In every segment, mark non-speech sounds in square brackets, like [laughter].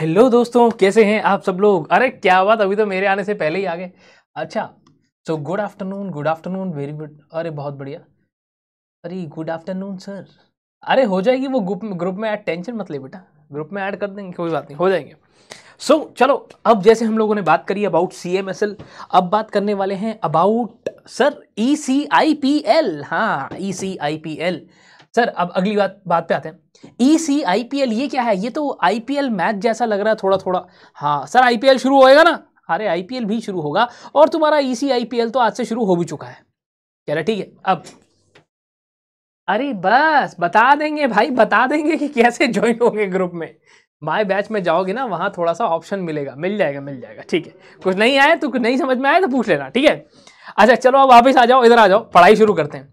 Hello दोस्तों कैसे हैं आप सब लोग अरे क्या बात अभी तो मेरे आने से पहले ही आ गए अच्छा so good afternoon good afternoon very good अरे बहुत बढ़िया अरे गुड आफ्टरनून सर अरे हो जाएगी वो ग्रुप ग्रुप में ऐड टेंशन मत ले बेटा ग्रुप में ऐड कर देंगे कोई बात नहीं हो जाएंगे सो so, चलो अब जैसे हम लोगों ने बात करी about C M S L अब बात करने वाले हैं about sir E C I P L हाँ E C I P L sir अब अगली बात बात पे आते हैं ई सी आई पी एल ये क्या है ये तो आई पी एल मैच जैसा लग रहा है थोड़ा थोड़ा हाँ सर आई पी एल शुरू होएगा ना अरे आई पी एल भी शुरू होगा और तुम्हारा ई सी आई पी एल तो आज से शुरू हो भी चुका है चलो ठीक है अब अरे बस बता देंगे भाई बता देंगे कि कैसे ज्वाइन होंगे ग्रुप में माई बैच में जाओगे ना वहाँ थोड़ा सा ऑप्शन मिलेगा मिल जाएगा मिल जाएगा ठीक है कुछ नहीं आया तो कुछ नहीं समझ में आया तो पूछ लेना ठीक है अच्छा चलो अब वापस आ जाओ इधर आ जाओ पढ़ाई शुरू करते हैं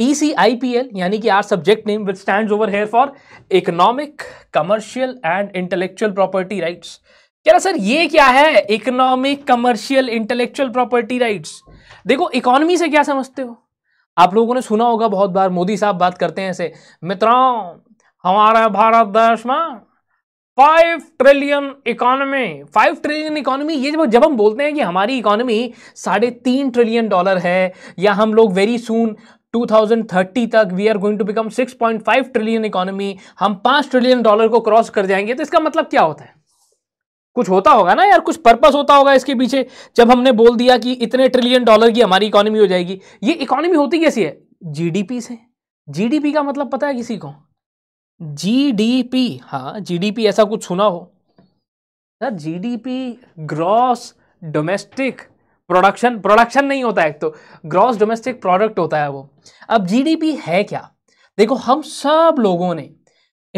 ECIPL यानी कि our subject name which stand over here for economic commercial and intellectual property rights कह रहा सर ये क्या है economic commercial intellectual property rights देखो इकोनॉमी से क्या समझते हो आप लोगों ने सुना होगा बहुत बार मोदी साहब बात करते हैं ऐसे मित्रों हमारा भारत देश में five trillion economy five trillion economy ये जब जब हम बोलते हैं कि हमारी इकोनॉमी साढ़े तीन ट्रिलियन डॉलर है या हम लोग वेरी सून 2030 तक we are going to become 6.5 trillion economy हम पांच ट्रिलियन डॉलर को क्रॉस कर जाएंगे तो इसका मतलब क्या होता है कुछ होता होगा ना यार कुछ पर्पस होता होगा इसके पीछे जब हमने बोल दिया कि इतने ट्रिलियन डॉलर की हमारी इकोनॉमी हो जाएगी ये इकोनॉमी होती कैसी है जीडीपी से जीडीपी का मतलब पता है किसी को जीडीपी हाँ जीडीपी ऐसा कुछ सुना हो sir GDP gross domestic production production नहीं होता है एक तो ग्रॉस डोमेस्टिक प्रोडक्ट होता है वो अब जीडीपी है क्या देखो हम सब लोगों ने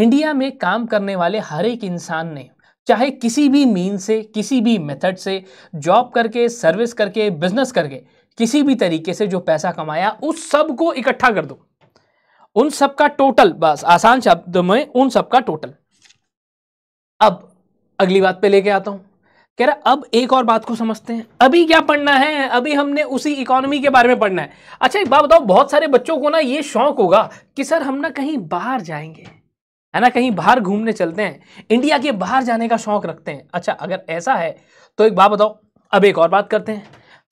इंडिया में काम करने वाले हर एक इंसान ने चाहे किसी भी मीन से किसी भी मेथड से जॉब करके सर्विस करके बिजनेस करके किसी भी तरीके से जो पैसा कमाया उस सब को इकट्ठा कर दो उन सब का टोटल बस आसान शब्द में उन सब का टोटल अब अगली बात पे लेके आता हूं कह रहा अब एक और बात को समझते हैं अभी क्या पढ़ना है अभी हमने उसी इकोनॉमी के बारे में पढ़ना है अच्छा एक बात बताओ बहुत सारे बच्चों को ना ये शौक होगा कि सर हम ना कहीं बाहर जाएंगे है ना कहीं बाहर घूमने चलते हैं इंडिया के बाहर जाने का शौक रखते हैं अच्छा अगर ऐसा है तो एक बात बताओ अब एक और बात करते हैं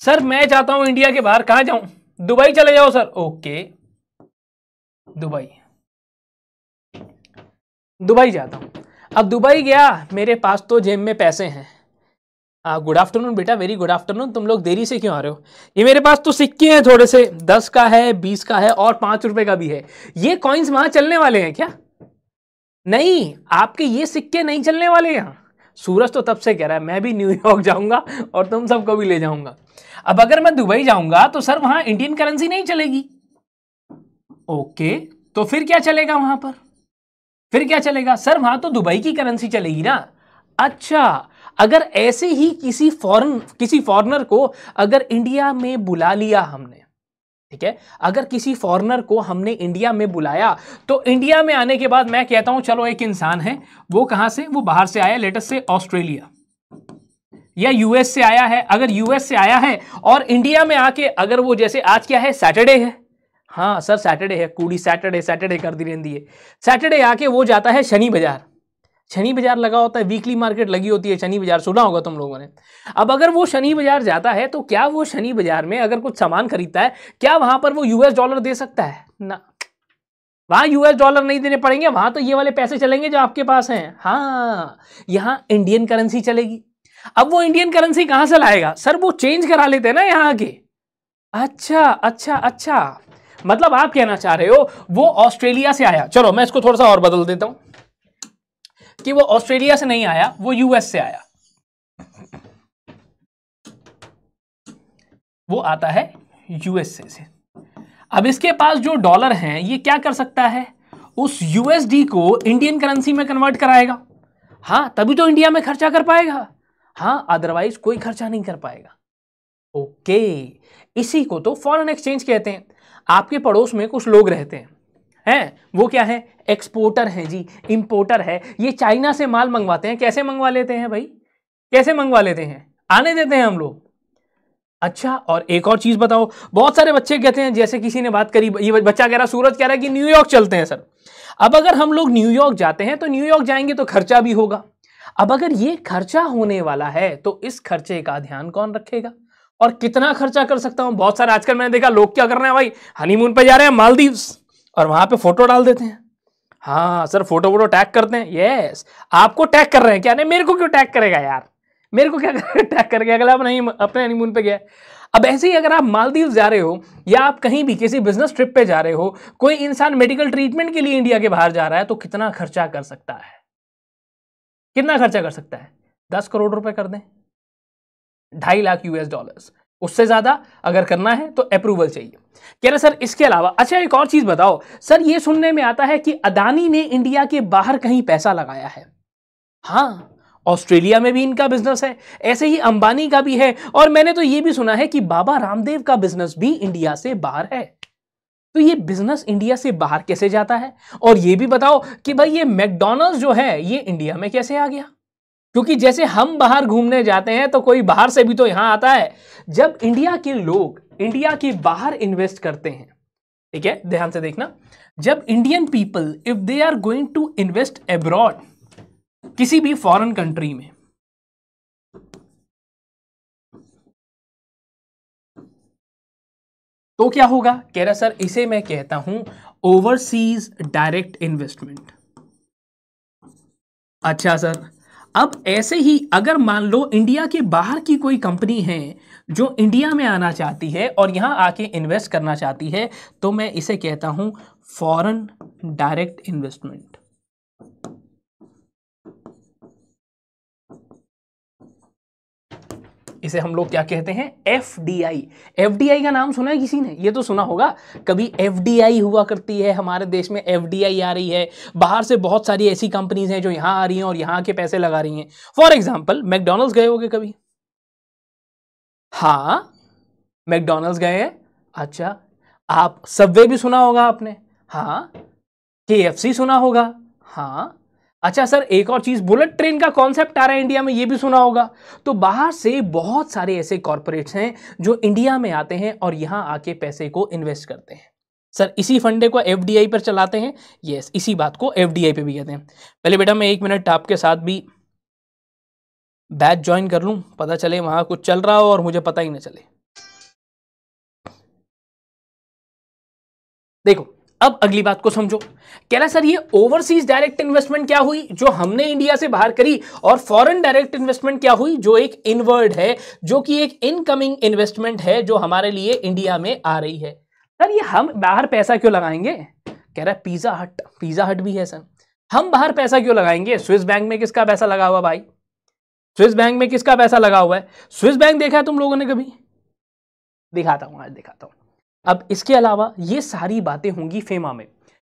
सर मैं चाहता हूं इंडिया के बाहर कहाँ जाऊं दुबई चले जाओ सर ओके दुबई दुबई जाता हूं अब दुबई गया मेरे पास तो जेब में पैसे हैं गुड uh, आफ्टरनून बेटा वेरी गुड आफ्टरनून तुम लोग देरी से क्यों आ रहे हो ये मेरे पास तो सिक्के हैं थोड़े से दस का है बीस का है और पांच रुपए का भी है ये कॉइन्स वहां चलने वाले हैं क्या नहीं आपके ये सिक्के नहीं चलने वाले यहाँ सूरज तो तब से कह रहा है मैं भी न्यूयॉर्क जाऊंगा और तुम सबको भी ले जाऊंगा अब अगर मैं दुबई जाऊंगा तो सर वहां इंडियन करेंसी नहीं चलेगी ओके तो फिर क्या चलेगा वहां पर फिर क्या चलेगा सर वहां तो दुबई की करेंसी चलेगी ना अच्छा अगर ऐसे ही किसी फॉरन किसी फॉरनर को अगर इंडिया में बुला लिया हमने ठीक है अगर किसी फॉरनर को हमने इंडिया में बुलाया तो इंडिया में आने के बाद मैं कहता हूं चलो एक इंसान है वो कहां से वो बाहर से आया लेटेस्ट से ऑस्ट्रेलिया या यूएस से आया है अगर यूएस से आया है और इंडिया में आके अगर वो जैसे आज क्या है सैटरडे है हाँ सर सैटरडे है कूड़ी सैटरडे सैटरडे कर दी रेंदी है सैटरडे आके वो जाता है शनि बाजार शनि बाजार लगा होता है वीकली मार्केट लगी होती है शनि बाजार सुना होगा तुम लोगों ने अब अगर वो शनि बाजार जाता है तो क्या वो शनि बाजार में अगर कुछ सामान खरीदता है क्या वहां पर वो यूएस डॉलर दे सकता है ना वहां यूएस डॉलर नहीं देने पड़ेंगे वहां तो ये वाले पैसे चलेंगे जो आपके पास हैं हाँ यहाँ इंडियन करेंसी चलेगी अब वो इंडियन करेंसी कहाँ से लाएगा सर वो चेंज करा लेते हैं ना यहाँ के अच्छा अच्छा अच्छा मतलब आप कहना चाह रहे हो वो ऑस्ट्रेलिया से आया चलो मैं इसको थोड़ा सा और बदल देता हूँ कि वो ऑस्ट्रेलिया से नहीं आया वो यूएस से आया वो आता है यूएसए से अब इसके पास जो डॉलर हैं ये क्या कर सकता है उस यूएसडी को इंडियन करेंसी में कन्वर्ट कराएगा हाँ तभी तो इंडिया में खर्चा कर पाएगा हाँ अदरवाइज कोई खर्चा नहीं कर पाएगा ओके इसी को तो फॉरेन एक्सचेंज कहते हैं आपके पड़ोस में कुछ लोग रहते हैं हैं वो क्या है एक्सपोर्टर हैं जी इम्पोर्टर है ये चाइना से माल मंगवाते हैं कैसे मंगवा लेते हैं भाई कैसे मंगवा लेते हैं आने देते हैं हम लोग अच्छा और एक और चीज़ बताओ बहुत सारे बच्चे कहते हैं जैसे किसी ने बात करी ये बच्चा कह रहा सूरज कह रहा है कि न्यूयॉर्क चलते हैं सर अब अगर हम लोग न्यूयॉर्क जाते हैं तो न्यूयॉर्क जाएंगे तो खर्चा भी होगा अब अगर ये खर्चा होने वाला है तो इस खर्चे का ध्यान कौन रखेगा और कितना खर्चा कर सकता हूं बहुत सारे आजकल मैंने देखा लोग क्या कर रहे हैं भाई हनीमून पर जा रहे हैं मालदीव्स और वहां पे फोटो डाल देते हैं हाँ सर फोटो वोटो टैग करते हैं यस आपको टैग कर रहे हैं क्या नहीं मेरे को क्यों टैग करेगा यार मेरे को क्या [laughs] टैग करके अगला आप नहीं अपने हनीमून पे गया अब ऐसे ही अगर आप मालदीव जा रहे हो या आप कहीं भी किसी बिजनेस ट्रिप पे जा रहे हो कोई इंसान मेडिकल ट्रीटमेंट के लिए इंडिया के बाहर जा रहा है तो कितना खर्चा कर सकता है कितना खर्चा कर सकता है दस करोड़ रुपए कर दें ढाई लाख यूएस डॉलर्स उससे ज़्यादा अगर करना है तो अप्रूवल चाहिए कह रहे सर इसके अलावा अच्छा एक और चीज़ बताओ सर ये सुनने में आता है कि अदानी ने इंडिया के बाहर कहीं पैसा लगाया है हाँ ऑस्ट्रेलिया में भी इनका बिजनेस है ऐसे ही अंबानी का भी है और मैंने तो ये भी सुना है कि बाबा रामदेव का बिजनेस भी इंडिया से बाहर है तो ये बिजनेस इंडिया से बाहर कैसे जाता है और ये भी बताओ कि भाई ये मैकडोनल्ड जो है ये इंडिया में कैसे आ गया क्योंकि जैसे हम बाहर घूमने जाते हैं तो कोई बाहर से भी तो यहां आता है जब इंडिया के लोग इंडिया के बाहर इन्वेस्ट करते हैं ठीक है ध्यान से देखना जब Indian people if they are going to invest abroad किसी भी फॉरेन कंट्री में तो क्या होगा कह रहा सर इसे मैं कहता हूं ओवरसीज डायरेक्ट इन्वेस्टमेंट अच्छा सर अब ऐसे ही अगर मान लो इंडिया के बाहर की कोई कंपनी है जो इंडिया में आना चाहती है और यहाँ आके इन्वेस्ट करना चाहती है तो मैं इसे कहता हूँ फॉरेन डायरेक्ट इन्वेस्टमेंट इसे हम लोग क्या कहते हैं F D I F D I का नाम सुना है किसी ने ये तो सुना होगा कभी एफ डी आई हुआ करती है हमारे देश में एफ डी आई आ रही है बाहर से बहुत सारी ऐसी कंपनीज हैं जो यहां आ रही हैं और यहाँ के पैसे लगा रही हैं फॉर एग्जाम्पल मैकडोनल्ड्स गए होगे कभी हाँ मैकडोनल्ड्स गए हैं अच्छा आप सब्वे भी सुना होगा आपने हाँ के एफ सी सुना होगा हाँ अच्छा सर एक और चीज़ बुलेट ट्रेन का कॉन्सेप्ट आ रहा है इंडिया में ये भी सुना होगा तो बाहर से बहुत सारे ऐसे कॉरपोरेट्स हैं जो इंडिया में आते हैं और यहां आके पैसे को इन्वेस्ट करते हैं सर इसी फंडे को एफ पर चलाते हैं यस इसी बात को एफ पे भी कहते हैं पहले बेटा मैं एक मिनट आपके साथ भी बैच ज्वाइन कर लूँ पता चले वहाँ कुछ चल रहा हो और मुझे पता ही ना चले देखो अब अगली बात को समझो कह रहा सर ये ओवरसीज डायरेक्ट इन्वेस्टमेंट क्या हुई जो हमने इंडिया से बाहर करी और फॉरेन डायरेक्ट इन्वेस्टमेंट क्या हुई जो एक इनवर्ड है जो कि एक इनकमिंग इन्वेस्टमेंट है जो हमारे लिए इंडिया में आ रही है सर ये हम बाहर पैसा क्यों लगाएंगे कह रहा है पिज्जा हट पिज्जा हट भी है सर हम बाहर पैसा क्यों लगाएंगे स्विस बैंक में किसका पैसा लगा हुआ भाई स्विस बैंक में किसका पैसा लगा हुआ है स्विस बैंक देखा है तुम लोगों ने कभी दिखाता हूं आज दिखाता हूं अब इसके अलावा ये सारी बातें होंगी फेमा में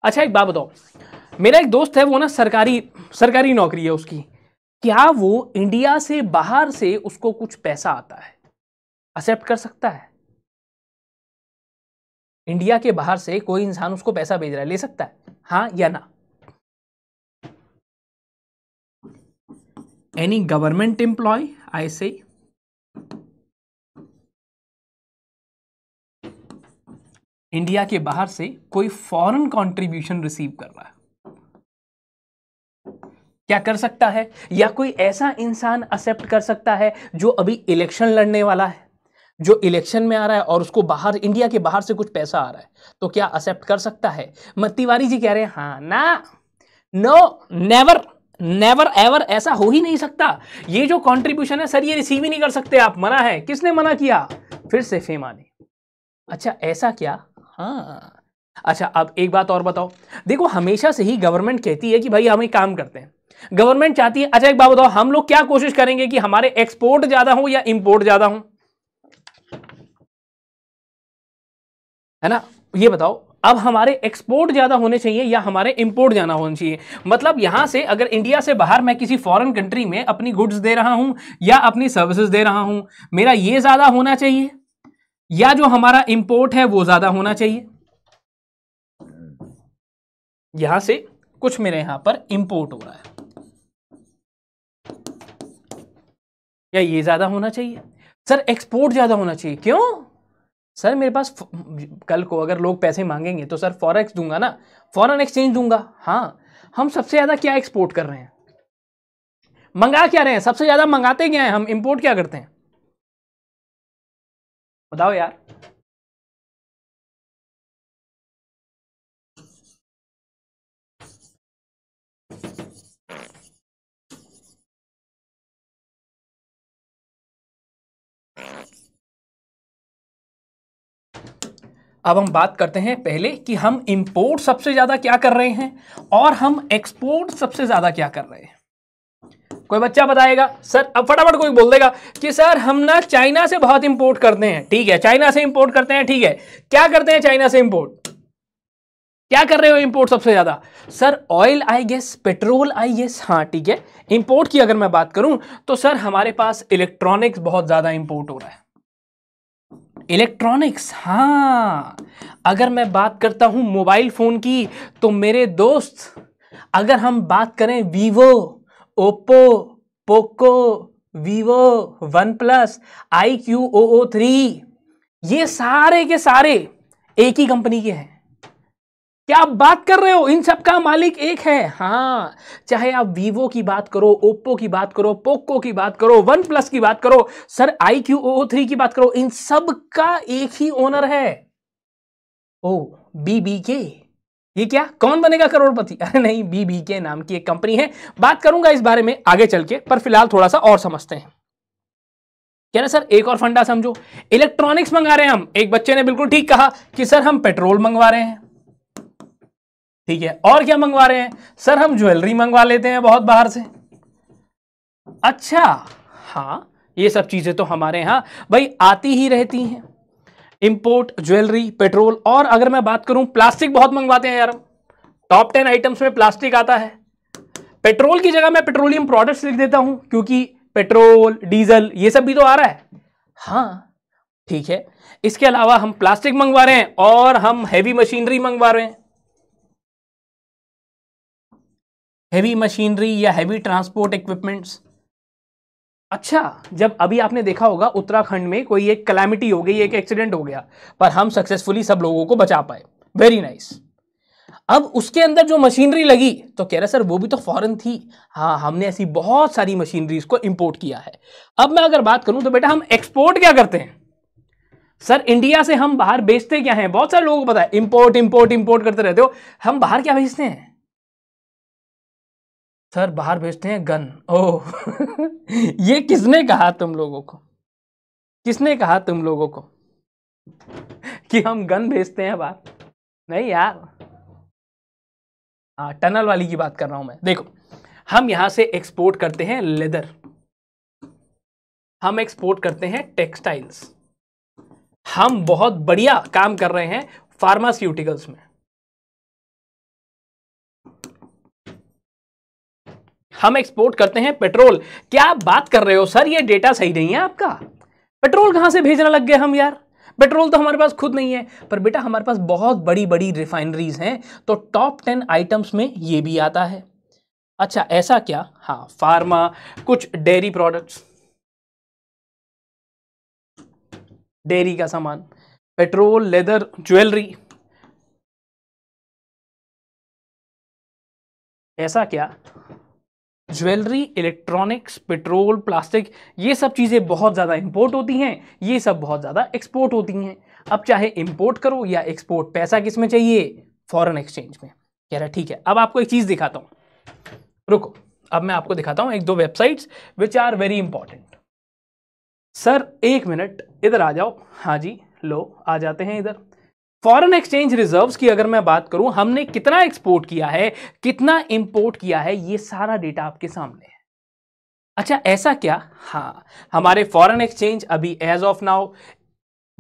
अच्छा एक बात बताओ मेरा एक दोस्त है वो ना सरकारी सरकारी नौकरी है उसकी क्या वो इंडिया से बाहर से उसको कुछ पैसा आता है एक्सेप्ट कर सकता है इंडिया के बाहर से कोई इंसान उसको पैसा भेज रहा है ले सकता है हाँ या ना एनी गवर्नमेंट एम्प्लॉय आई से इंडिया के बाहर से कोई फॉरेन कंट्रीब्यूशन रिसीव कर रहा है क्या कर सकता है या कोई ऐसा इंसान एक्सेप्ट कर सकता है जो अभी इलेक्शन लड़ने वाला है जो इलेक्शन में आ रहा है और उसको बाहर इंडिया के बाहर से कुछ पैसा आ रहा है तो क्या एक्सेप्ट कर सकता है मत तिवारी जी कह रहे हैं हाँ ना नो नेवर नेवर एवर ऐसा हो ही नहीं सकता ये जो कॉन्ट्रीब्यूशन है सर ये रिसीव ही नहीं कर सकते आप मना है किसने मना किया फिर से फेमा ने अच्छा ऐसा क्या हाँ अच्छा अब एक बात और बताओ देखो हमेशा से ही गवर्नमेंट कहती है कि भाई हम एक काम करते हैं गवर्नमेंट चाहती है अच्छा एक बात बताओ हम लोग क्या कोशिश करेंगे कि हमारे एक्सपोर्ट ज्यादा हो या इंपोर्ट ज्यादा हो है ना ये बताओ अब हमारे एक्सपोर्ट ज़्यादा होने चाहिए या हमारे इंपोर्ट ज़्यादा होने चाहिए मतलब यहां से अगर इंडिया से बाहर मैं किसी फॉरेन कंट्री में अपनी गुड्स दे रहा हूं या अपनी सर्विसेज दे रहा हूं मेरा ये ज़्यादा होना चाहिए या जो हमारा इंपोर्ट है वो ज्यादा होना चाहिए यहां से कुछ मेरे यहां पर इंपोर्ट हो रहा है या ये ज्यादा होना चाहिए सर एक्सपोर्ट ज्यादा होना चाहिए क्यों सर मेरे पास कल को अगर लोग पैसे मांगेंगे तो सर फॉरेक्स दूंगा ना फॉरेन एक्सचेंज दूंगा हाँ हम सबसे ज्यादा क्या एक्सपोर्ट कर रहे हैं मंगा क्या रहे हैं सबसे ज्यादा मंगाते क्या हैं हम इंपोर्ट क्या करते हैं बताओ यार अब हम बात करते हैं पहले कि हम इंपोर्ट सबसे ज़्यादा क्या कर रहे हैं और हम एक्सपोर्ट सबसे ज़्यादा क्या कर रहे हैं कोई बच्चा बताएगा सर अब फटाफट कोई बोल देगा कि सर हम ना चाइना से बहुत इंपोर्ट करते हैं ठीक है चाइना से इंपोर्ट करते हैं ठीक है क्या करते हैं चाइना से इंपोर्ट क्या कर रहे हो इंपोर्ट सबसे ज़्यादा sir oil I guess petrol I guess हाँ ठीक है इंपोर्ट की अगर मैं बात करूं तो सर हमारे पास इलेक्ट्रॉनिक्स बहुत ज़्यादा इंपोर्ट हो रहा है इलेक्ट्रॉनिक्स हाँ अगर मैं बात करता हूं मोबाइल फ़ोन की तो मेरे दोस्त अगर हम बात करें Vivo Oppo Poco Vivo OnePlus I Q O O three ये सारे के सारे एक ही कंपनी के हैं क्या आप बात कर रहे हो इन सब का मालिक एक है हाँ चाहे आप वीवो की बात करो ओप्पो की बात करो पोको की बात करो वन प्लस की बात करो sir I Q O three की बात करो इन सब का एक ही ओनर है ओ बी बी के ये क्या कौन बनेगा करोड़पति अरे नहीं बीबी के नाम की एक कंपनी है बात करूंगा इस बारे में आगे चल के पर फिलहाल थोड़ा सा और समझते हैं क्या ना सर एक और फंडा समझो इलेक्ट्रॉनिक्स मंगा रहे हैं हम एक बच्चे ने बिल्कुल ठीक कहा कि सर हम पेट्रोल मंगवा रहे हैं ठीक है और क्या मंगवा रहे हैं सर हम ज्वेलरी मंगवा लेते हैं बहुत बाहर से अच्छा हाँ ये सब चीजें तो हमारे यहां भाई आती ही रहती हैं इंपोर्ट ज्वेलरी पेट्रोल और अगर मैं बात करूं प्लास्टिक बहुत मंगवाते हैं यार टॉप टेन आइटम्स में प्लास्टिक आता है पेट्रोल की जगह मैं पेट्रोलियम प्रोडक्ट्स लिख देता हूं क्योंकि पेट्रोल डीजल ये सब भी तो आ रहा है हाँ ठीक है इसके अलावा हम प्लास्टिक मंगवा रहे हैं और हम हैवी मशीनरी मंगवा रहे हैं हैवी मशीनरी या हैवी ट्रांसपोर्ट इक्विपमेंट्स अच्छा जब अभी आपने देखा होगा उत्तराखंड में कोई एक कलेमिटी हो गई एक एक्सीडेंट हो गया पर हम सक्सेसफुली सब लोगों को बचा पाए वेरी नाइस अब उसके अंदर जो मशीनरी लगी तो कह रहा सर वो भी तो फॉरेन थी हाँ हमने ऐसी बहुत सारी मशीनरीज को इंपोर्ट किया है अब मैं अगर बात करूं तो बेटा हम एक्सपोर्ट क्या करते हैं सर इंडिया से हम बाहर बेचते क्या हैं बहुत सारे लोगों को पता है इंपोर्ट इंपोर्ट इंपोर्ट करते रहते हो हम बाहर क्या बेचते हैं सर बाहर भेजते हैं गन ओह [laughs] ये किसने कहा तुम लोगों को किसने कहा तुम लोगों को कि हम गन भेजते हैं बाहर नहीं यार आ, हाँ, टनल वाली की बात कर रहा हूं मैं देखो हम यहां से एक्सपोर्ट करते हैं लेदर हम एक्सपोर्ट करते हैं टेक्सटाइल्स हम बहुत बढ़िया काम कर रहे हैं फार्मास्यूटिकल्स में हम एक्सपोर्ट करते हैं पेट्रोल क्या आप बात कर रहे हो सर ये डेटा सही नहीं है आपका पेट्रोल कहाँ से भेजना लग गए हम यार पेट्रोल तो हमारे पास खुद नहीं है पर बेटा हमारे पास बहुत बड़ी बड़ी रिफाइनरीज हैं तो टॉप टेन आइटम्स में ये भी आता है अच्छा ऐसा क्या हाँ फार्मा कुछ डेयरी प्रोडक्ट्स डेयरी का सामान पेट्रोल लेदर ज्वेलरी ऐसा क्या ज्वेलरी इलेक्ट्रॉनिक्स पेट्रोल प्लास्टिक ये सब चीज़ें बहुत ज़्यादा इंपोर्ट होती हैं ये सब बहुत ज़्यादा एक्सपोर्ट होती हैं अब चाहे इंपोर्ट करो या एक्सपोर्ट पैसा किस में चाहिए फॉरेन एक्सचेंज में कह रहा ठीक है अब आपको एक चीज़ दिखाता हूँ रुको अब मैं आपको दिखाता हूँ एक दो websites which are very important sir एक मिनट इधर आ जाओ हाँ जी लो आ जाते हैं इधर फॉरेन एक्सचेंज रिजर्व्स की अगर मैं बात करूं हमने कितना एक्सपोर्ट किया है कितना इंपोर्ट किया है ये सारा डेटा आपके सामने है अच्छा ऐसा क्या हाँ हमारे फॉरेन एक्सचेंज अभी एज ऑफ नाउ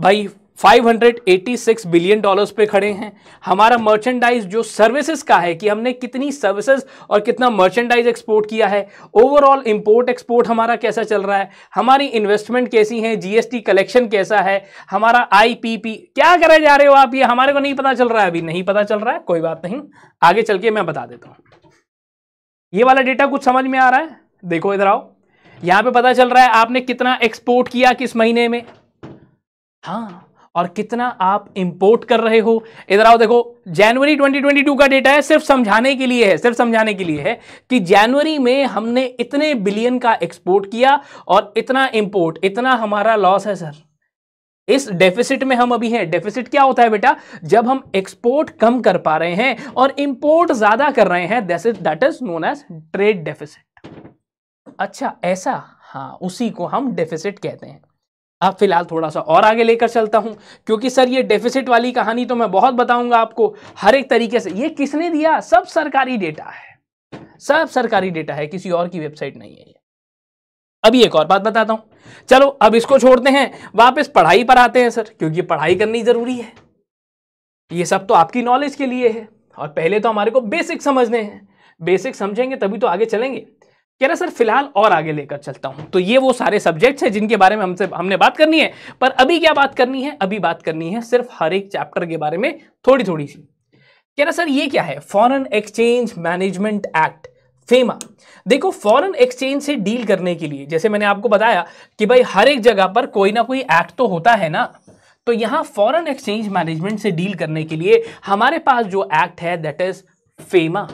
भाई 586 बिलियन डॉलर्स पे खड़े हैं हमारा मर्चेंडाइज जो सर्विसेज का है कि हमने कितनी सर्विसेज और कितना मर्चेंडाइज एक्सपोर्ट किया है ओवरऑल इंपोर्ट एक्सपोर्ट हमारा कैसा चल रहा है हमारी इन्वेस्टमेंट कैसी है जीएसटी कलेक्शन कैसा है हमारा आईपीपी क्या करे जा रहे हो आप ये हमारे को नहीं पता चल रहा है अभी नहीं पता चल रहा है कोई बात नहीं आगे चल के मैं बता देता हूँ ये वाला डेटा कुछ समझ में आ रहा है देखो इधर आओ यहाँ पे पता चल रहा है आपने कितना एक्सपोर्ट किया किस महीने में हाँ और कितना आप इंपोर्ट कर रहे हो इधर आओ देखो जनवरी 2022 का डेटा है सिर्फ समझाने के लिए है सिर्फ समझाने के लिए है कि जनवरी में हमने इतने बिलियन का एक्सपोर्ट किया और इतना इंपोर्ट इतना हमारा लॉस है सर इस डेफिसिट में हम अभी हैं डेफिसिट क्या होता है बेटा जब हम एक्सपोर्ट कम कर पा रहे हैं और इंपोर्ट ज्यादा कर रहे हैं this is that is known as trade deficit अच्छा ऐसा हाँ उसी को हम डेफिसिट कहते हैं अब फिलहाल थोड़ा सा और आगे लेकर चलता हूं क्योंकि सर ये डेफिसिट वाली कहानी तो मैं बहुत बताऊंगा आपको हर एक तरीके से ये किसने दिया सब सरकारी डेटा है सब सरकारी डेटा है किसी और की वेबसाइट नहीं है ये अभी एक और बात बताता हूं चलो अब इसको छोड़ते हैं वापस पढ़ाई पर आते हैं सर क्योंकि पढ़ाई करनी जरूरी है ये सब तो आपकी नॉलेज के लिए है और पहले तो हमारे को बेसिक समझने हैं बेसिक समझेंगे तभी तो आगे चलेंगे कह रहा सर फिलहाल और आगे लेकर चलता हूं तो ये वो सारे सब्जेक्ट्स हैं जिनके बारे में हमसे हमने बात करनी है पर अभी क्या बात करनी है अभी बात करनी है सिर्फ हर एक चैप्टर के बारे में थोड़ी थोड़ी सी कह रहा सर ये क्या है foreign exchange management act FEMA देखो फॉरेन एक्सचेंज से डील करने के लिए जैसे मैंने आपको बताया कि भाई हर एक जगह पर कोई ना कोई एक्ट तो होता है ना तो यहां फॉरेन एक्सचेंज मैनेजमेंट से डील करने के लिए हमारे पास जो एक्ट है दैट इज फेमा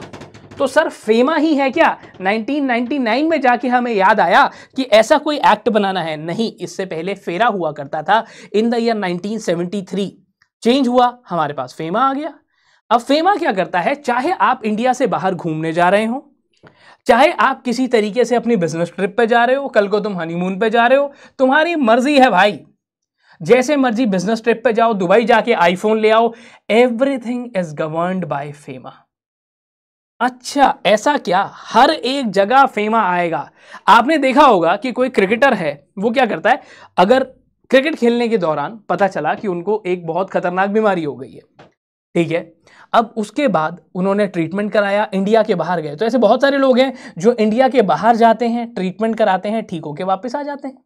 तो सर फेमा ही है क्या 1999 में जाके हमें याद आया कि ऐसा कोई एक्ट बनाना है नहीं इससे पहले फेरा हुआ करता था इन द ईयर 1973 चेंज हुआ हमारे पास फेमा आ गया अब फेमा क्या करता है चाहे आप इंडिया से बाहर घूमने जा रहे हो चाहे आप किसी तरीके से अपनी बिजनेस ट्रिप पे जा रहे हो कल को तुम हनीमून पे जा रहे हो तुम्हारी मर्जी है भाई जैसे मर्जी बिजनेस ट्रिप पे जाओ दुबई जाके आईफोन ले आओ everything is govern by FEMA अच्छा ऐसा क्या हर एक जगह फेमा आएगा आपने देखा होगा कि कोई क्रिकेटर है वो क्या करता है अगर क्रिकेट खेलने के दौरान पता चला कि उनको एक बहुत खतरनाक बीमारी हो गई है ठीक है अब उसके बाद उन्होंने ट्रीटमेंट कराया इंडिया के बाहर गए तो ऐसे बहुत सारे लोग हैं जो इंडिया के बाहर जाते हैं ट्रीटमेंट कराते हैं ठीक होके वापस आ जाते हैं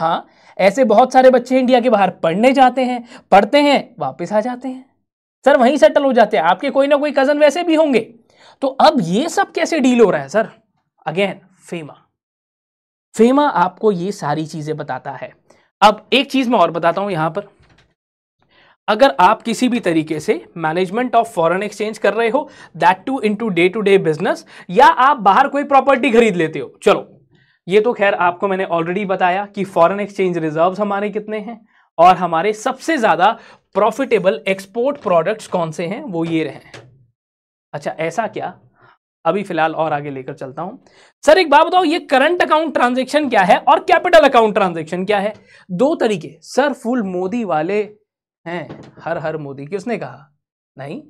हाँ ऐसे बहुत सारे बच्चे इंडिया के बाहर पढ़ने जाते हैं पढ़ते हैं वापस आ जाते हैं सर वहीं सेटल हो जाते हैं आपके कोई ना कोई कज़न वैसे भी होंगे तो अब ये सब कैसे डील हो रहा है सर अगेन फेमा फेमा आपको ये सारी चीजें बताता है अब एक चीज मैं और बताता हूं यहां पर अगर आप किसी भी तरीके से मैनेजमेंट ऑफ फॉरेन एक्सचेंज कर रहे हो that too into day to day business या आप बाहर कोई प्रॉपर्टी खरीद लेते हो चलो ये तो खैर आपको मैंने ऑलरेडी बताया कि फॉरेन एक्सचेंज रिजर्व हमारे कितने हैं और हमारे सबसे ज़्यादा प्रॉफिटेबल एक्सपोर्ट प्रोडक्ट्स कौन से हैं वो ये रहे हैं अच्छा ऐसा क्या अभी फिलहाल और आगे लेकर चलता हूं सर एक बात बताओ ये करंट अकाउंट ट्रांजेक्शन क्या है और कैपिटल अकाउंट ट्रांजेक्शन क्या है दो तरीके सर फुल मोदी वाले हैं हर हर मोदी किसने कहा नहीं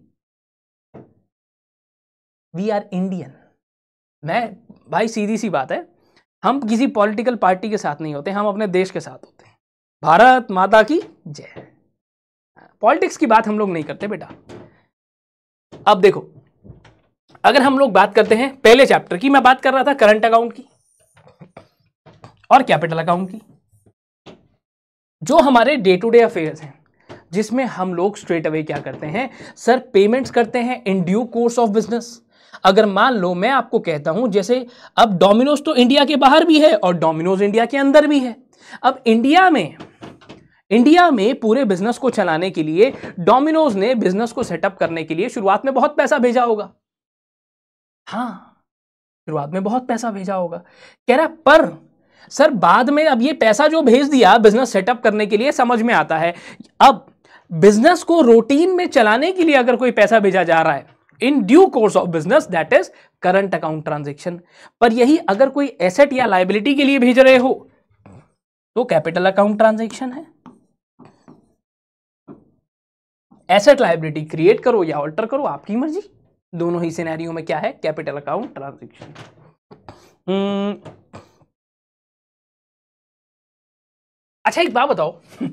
वी आर इंडियन मैं भाई सीधी सी बात है हम किसी पॉलिटिकल पार्टी के साथ नहीं होते हम अपने देश के साथ होते हैं भारत माता की जय पॉलिटिक्स हाँ, की बात हम लोग नहीं करते बेटा अब देखो अगर हम लोग बात करते हैं पहले चैप्टर की मैं बात कर रहा था करंट अकाउंट की और कैपिटल अकाउंट की जो हमारे डे टू डे अफेयर्स हैं जिसमें हम लोग स्ट्रेट अवे क्या करते हैं सर पेमेंट्स करते हैं in due course of business अगर मान लो मैं आपको कहता हूं जैसे अब डोमिनोज तो इंडिया के बाहर भी है और डोमिनोज इंडिया के अंदर भी है अब इंडिया में इंडिया में पूरे बिजनेस को चलाने के लिए डोमिनोज ने बिजनेस को सेटअप करने के लिए शुरुआत में बहुत पैसा भेजा होगा हाँ शुरुआत में बहुत पैसा भेजा होगा कह रहा पर सर बाद में अब ये पैसा जो भेज दिया बिजनेस सेटअप करने के लिए समझ में आता है अब बिजनेस को रूटीन में चलाने के लिए अगर कोई पैसा भेजा जा रहा है in due course of business that is current account transaction पर यही अगर कोई एसेट या लाइबिलिटी के लिए भेज रहे हो तो कैपिटल अकाउंट ट्रांजेक्शन है एसेट लाइबिलिटी क्रिएट करो या ऑल्टर करो आपकी मर्जी दोनों ही सिनेरियो में क्या है कैपिटल अकाउंट ट्रांजेक्शन अच्छा एक बात बताओ [laughs]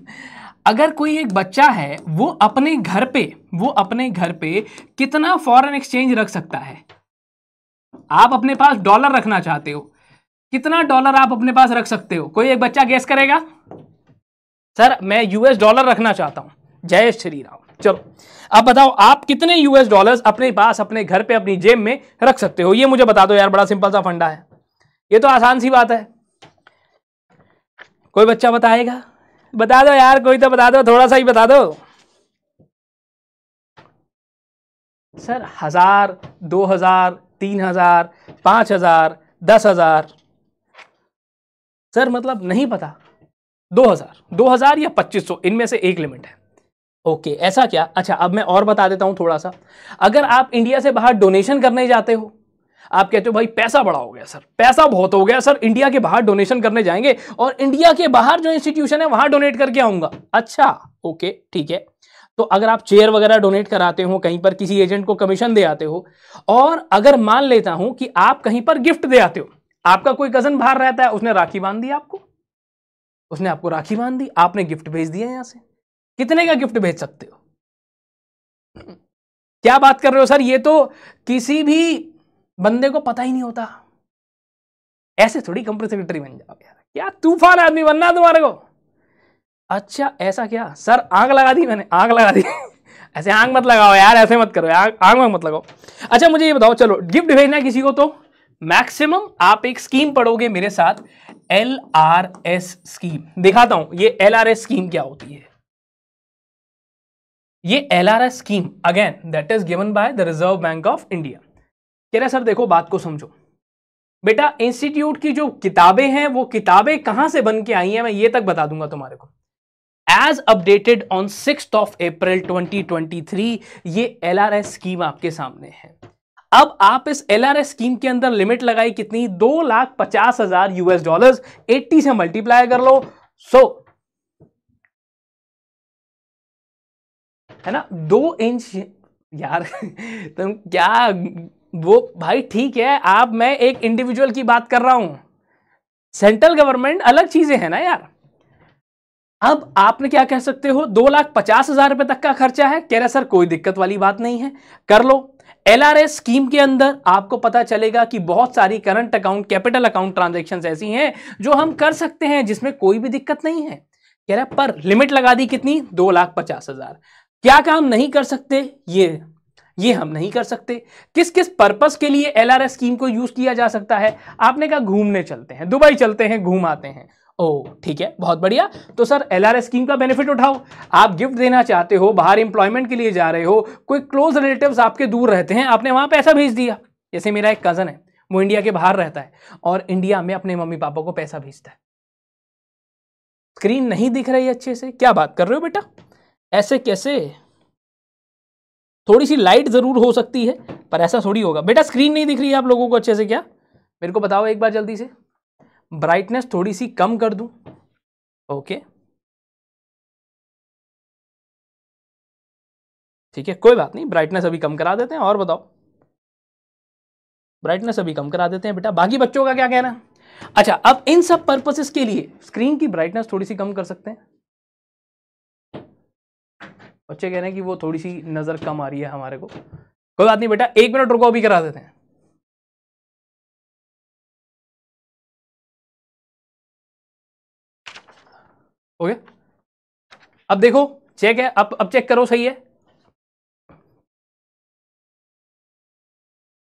अगर कोई एक बच्चा है वो अपने घर पे वो अपने घर पे कितना फॉरेन एक्सचेंज रख सकता है आप अपने पास डॉलर रखना चाहते हो कितना डॉलर आप अपने पास रख सकते हो कोई एक बच्चा गैस करेगा सर मैं यूएस डॉलर रखना चाहता हूं जय श्री राम चलो अब बताओ आप कितने यूएस डॉलर्स अपने पास अपने घर पे अपनी जेब में रख सकते हो ये मुझे बता दो यार बड़ा सिंपल सा फंडा है ये तो आसान सी बात है कोई बच्चा बताएगा बता दो यार कोई तो बता दो थोड़ा सा ही बता दो सर हजार दो हजार तीन हजार पांच हजार दस हजार सर मतलब नहीं पता दो हजार दो हजार या पच्चीस सौ इनमें से एक लिमिट है ओके okay, ऐसा क्या अच्छा अब मैं और बता देता हूं थोड़ा सा अगर आप इंडिया से बाहर डोनेशन करने जाते हो आप कहते हो भाई पैसा बड़ा हो गया सर पैसा बहुत हो गया सर इंडिया के बाहर डोनेशन करने जाएंगे और इंडिया के बाहर जो इंस्टीट्यूशन है वहां डोनेट करके आऊंगा अच्छा ओके okay, ठीक है तो अगर आप चेयर वगैरह डोनेट कराते हो कहीं पर किसी एजेंट को कमीशन दे आते हो और अगर मान लेता हूं कि आप कहीं पर गिफ्ट दे आते हो आपका कोई कजन बाहर रहता है उसने राखी बांध दी आपको उसने आपको राखी बांध दी आपने गिफ्ट भेज दिया यहां से कितने का गिफ्ट भेज सकते हो क्या बात कर रहे हो सर ये तो किसी भी बंदे को पता ही नहीं होता ऐसे थोड़ी कंपनी सेक्रेटरी बन जाओ यार क्या तूफान आदमी बनना तुम्हारे को अच्छा ऐसा क्या सर आग लगा दी मैंने आग लगा दी [laughs] ऐसे आग मत लगाओ यार ऐसे मत करो यार आग मत लगाओ अच्छा मुझे ये बताओ चलो गिफ्ट भेजना किसी को तो मैक्सिमम आप एक स्कीम पढ़ोगे मेरे साथ एल आर एस स्कीम दिखाता हूं ये एल आर एस स्कीम क्या होती है ये L R S scheme again that is given by the Reserve Bank of India कह रहे सर देखो बात को समझो बेटा इंस्टीट्यूट की जो किताबें हैं वो किताबें कहां से बन के आई हैं मैं ये तक बता दूंगा तुम्हारे को as updated on six of April 2023 ये एल आर एस स्कीम आपके सामने है अब आप इस एल आर एस स्कीम के अंदर लिमिट लगाई कितनी दो लाख पचास हजार यूएस डॉलर एट्टी से मल्टीप्लाई कर लो सो so, है ना दो इंच यार तुम क्या वो भाई ठीक है आप मैं एक इंडिविजुअल की बात कर रहा हूं सेंट्रल गवर्नमेंट अलग चीजें हैं ना यार अब आपने क्या कह सकते हो दो लाख पचास हजार रुपए तक का खर्चा है कह रहे सर कोई दिक्कत वाली बात नहीं है कर लो एल स्कीम के अंदर आपको पता चलेगा कि बहुत सारी current account capital account transaction ऐसी हैं जो हम कर सकते हैं जिसमें कोई भी दिक्कत नहीं है कह रहा पर लिमिट लगा दी कितनी दो लाख पचास हजार क्या काम नहीं कर सकते ये ये हम नहीं कर सकते किस किस पर्पस के लिए एलआरएस स्कीम को यूज किया जा सकता है आपने कहा घूमने चलते हैं दुबई चलते हैं घूम आते हैं ओ ठीक है बहुत बढ़िया तो सर एल स्कीम का बेनिफिट उठाओ आप गिफ्ट देना चाहते हो बाहर एम्प्लॉयमेंट के लिए जा रहे हो कोई क्लोज रिलेटिव आपके दूर रहते हैं आपने वहां पैसा भेज दिया जैसे मेरा एक कज़न है वो इंडिया के बाहर रहता है और इंडिया में अपने मम्मी पापा को पैसा भेजता है स्क्रीन नहीं दिख रही अच्छे से क्या बात कर रहे हो बेटा ऐसे कैसे थोड़ी सी लाइट ज़रूर हो सकती है पर ऐसा थोड़ी होगा बेटा स्क्रीन नहीं दिख रही है आप लोगों को अच्छे से क्या मेरे को बताओ एक बार जल्दी से ब्राइटनेस थोड़ी सी कम कर दूं ओके ठीक है कोई बात नहीं ब्राइटनेस अभी कम करा देते हैं और बताओ ब्राइटनेस अभी कम करा देते हैं बेटा बाकी बच्चों का क्या कहना है अच्छा अब इन सब पर्पसेस के लिए स्क्रीन की ब्राइटनेस थोड़ी सी कम कर सकते हैं बच्चे कह रहे हैं कि वो थोड़ी सी नज़र कम आ रही है हमारे को कोई बात नहीं बेटा एक मिनट रुको अभी करा देते हैं ओके अब देखो चेक है अब अब चेक करो सही है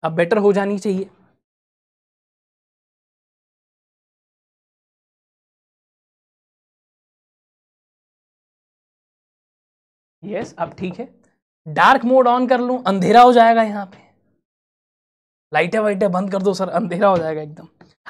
अब बेटर हो जानी चाहिए यस yes, अब ठीक है डार्क मोड ऑन कर लूँ अंधेरा हो जाएगा यहाँ पे लाइटें वाइटें बंद कर दो सर अंधेरा हो जाएगा एकदम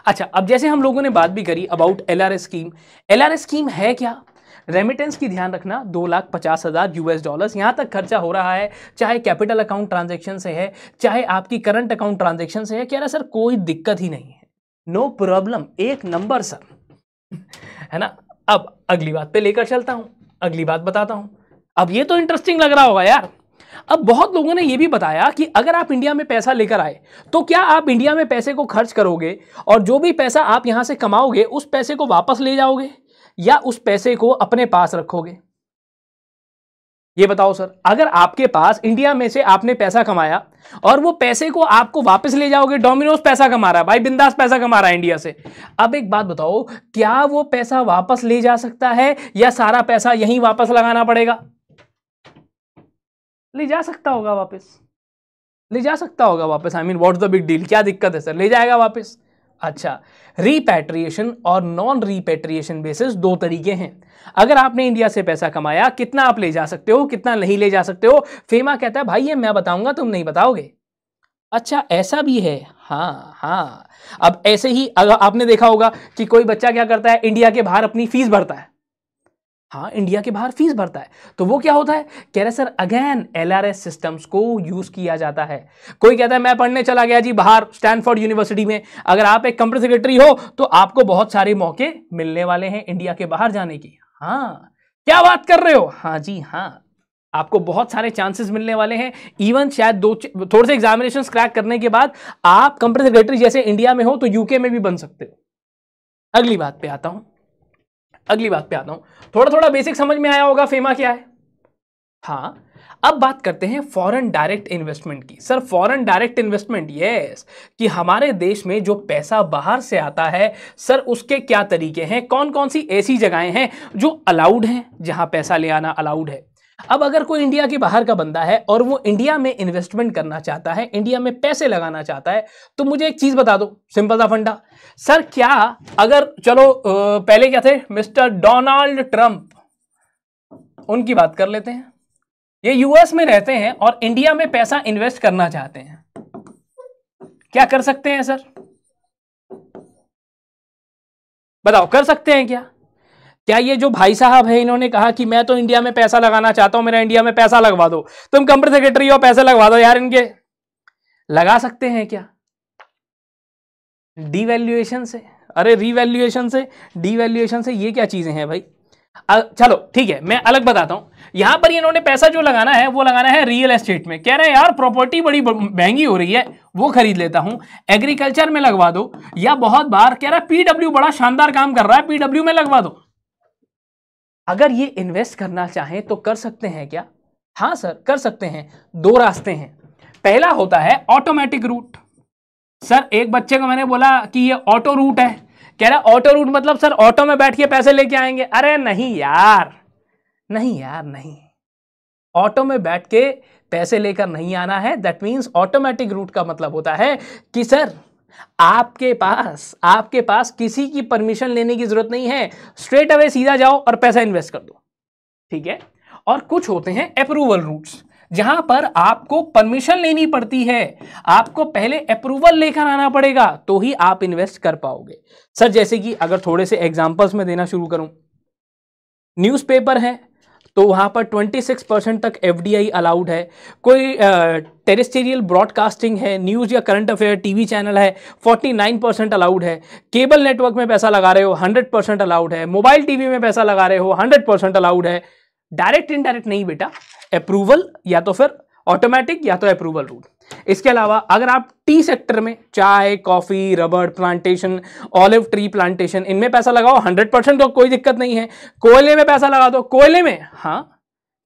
अच्छा अब जैसे हम लोगों ने बात भी करी about L R scheme L R scheme है क्या रेमिटेंस की ध्यान रखना दो लाख पचास हज़ार यूएस डॉलर्स यहाँ तक खर्चा हो रहा है चाहे कैपिटल अकाउंट ट्रांजेक्शन से है चाहे आपकी करंट अकाउंट ट्रांजेक्शन से है कह रहा सर कोई दिक्कत ही नहीं है नो no प्रॉब्लम एक नंबर सर [laughs] है ना अब अगली बात पे लेकर चलता हूँ अगली बात बताता हूँ अब ये तो इंटरेस्टिंग लग रहा होगा यार अब बहुत लोगों ने यह भी बताया कि अगर आप इंडिया में पैसा लेकर आए तो क्या आप इंडिया में पैसे को खर्च करोगे और जो भी पैसा आप यहां से कमाओगे उस पैसे को वापस ले जाओगे या उस पैसे को अपने पास रखोगे ये बताओ सर अगर आपके पास इंडिया में से आपने पैसा कमाया और वो पैसे को आपको वापस ले जाओगे डोमिनोज पैसा कमा रहा है भाई बिंदास पैसा कमा रहा है इंडिया से अब एक बात बताओ क्या वो पैसा वापस ले जा सकता है या सारा पैसा यहीं वापस लगाना पड़ेगा ले जा सकता हम्म। होगा वापस ले जा सकता होगा वापस I mean what the big deal क्या दिक्कत है सर ले जाएगा वापस अच्छा रिपेट्रिएशन और नॉन रिपेट्रिएशन बेसिस दो तरीके हैं अगर आपने इंडिया से पैसा कमाया कितना आप ले जा सकते हो कितना नहीं ले जा सकते हो फेमा कहता है भाई ये मैं बताऊंगा तुम नहीं बताओगे अच्छा ऐसा भी है हाँ हाँ अब ऐसे ही अगर आपने देखा होगा कि कोई बच्चा क्या करता है इंडिया के बाहर अपनी फीस भरता है हाँ इंडिया के बाहर फीस भरता है तो वो क्या होता है कह रहे सर अगेन एलआरएस सिस्टम्स को यूज़ किया जाता है कोई कहता है मैं पढ़ने चला गया जी बाहर स्टैनफोर्ड यूनिवर्सिटी में अगर आप एक कंपनी सेक्रेटरी हो तो आपको बहुत सारे मौके मिलने वाले हैं इंडिया के बाहर जाने की हाँ क्या बात कर रहे हो हाँ जी हाँ आपको बहुत सारे चांसेस मिलने वाले हैं इवन शायद दो थोड़े से एग्जामिनेशन क्रैक करने के बाद आप कंपनी सेक्रेटरी जैसे इंडिया में हो तो यूके में भी बन सकते हो अगली बात पे आता हूं अगली बात पे आता हूं थोड़ा थोड़ा बेसिक समझ में आया होगा फेमा क्या है हाँ अब बात करते हैं फॉरेन डायरेक्ट इन्वेस्टमेंट की sir foreign direct investment yes कि हमारे देश में जो पैसा बाहर से आता है सर उसके क्या तरीके हैं कौन कौन सी ऐसी जगहें हैं जो अलाउड हैं जहां पैसा ले आना अलाउड है अब अगर कोई इंडिया के बाहर का बंदा है और वो इंडिया में इन्वेस्टमेंट करना चाहता है इंडिया में पैसे लगाना चाहता है तो मुझे एक चीज बता दो सिंपल सा फंडा सर क्या अगर चलो पहले क्या थे मिस्टर डोनाल्ड ट्रंप उनकी बात कर लेते हैं ये यूएस में रहते हैं और इंडिया में पैसा इन्वेस्ट करना चाहते हैं क्या कर सकते हैं सर बताओ कर सकते हैं क्या क्या ये जो भाई साहब है इन्होंने कहा कि मैं तो इंडिया में पैसा लगाना चाहता हूं मेरा इंडिया में पैसा लगवा दो तुम कंपनी सेक्रेटरी हो पैसा लगवा दो यार इनके लगा सकते हैं क्या डीवैल्यूएशन से अरे रीवैल्यूएशन से डीवैल्यूएशन से ये क्या चीजें हैं भाई चलो ठीक है मैं अलग बताता हूँ यहां पर इन्होंने पैसा जो लगाना है वो लगाना है रियल एस्टेट में कह रहे हैं यार प्रॉपर्टी बड़ी महंगी हो रही है वो खरीद लेता हूँ एग्रीकल्चर में लगवा दो या बहुत बार कह रहा है पीडब्ल्यू बड़ा शानदार काम कर रहा है पीडब्ल्यू में लगवा दो अगर ये इन्वेस्ट करना चाहें तो कर सकते हैं क्या हाँ सर कर सकते हैं दो रास्ते हैं पहला होता है ऑटोमेटिक रूट सर एक बच्चे को मैंने बोला कि ये ऑटो रूट है कह रहा ऑटो रूट मतलब सर ऑटो में बैठ के पैसे लेके आएंगे अरे नहीं यार नहीं यार नहीं ऑटो में बैठ के पैसे लेकर नहीं आना है दैट मीन्स ऑटोमेटिक रूट का मतलब होता है कि सर आपके पास आपके पास किसी की परमिशन लेने की जरूरत नहीं है स्ट्रेट अवे सीधा जाओ और पैसा इन्वेस्ट कर दो ठीक है और कुछ होते हैं अप्रूवल रूट्स जहां पर आपको परमिशन लेनी पड़ती है आपको पहले अप्रूवल लेकर आना पड़ेगा तो ही आप इन्वेस्ट कर पाओगे सर जैसे कि अगर थोड़े से एग्जाम्पल्स में देना शुरू करूं न्यूज़पेपर है तो वहाँ पर 26 परसेंट तक एफ अलाउड है कोई टेरिस्टेरियल ब्रॉडकास्टिंग है न्यूज़ या करंट अफेयर टीवी चैनल है 49 परसेंट अलाउड है केबल नेटवर्क में पैसा लगा रहे हो 100 परसेंट अलाउड है मोबाइल टीवी में पैसा लगा रहे हो 100 परसेंट अलाउड है डायरेक्ट इनडायरेक्ट नहीं बेटा अप्रूवल या तो फिर ऑटोमेटिक या तो अप्रूवल रूट इसके अलावा अगर आप टी सेक्टर में चाय कॉफ़ी रबड़ प्लांटेशन ऑलिव ट्री प्लांटेशन इनमें पैसा लगाओ 100 परसेंट तो कोई दिक्कत नहीं है कोयले में पैसा लगा दो कोयले में हाँ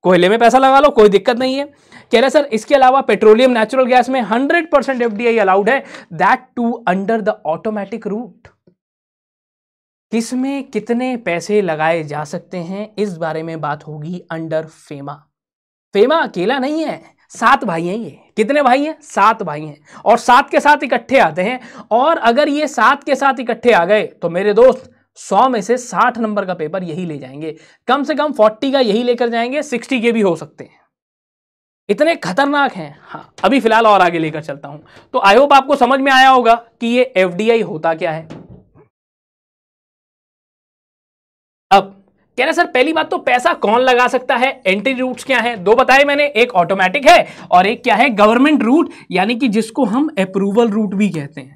कोयले में पैसा लगा लो कोई दिक्कत नहीं है कह रहे सर इसके अलावा पेट्रोलियम नेचुरल गैस में 100 परसेंट एफ अलाउड है that too under the automatic route किसमें कितने पैसे लगाए जा सकते हैं इस बारे में बात होगी अंडर फेमा फेमा अकेला नहीं है सात भाई हैं ये कितने भाई हैं सात भाई हैं और सात के साथ इकट्ठे आते हैं और अगर ये सात के साथ इकट्ठे आ गए तो मेरे दोस्त सौ में से साठ नंबर का पेपर यही ले जाएंगे कम से कम फोर्टी का यही लेकर जाएंगे सिक्सटी के भी हो सकते हैं इतने खतरनाक हैं हाँ अभी फिलहाल और आगे लेकर चलता हूं तो आई होप आपको समझ में आया होगा कि ये एफ होता क्या है अब कह रहे सर पहली बात तो पैसा कौन लगा सकता है एंट्री रूट्स क्या है दो बताए मैंने एक ऑटोमेटिक है और एक क्या है गवर्नमेंट रूट यानी कि जिसको हम अप्रूवल रूट भी कहते हैं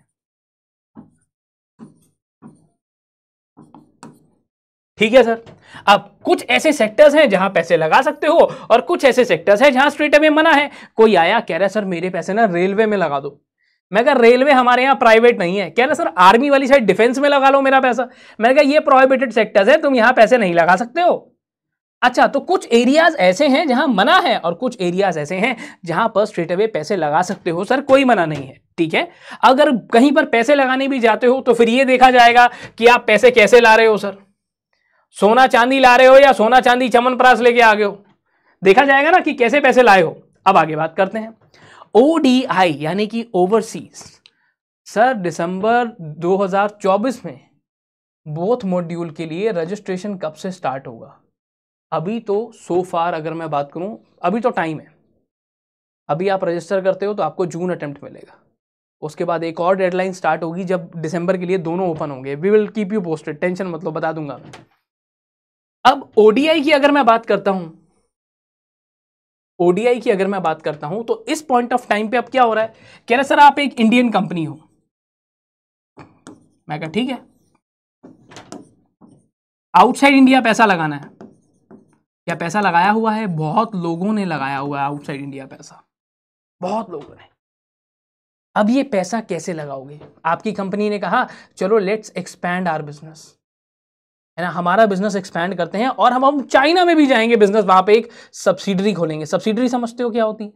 ठीक है सर अब कुछ ऐसे सेक्टर्स हैं जहां पैसे लगा सकते हो और कुछ ऐसे सेक्टर्स हैं जहां स्ट्रेट में मना है कोई आया कह रहा है सर मेरे पैसे ना रेलवे में लगा दो मैं कहा रेलवे हमारे यहाँ प्राइवेट नहीं है कह रहे सर आर्मी वाली साइड डिफेंस में लगा लो मेरा पैसा मैंने कहा ये प्रोहिबिटेड सेक्टर्स है तुम यहाँ पैसे नहीं लगा सकते हो अच्छा तो कुछ एरियाज ऐसे हैं जहां मना है और कुछ एरियाज ऐसे हैं जहां पर स्ट्रेट अवे पैसे लगा सकते हो सर कोई मना नहीं है ठीक है अगर कहीं पर पैसे लगाने भी जाते हो तो फिर ये देखा जाएगा कि आप पैसे कैसे ला रहे हो सर सोना चांदी ला रहे हो या सोना चांदी चमन प्रास लेके आ गए हो देखा जाएगा ना कि कैसे पैसे लाए हो अब आगे बात करते हैं ओडीआई यानी कि ओवरसीज सर दिसंबर 2024 में बोथ मॉड्यूल के लिए रजिस्ट्रेशन कब से स्टार्ट होगा अभी तो सो फार अगर मैं बात करूं अभी तो टाइम है अभी आप रजिस्टर करते हो तो आपको जून अटेम्प्ट मिलेगा उसके बाद एक और डेडलाइन स्टार्ट होगी जब दिसंबर के लिए दोनों ओपन होंगे we will keep you posted tension मतलब बता दूंगा मैं अब ओडीआई की अगर मैं बात करता हूं ओडीआई की अगर मैं बात करता हूं तो इस पॉइंट ऑफ टाइम पे अब क्या हो रहा है कह रहे सर आप एक इंडियन कंपनी हो मैं कहा ठीक है आउटसाइड इंडिया पैसा लगाना है क्या पैसा लगाया हुआ है बहुत लोगों ने लगाया हुआ है आउटसाइड इंडिया पैसा बहुत लोगों ने अब ये पैसा कैसे लगाओगे आपकी कंपनी ने कहा चलो लेट्स एक्सपैंड आर बिजनेस है ना हमारा बिजनेस एक्सपैंड करते हैं और हम हम चाइना में भी जाएंगे बिजनेस वहां पे एक सब्सिडरी खोलेंगे सब्सिडरी समझते हो क्या होती है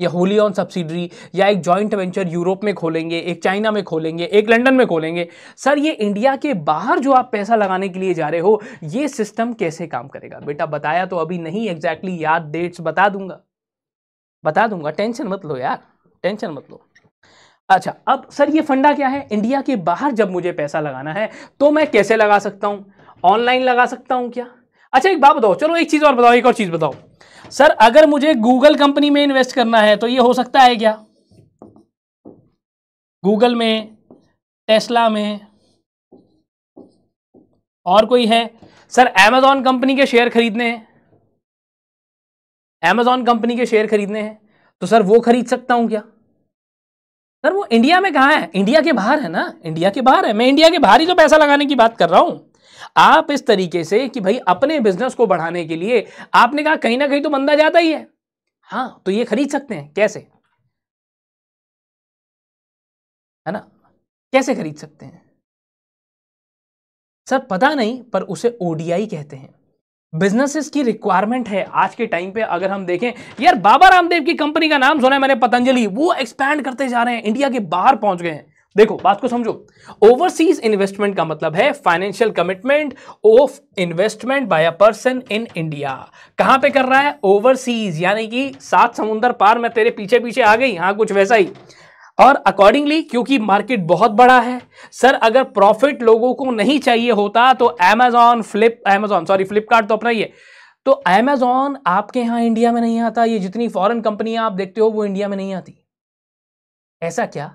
या होली ऑन सब्सिडरी या एक जॉइंट वेंचर यूरोप में खोलेंगे एक चाइना में खोलेंगे एक लंदन में खोलेंगे सर ये इंडिया के बाहर जो आप पैसा लगाने के लिए जा रहे हो ये सिस्टम कैसे काम करेगा बेटा बताया तो अभी नहीं एग्जैक्टली exactly याद डेट्स बता दूंगा बता दूंगा टेंशन मत लो यार टेंशन मत लो अच्छा अब सर ये फंडा क्या है इंडिया के बाहर जब मुझे पैसा लगाना है तो मैं कैसे लगा सकता हूँ ऑनलाइन लगा सकता हूं क्या अच्छा एक बात बताओ चलो एक चीज़ और बताओ एक और चीज़ बताओ सर अगर मुझे गूगल कंपनी में इन्वेस्ट करना है तो ये हो सकता है क्या गूगल में टेस्ला में और कोई है सर एमेजॉन कंपनी के शेयर खरीदने हैं एमेजॉन कंपनी के शेयर खरीदने हैं तो सर वो खरीद सकता हूं क्या सर वो इंडिया में कहा है इंडिया के बाहर है ना इंडिया के बाहर है मैं इंडिया के बाहर ही तो पैसा लगाने की बात कर रहा हूं आप इस तरीके से कि भाई अपने बिजनेस को बढ़ाने के लिए आपने कहा कहीं ना कहीं तो बंदा जाता ही है हाँ तो ये खरीद सकते हैं कैसे है ना कैसे खरीद सकते हैं सर पता नहीं पर उसे ओडीआई कहते हैं बिजनेसेस की रिक्वायरमेंट है आज के टाइम पे अगर हम देखें यार बाबा रामदेव की कंपनी का नाम सुना है मैंने पतंजलि वो एक्सपैंड करते जा रहे हैं इंडिया के बाहर पहुंच गए हैं देखो बात को समझो ओवरसीज इन्वेस्टमेंट का मतलब है financial commitment of investment by a person in India कहां पे कर रहा है ओवरसीज यानी कि सात समुंदर पार में तेरे पीछे पीछे आ गई हाँ कुछ वैसा ही और अकॉर्डिंगली क्योंकि मार्केट बहुत बड़ा है सर अगर प्रॉफिट लोगों को नहीं चाहिए होता तो Amazon flip Amazon sorry Flipkart तो अपना ही है तो अमेजॉन आपके यहां इंडिया में नहीं आता ये जितनी फॉरेन कंपनियां आप देखते हो वो इंडिया में नहीं आती ऐसा क्या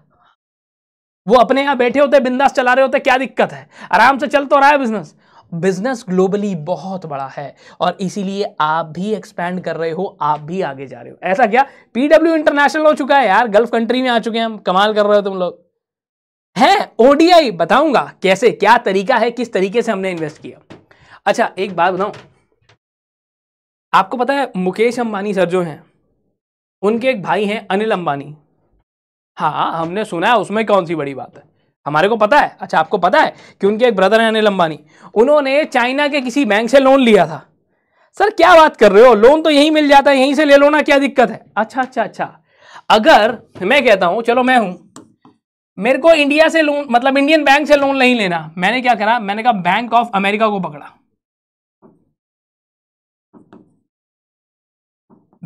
वो अपने यहां बैठे होते बिंदास चला रहे होते क्या दिक्कत है आराम से चल तो रहा है बिजनेस बिजनेस ग्लोबली बहुत बड़ा है और इसीलिए आप भी एक्सपैंड कर रहे हो आप भी आगे जा रहे हो ऐसा क्या पीडब्ल्यू इंटरनेशनल हो चुका है यार गल्फ कंट्री में आ चुके हैं हम कमाल कर रहे हो तुम लोग है ओडीआई बताऊंगा कैसे क्या तरीका है किस तरीके से हमने इन्वेस्ट किया अच्छा एक बात बताऊं आपको पता है मुकेश अंबानी सर जो हैं उनके एक भाई हैं अनिल अंबानी हाँ हमने सुना है उसमें कौन सी बड़ी बात है हमारे को पता है अच्छा आपको पता है कि उनके एक ब्रदर हैं अनिल अंबानी उन्होंने चाइना के किसी बैंक से लोन लिया था सर क्या बात कर रहे हो लोन तो यहीं मिल जाता है यहीं से ले लो ना क्या दिक्कत है अच्छा अच्छा अच्छा अगर मैं कहता हूं चलो मैं हूं मेरे को इंडिया से लोन मतलब इंडियन बैंक से लोन नहीं लेना मैंने क्या करा मैंने कहा बैंक ऑफ अमेरिका को पकड़ा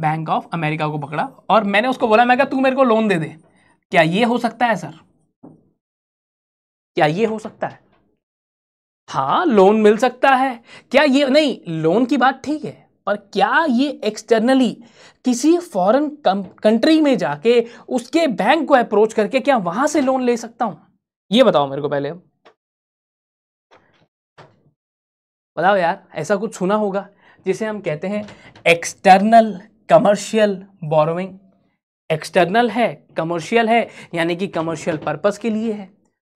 बैंक ऑफ अमेरिका को पकड़ा और मैंने उसको बोला मैं कहा तू मेरे को लोन दे दे क्या ये हो सकता है सर क्या ये हो सकता है हाँ लोन मिल सकता है क्या ये नहीं लोन की बात ठीक है पर क्या ये एक्सटर्नली किसी फॉरेन कंट्री में जाके उसके बैंक को अप्रोच करके क्या वहां से लोन ले सकता हूं ये बताओ मेरे को पहले अब बताओ यार ऐसा कुछ सुना होगा जिसे हम कहते हैं एक्सटर्नल कमर्शियल बोरोइंग एक्सटर्नल है कमर्शियल है यानी कि कमर्शियल पर्पस के लिए है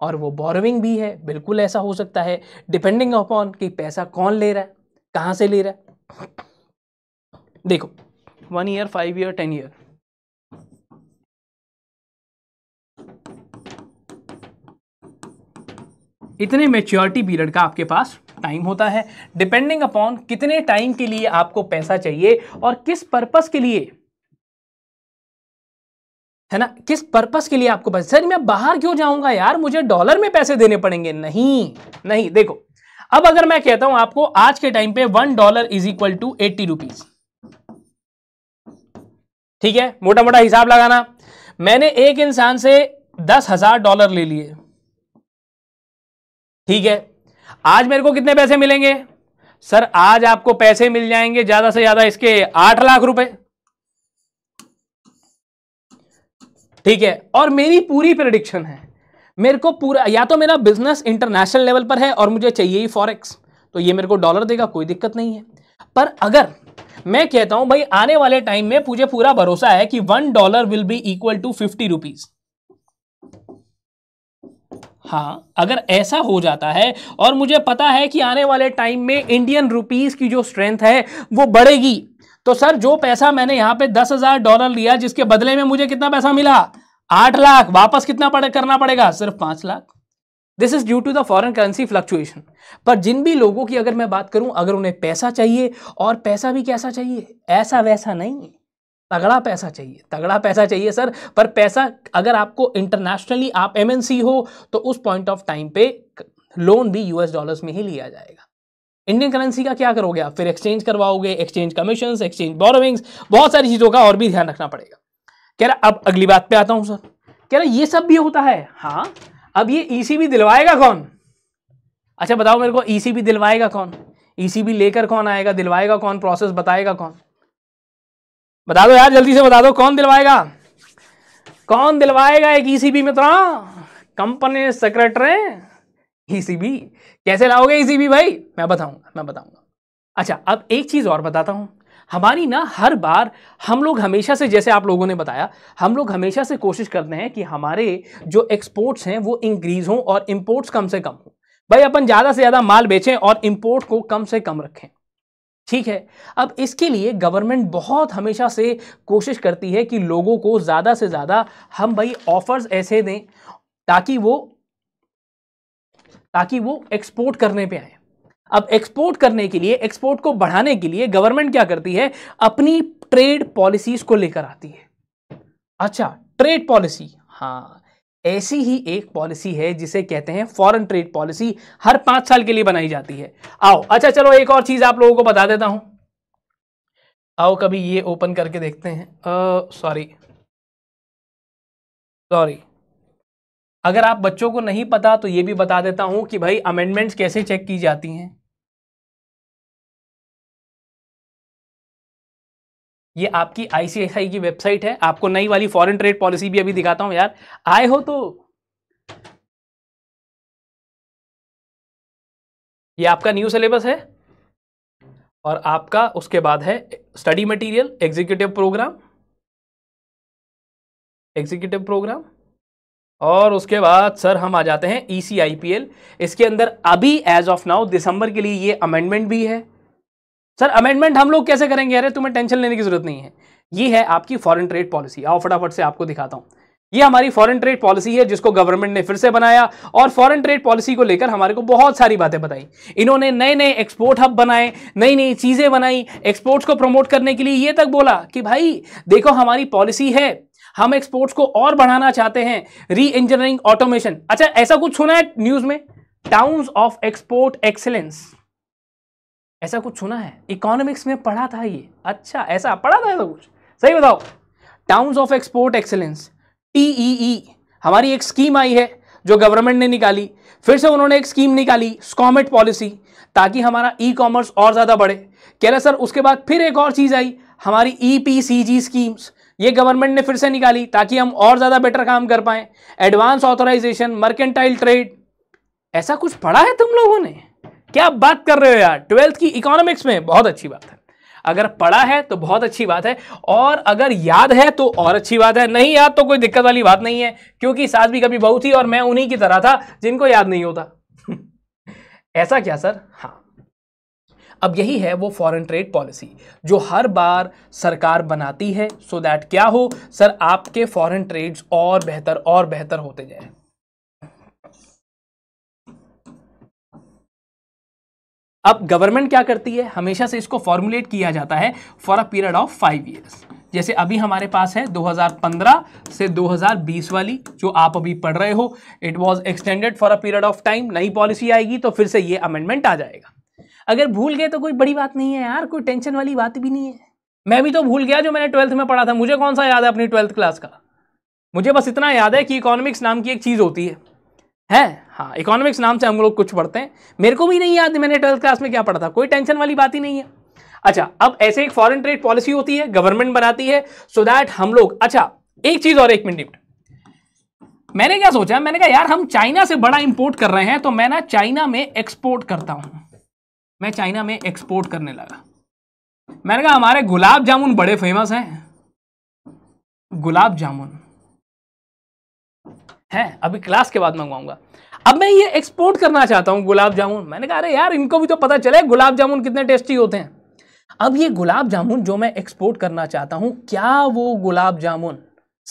और वो बोरोविंग भी है बिल्कुल ऐसा हो सकता है डिपेंडिंग अपॉन कि पैसा कौन ले रहा है कहाँ से ले रहा है देखो one year five year ten year इतने मेच्योरिटी पीरियड का आपके पास टाइम होता है डिपेंडिंग अपॉन कितने टाइम के लिए आपको पैसा चाहिए और किस पर्पस के लिए है ना किस पर्पस के लिए आपको पैसे सर मैं बाहर क्यों जाऊंगा यार मुझे डॉलर में पैसे देने पड़ेंगे नहीं नहीं देखो अब अगर मैं कहता हूं आपको आज के टाइम पे one dollar is equal to eighty rupees ठीक है मोटा मोटा हिसाब लगाना मैंने एक इंसान से दस हजार डॉलर ले लिए ठीक है आज मेरे को कितने पैसे मिलेंगे सर आज आपको पैसे मिल जाएंगे ज्यादा से ज्यादा इसके आठ लाख रुपए ठीक है और मेरी पूरी प्रडिक्शन है मेरे को पूरा या तो मेरा बिजनेस इंटरनेशनल लेवल पर है और मुझे चाहिए ही फॉरेक्स तो ये मेरे को डॉलर देगा कोई दिक्कत नहीं है पर अगर मैं कहता हूं भाई आने वाले टाइम में मुझे पूरा भरोसा है कि one dollar will be equal to fifty rupees हाँ अगर ऐसा हो जाता है और मुझे पता है कि आने वाले टाइम में इंडियन रुपीज की जो स्ट्रेंथ है वो बढ़ेगी तो सर जो पैसा मैंने यहाँ पे दस हजार डॉलर लिया जिसके बदले में मुझे कितना पैसा मिला आठ लाख वापस कितना पड़े, करना पड़ेगा सिर्फ पांच lakh this is due to the foreign currency fluctuation पर जिन भी लोगों की अगर मैं बात करूं अगर उन्हें पैसा चाहिए और पैसा भी कैसा चाहिए ऐसा वैसा नहीं तगड़ा पैसा चाहिए तगड़ा पैसा चाहिए सर पर पैसा अगर आपको इंटरनेशनली आप एमएनसी हो तो उस पॉइंट ऑफ टाइम पे लोन भी यूएस डॉलर्स में ही लिया जाएगा इंडियन करेंसी का क्या करोगे आप फिर एक्सचेंज करवाओगे एक्सचेंज कमीशन एक्सचेंज बोरोविंग्स बहुत सारी चीज़ों का और भी ध्यान रखना पड़ेगा कह रहा अब अगली बात पे आता हूं सर कह रहा ये सब भी होता है हाँ अब ये ईसीबी e दिलवाएगा कौन अच्छा बताओ मेरे को ईसीबी e दिलवाएगा कौन ईसीबी e लेकर कौन आएगा दिलवाएगा कौन प्रोसेस बताएगा कौन बता दो यार जल्दी से बता दो कौन दिलवाएगा कौन दिलवाएगा एक ईसीबी में तो कंपनी सेक्रेटरी ईसीबी कैसे लाओगे इसी भी भाई मैं बताऊंगा मैं बताऊंगा अच्छा अब एक चीज़ और बताता हूँ हमारी ना हर बार हम लोग हमेशा से जैसे आप लोगों ने बताया हम लोग हमेशा से कोशिश करते हैं कि हमारे जो एक्सपोर्ट्स हैं वो इंक्रीज़ हों और इम्पोर्ट्स कम से कम हों भाई अपन ज़्यादा से ज़्यादा माल बेचें और इम्पोर्ट को कम से कम रखें ठीक है अब इसके लिए गवर्नमेंट बहुत हमेशा से कोशिश करती है कि लोगों को ज़्यादा से ज़्यादा हम भाई ऑफर्स ऐसे दें ताकि वो ताकि वो एक्सपोर्ट करने पे आए अब एक्सपोर्ट करने के लिए एक्सपोर्ट को बढ़ाने के लिए गवर्नमेंट क्या करती है अपनी ट्रेड पॉलिसीज को लेकर आती है अच्छा ट्रेड पॉलिसी हाँ ऐसी ही एक पॉलिसी है जिसे कहते हैं फॉरेन ट्रेड पॉलिसी हर पांच साल के लिए बनाई जाती है आओ अच्छा चलो एक और चीज आप लोगों को बता देता हूं आओ कभी ये ओपन करके देखते हैं सॉरी सॉरी अगर आप बच्चों को नहीं पता तो ये भी बता देता हूं कि भाई अमेंडमेंट्स कैसे चेक की जाती हैं ये आपकी आईसीआईसीआई की वेबसाइट है आपको नई वाली फॉरेन ट्रेड पॉलिसी भी अभी दिखाता हूं यार आए हो तो ये आपका न्यू सिलेबस है और आपका उसके बाद है study material executive programme executive programme और उसके बाद सर हम आ जाते हैं ई सी आई पी एल इसके अंदर अभी एज ऑफ नाउ दिसंबर के लिए ये अमेंडमेंट भी है सर अमेंडमेंट हम लोग कैसे करेंगे अरे तुम्हें टेंशन लेने की जरूरत नहीं है ये है आपकी फॉरेन ट्रेड पॉलिसी आओ फटाफट से आपको दिखाता हूँ ये हमारी फॉरेन ट्रेड पॉलिसी है जिसको गवर्नमेंट ने फिर से बनाया और फॉरेन ट्रेड पॉलिसी को लेकर हमारे को बहुत सारी बातें बताई इन्होंने नए नए एक्सपोर्ट हब बनाए नई नई चीज़ें बनाई एक्सपोर्ट्स को प्रमोट करने के लिए ये तक बोला कि भाई देखो हमारी पॉलिसी है हम एक्सपोर्ट्स को और बढ़ाना चाहते हैं री इंजीनियरिंग ऑटोमेशन अच्छा ऐसा कुछ सुना है न्यूज में टाउन्स ऑफ एक्सपोर्ट एक्सेलेंस ऐसा कुछ सुना है इकोनॉमिक्स में पढ़ा था ये अच्छा ऐसा पढ़ा था ऐसा कुछ सही बताओ towns of export excellence TE हमारी एक स्कीम आई है जो गवर्नमेंट ने निकाली फिर से उन्होंने एक स्कीम निकाली स्कॉमेट पॉलिसी ताकि हमारा ई e कॉमर्स और ज़्यादा बढ़े कह रहे सर उसके बाद फिर एक और चीज़ आई हमारी E P C G schemes ये गवर्नमेंट ने फिर से निकाली ताकि हम और ज़्यादा बेटर काम कर पाए एडवांस ऑथोराइजेशन मर्केंटाइल ट्रेड ऐसा कुछ पढ़ा है तुम लोगों ने क्या बात कर रहे हो यार ट्वेल्थ की इकोनॉमिक्स में बहुत अच्छी बात है अगर पढ़ा है तो बहुत अच्छी बात है और अगर याद है तो और अच्छी बात है नहीं याद तो कोई दिक्कत वाली बात नहीं है क्योंकि सास भी कभी बहू थी और मैं उन्हीं की तरह था जिनको याद नहीं होता [laughs] ऐसा क्या सर हाँ अब यही है वो फॉरेन ट्रेड पॉलिसी जो हर बार सरकार बनाती है सो so दैट क्या हो सर आपके फॉरेन ट्रेड्स और बेहतर और बेहतर होते जाए अब गवर्नमेंट क्या करती है हमेशा से इसको फॉर्मुलेट किया जाता है for a period of five years जैसे अभी हमारे पास है 2015 से 2020 वाली जो आप अभी पढ़ रहे हो it was extended for a period of time नई पॉलिसी आएगी तो फिर से ये अमेंडमेंट आ जाएगा अगर भूल गए तो कोई बड़ी बात नहीं है यार कोई टेंशन वाली बात भी नहीं है मैं भी तो भूल गया जो मैंने ट्वेल्थ में पढ़ा था मुझे कौन सा याद है अपनी ट्वेल्थ क्लास का मुझे बस इतना याद है कि इकोनॉमिक्स नाम की एक चीज़ होती है है हाँ इकोनॉमिक्स नाम से हम लोग कुछ पढ़ते हैं मेरे को भी नहीं याद मैंने ट्वेल्थ क्लास में क्या पढ़ा था कोई टेंशन वाली बात ही नहीं है अच्छा अब ऐसे एक फॉरेन ट्रेड पॉलिसी होती है गवर्नमेंट बनाती है सो दैट हम लोग अच्छा एक चीज और एक मिनट मैंने क्या सोचा मैंने कहा यार हम चाइना से बड़ा इंपोर्ट कर रहे हैं तो मैं ना चाइना में एक्सपोर्ट करता हूं मैं चाइना में एक्सपोर्ट करने लगा मैंने कहा हमारे गुलाब जामुन बड़े फेमस हैं गुलाब जामुन है अभी क्लास के बाद मंगवाऊंगा अब मैं ये एक्सपोर्ट करना चाहता हूँ गुलाब जामुन मैंने कहा अरे यार इनको भी तो पता चले गुलाब जामुन कितने टेस्टी होते हैं अब ये गुलाब जामुन जो मैं एक्सपोर्ट करना चाहता हूँ क्या वो गुलाब जामुन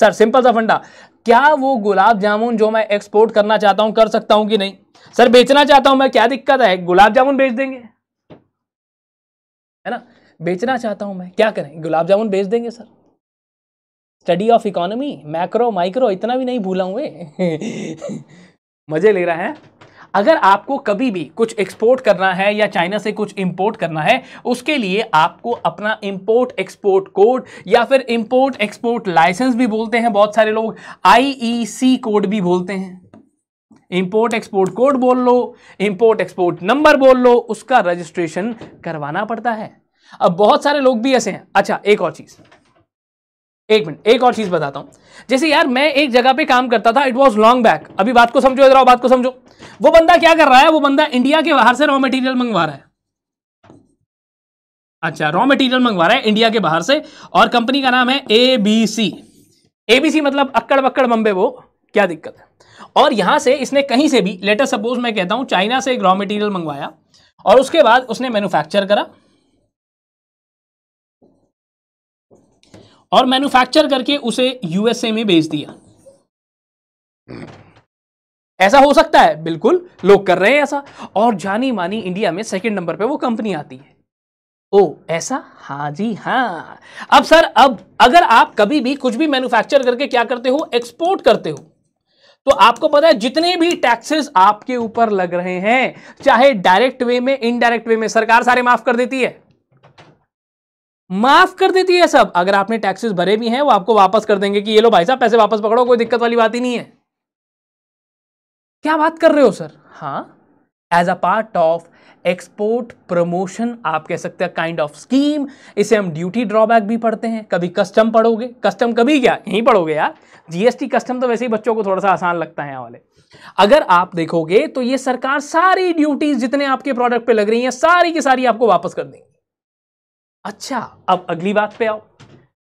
सर सिंपल सा फंडा क्या वो गुलाब जामुन जो मैं एक्सपोर्ट करना चाहता हूँ कर सकता हूँ कि नहीं सर बेचना चाहता हूँ मैं क्या दिक्कत है गुलाब जामुन बेच देंगे है ना बेचना चाहता हूँ मैं क्या करें गुलाब जामुन बेच देंगे sir study of economy macro micro इतना भी नहीं भूला हुए [laughs] मज़े ले रहा है अगर आपको कभी भी कुछ एक्सपोर्ट करना है या चाइना से कुछ इंपोर्ट करना है उसके लिए आपको अपना इंपोर्ट एक्सपोर्ट कोड या फिर इंपोर्ट एक्सपोर्ट लाइसेंस भी बोलते हैं बहुत सारे लोग आईईसी कोड e भी बोलते हैं इंपोर्ट एक्सपोर्ट कोड बोल लो इंपोर्ट एक्सपोर्ट नंबर बोल लो उसका रजिस्ट्रेशन करवाना पड़ता है अब बहुत सारे लोग भी ऐसे हैं अच्छा एक और चीज एक मिनट एक और चीज बताता हूं जैसे यार मैं एक जगह पे काम करता था इट वॉज लॉन्ग बैक अभी बात को समझो इधर बात को समझो वो बंदा क्या कर रहा है वो बंदा इंडिया के बाहर से रॉ मटेरियल मंगवा रहा है अच्छा रॉ मटेरियल मंगवा रहा है इंडिया के बाहर से और कंपनी का नाम है एबीसी एबीसी मतलब अक्कड़ बक्कड़ बम्बे वो क्या दिक्कत है और यहां से इसने कहीं से भी लेटर सपोज मैं कहता हूं चाइना से एक रॉ मटेरियल मंगवाया और उसके बाद उसने मैन्युफैक्चर करा और मैन्युफैक्चर करके उसे यूएसए में बेच दिया ऐसा हो सकता है बिल्कुल लोग कर रहे हैं ऐसा और जानी मानी इंडिया में सेकंड नंबर पे वो कंपनी आती है ओ ऐसा हाँ जी हाँ अब सर अब अगर आप कभी भी कुछ भी मैन्युफैक्चर करके क्या करते हो एक्सपोर्ट करते हो तो आपको पता है जितने भी टैक्सेस आपके ऊपर लग रहे हैं चाहे डायरेक्ट वे में इनडायरेक्ट वे में सरकार सारे माफ कर देती है माफ कर देती है सब अगर आपने टैक्सेस भरे भी हैं वो आपको वापस कर देंगे कि ये लो भाई साहब पैसे वापस पकड़ो कोई दिक्कत वाली बात ही नहीं है क्या बात कर रहे हो सर हाँ as a part of export promotion आप कह सकते हैं काइंड ऑफ स्कीम इसे हम ड्यूटी ड्रॉबैक भी पढ़ते हैं कभी कस्टम पढ़ोगे कस्टम कभी क्या यहीं पढ़ोगे यार जीएसटी कस्टम तो वैसे ही बच्चों को थोड़ा सा आसान लगता है वाले अगर आप देखोगे तो ये सरकार सारी ड्यूटीज जितने आपके प्रोडक्ट पे लग रही हैं सारी की सारी आपको वापस कर देंगे अच्छा अब अगली बात पे आओ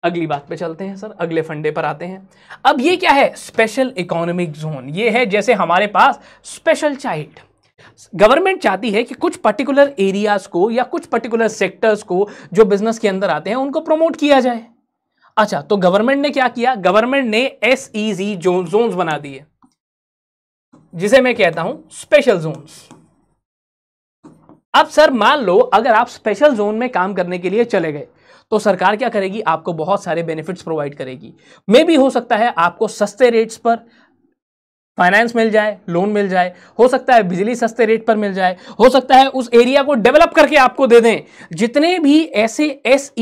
अगली बात पे चलते हैं सर अगले फंडे पर आते हैं अब ये क्या है स्पेशल इकोनॉमिक जोन ये है जैसे हमारे पास स्पेशल चाइल्ड गवर्नमेंट चाहती है कि कुछ पर्टिकुलर एरियाज को या कुछ पर्टिकुलर सेक्टर्स को जो बिजनेस के अंदर आते हैं उनको प्रमोट किया जाए अच्छा तो गवर्नमेंट ने क्या किया गवर्नमेंट ने एस ई जी जोन बना दिए जिसे मैं कहता हूं स्पेशल जोन्स अब सर मान लो अगर आप स्पेशल जोन में काम करने के लिए चले गए तो सरकार क्या करेगी आपको बहुत सारे बेनिफिट्स प्रोवाइड करेगी मे भी हो सकता है आपको सस्ते रेट्स पर फाइनेंस मिल जाए लोन मिल जाए हो सकता है बिजली सस्ते रेट पर मिल जाए हो सकता है उस एरिया को डेवलप करके आपको दे दें जितने भी ऐसे एस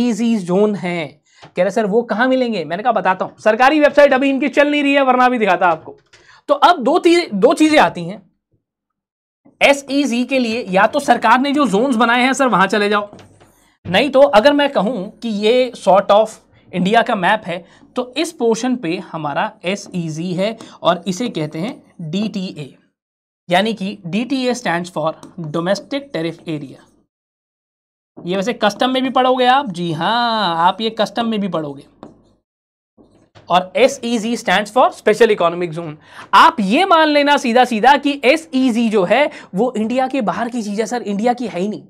जोन e हैं कह रहे सर वो कहाँ मिलेंगे मैंने कहा बताता हूँ सरकारी वेबसाइट अभी इनकी चल नहीं रही है वरना भी दिखाता आपको तो अब दो दो चीजें आती हैं एस e के लिए या तो सरकार ने जो जोन्स बनाए हैं सर वहां चले जाओ नहीं तो अगर मैं कहूं कि ये सॉर्ट ऑफ इंडिया का मैप है तो इस पोर्शन पे हमारा एस e है और इसे कहते हैं डी यानी कि D T A stand for domestic tariff area ये वैसे कस्टम में भी पढ़ोगे आप जी हाँ आप ये कस्टम में भी पढ़ोगे और S E Z stand for special economic zone आप ये मान लेना सीधा सीधा कि एस ई जी जो है वो इंडिया के बाहर की चीज़ है सर इंडिया की है ही नहीं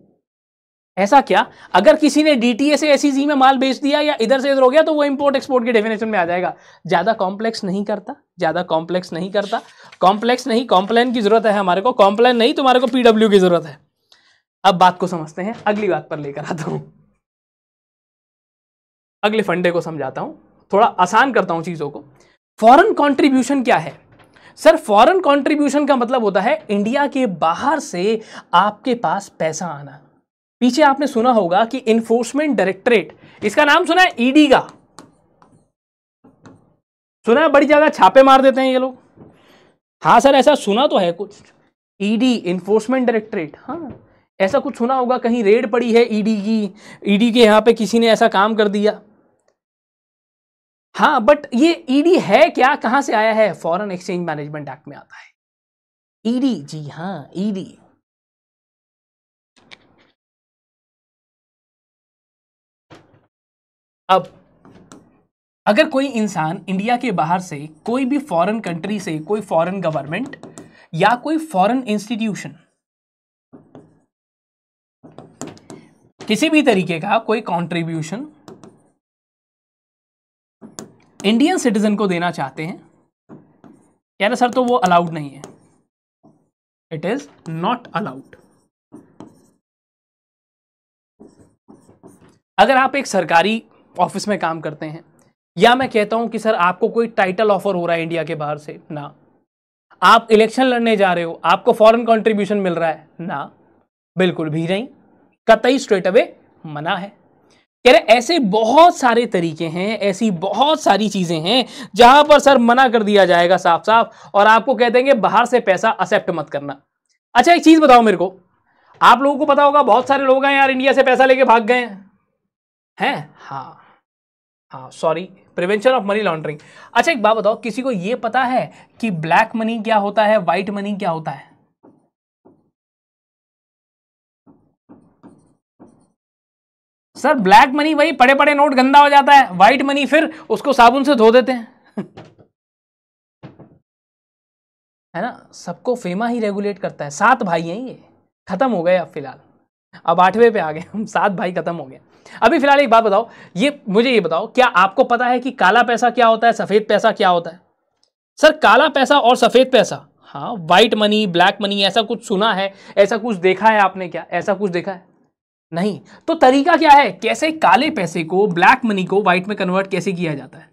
ऐसा क्या अगर किसी ने डीटीए से जी e में माल बेच दिया या इधर से इधर हो गया तो वो इंपोर्ट एक्सपोर्ट के डेफिनेशन में आ जाएगा ज़्यादा कॉम्प्लेक्स नहीं करता ज़्यादा कॉम्प्लेक्स नहीं करता कॉम्प्लेक्स नहीं कॉम्प्लेन की ज़रूरत है हमारे को कॉम्प्लेन नहीं तुम्हारे को पीडब्ल्यू की ज़रूरत है अब बात को समझते हैं अगली बात पर लेकर आता हूं अगले फंडे को समझाता हूं थोड़ा आसान करता हूं चीज़ों को फॉरन कॉन्ट्रीब्यूशन क्या है सर फॉरन कॉन्ट्रीब्यूशन का मतलब होता है इंडिया के बाहर से आपके पास पैसा आना पीछे आपने सुना होगा कि इन्फोर्समेंट डायरेक्टरेट इसका नाम सुना है ईडी e का सुना है बड़ी ज्यादा छापे मार देते हैं ये लोग हाँ सर ऐसा सुना तो है कुछ ईडी इन्फोर्समेंट डायरेक्टरेट हाँ ऐसा कुछ सुना होगा कहीं रेड पड़ी है ईडी e की ईडी e के यहाँ पे किसी ने ऐसा काम कर दिया हाँ बट ये ईडी है क्या कहाँ से आया है फॉरेन एक्सचेंज मैनेजमेंट एक्ट में आता है ईडी जी हाँ ईडी अब अगर कोई इंसान इंडिया के बाहर से कोई भी फॉरेन कंट्री से कोई फॉरेन गवर्नमेंट या कोई फॉरेन इंस्टीट्यूशन किसी भी तरीके का कोई कंट्रीब्यूशन इंडियन सिटीजन को देना चाहते हैं कह रहे सर तो वो अलाउड नहीं है इट इज नॉट अलाउड अगर आप एक सरकारी ऑफिस में काम करते हैं या मैं कहता हूं कि सर आपको कोई टाइटल ऑफर हो रहा है इंडिया के बाहर से ना आप इलेक्शन लड़ने जा रहे हो आपको फॉरेन कंट्रीब्यूशन मिल रहा है ना बिल्कुल भी नहीं कतई स्ट्रेट अवे मना है कह रहे ऐसे बहुत सारे तरीके हैं ऐसी बहुत सारी चीज़ें हैं जहां पर सर मना कर दिया जाएगा साफ साफ और आपको कह देंगे बाहर से पैसा एक्सेप्ट मत करना अच्छा एक चीज़ बताओ मेरे को आप लोगों को पता होगा बहुत सारे लोग हैं यार इंडिया से पैसा लेके भाग गए हैं है हाँ हाँ sorry prevention of money laundering अच्छा एक बात बताओ किसी को यह पता है कि ब्लैक मनी क्या होता है वाइट मनी क्या होता है सर ब्लैक मनी वही पड़े पड़े नोट गंदा हो जाता है व्हाइट मनी फिर उसको साबुन से धो देते हैं [laughs] है ना सबको फेमा ही रेगुलेट करता है सात भाई हैं ये खत्म हो गए अब फिलहाल अब आठवें पे आ गए हम सात भाई खत्म हो गए अभी फिलहाल एक बात बताओ ये मुझे ये बताओ क्या आपको पता है कि काला पैसा क्या होता है सफ़ेद पैसा क्या होता है सर काला पैसा और सफ़ेद पैसा हाँ वाइट मनी ब्लैक मनी ऐसा कुछ सुना है ऐसा कुछ देखा है आपने क्या ऐसा कुछ देखा है नहीं तो तरीका क्या है कैसे काले पैसे को ब्लैक मनी को व्हाइट में कन्वर्ट कैसे किया जाता है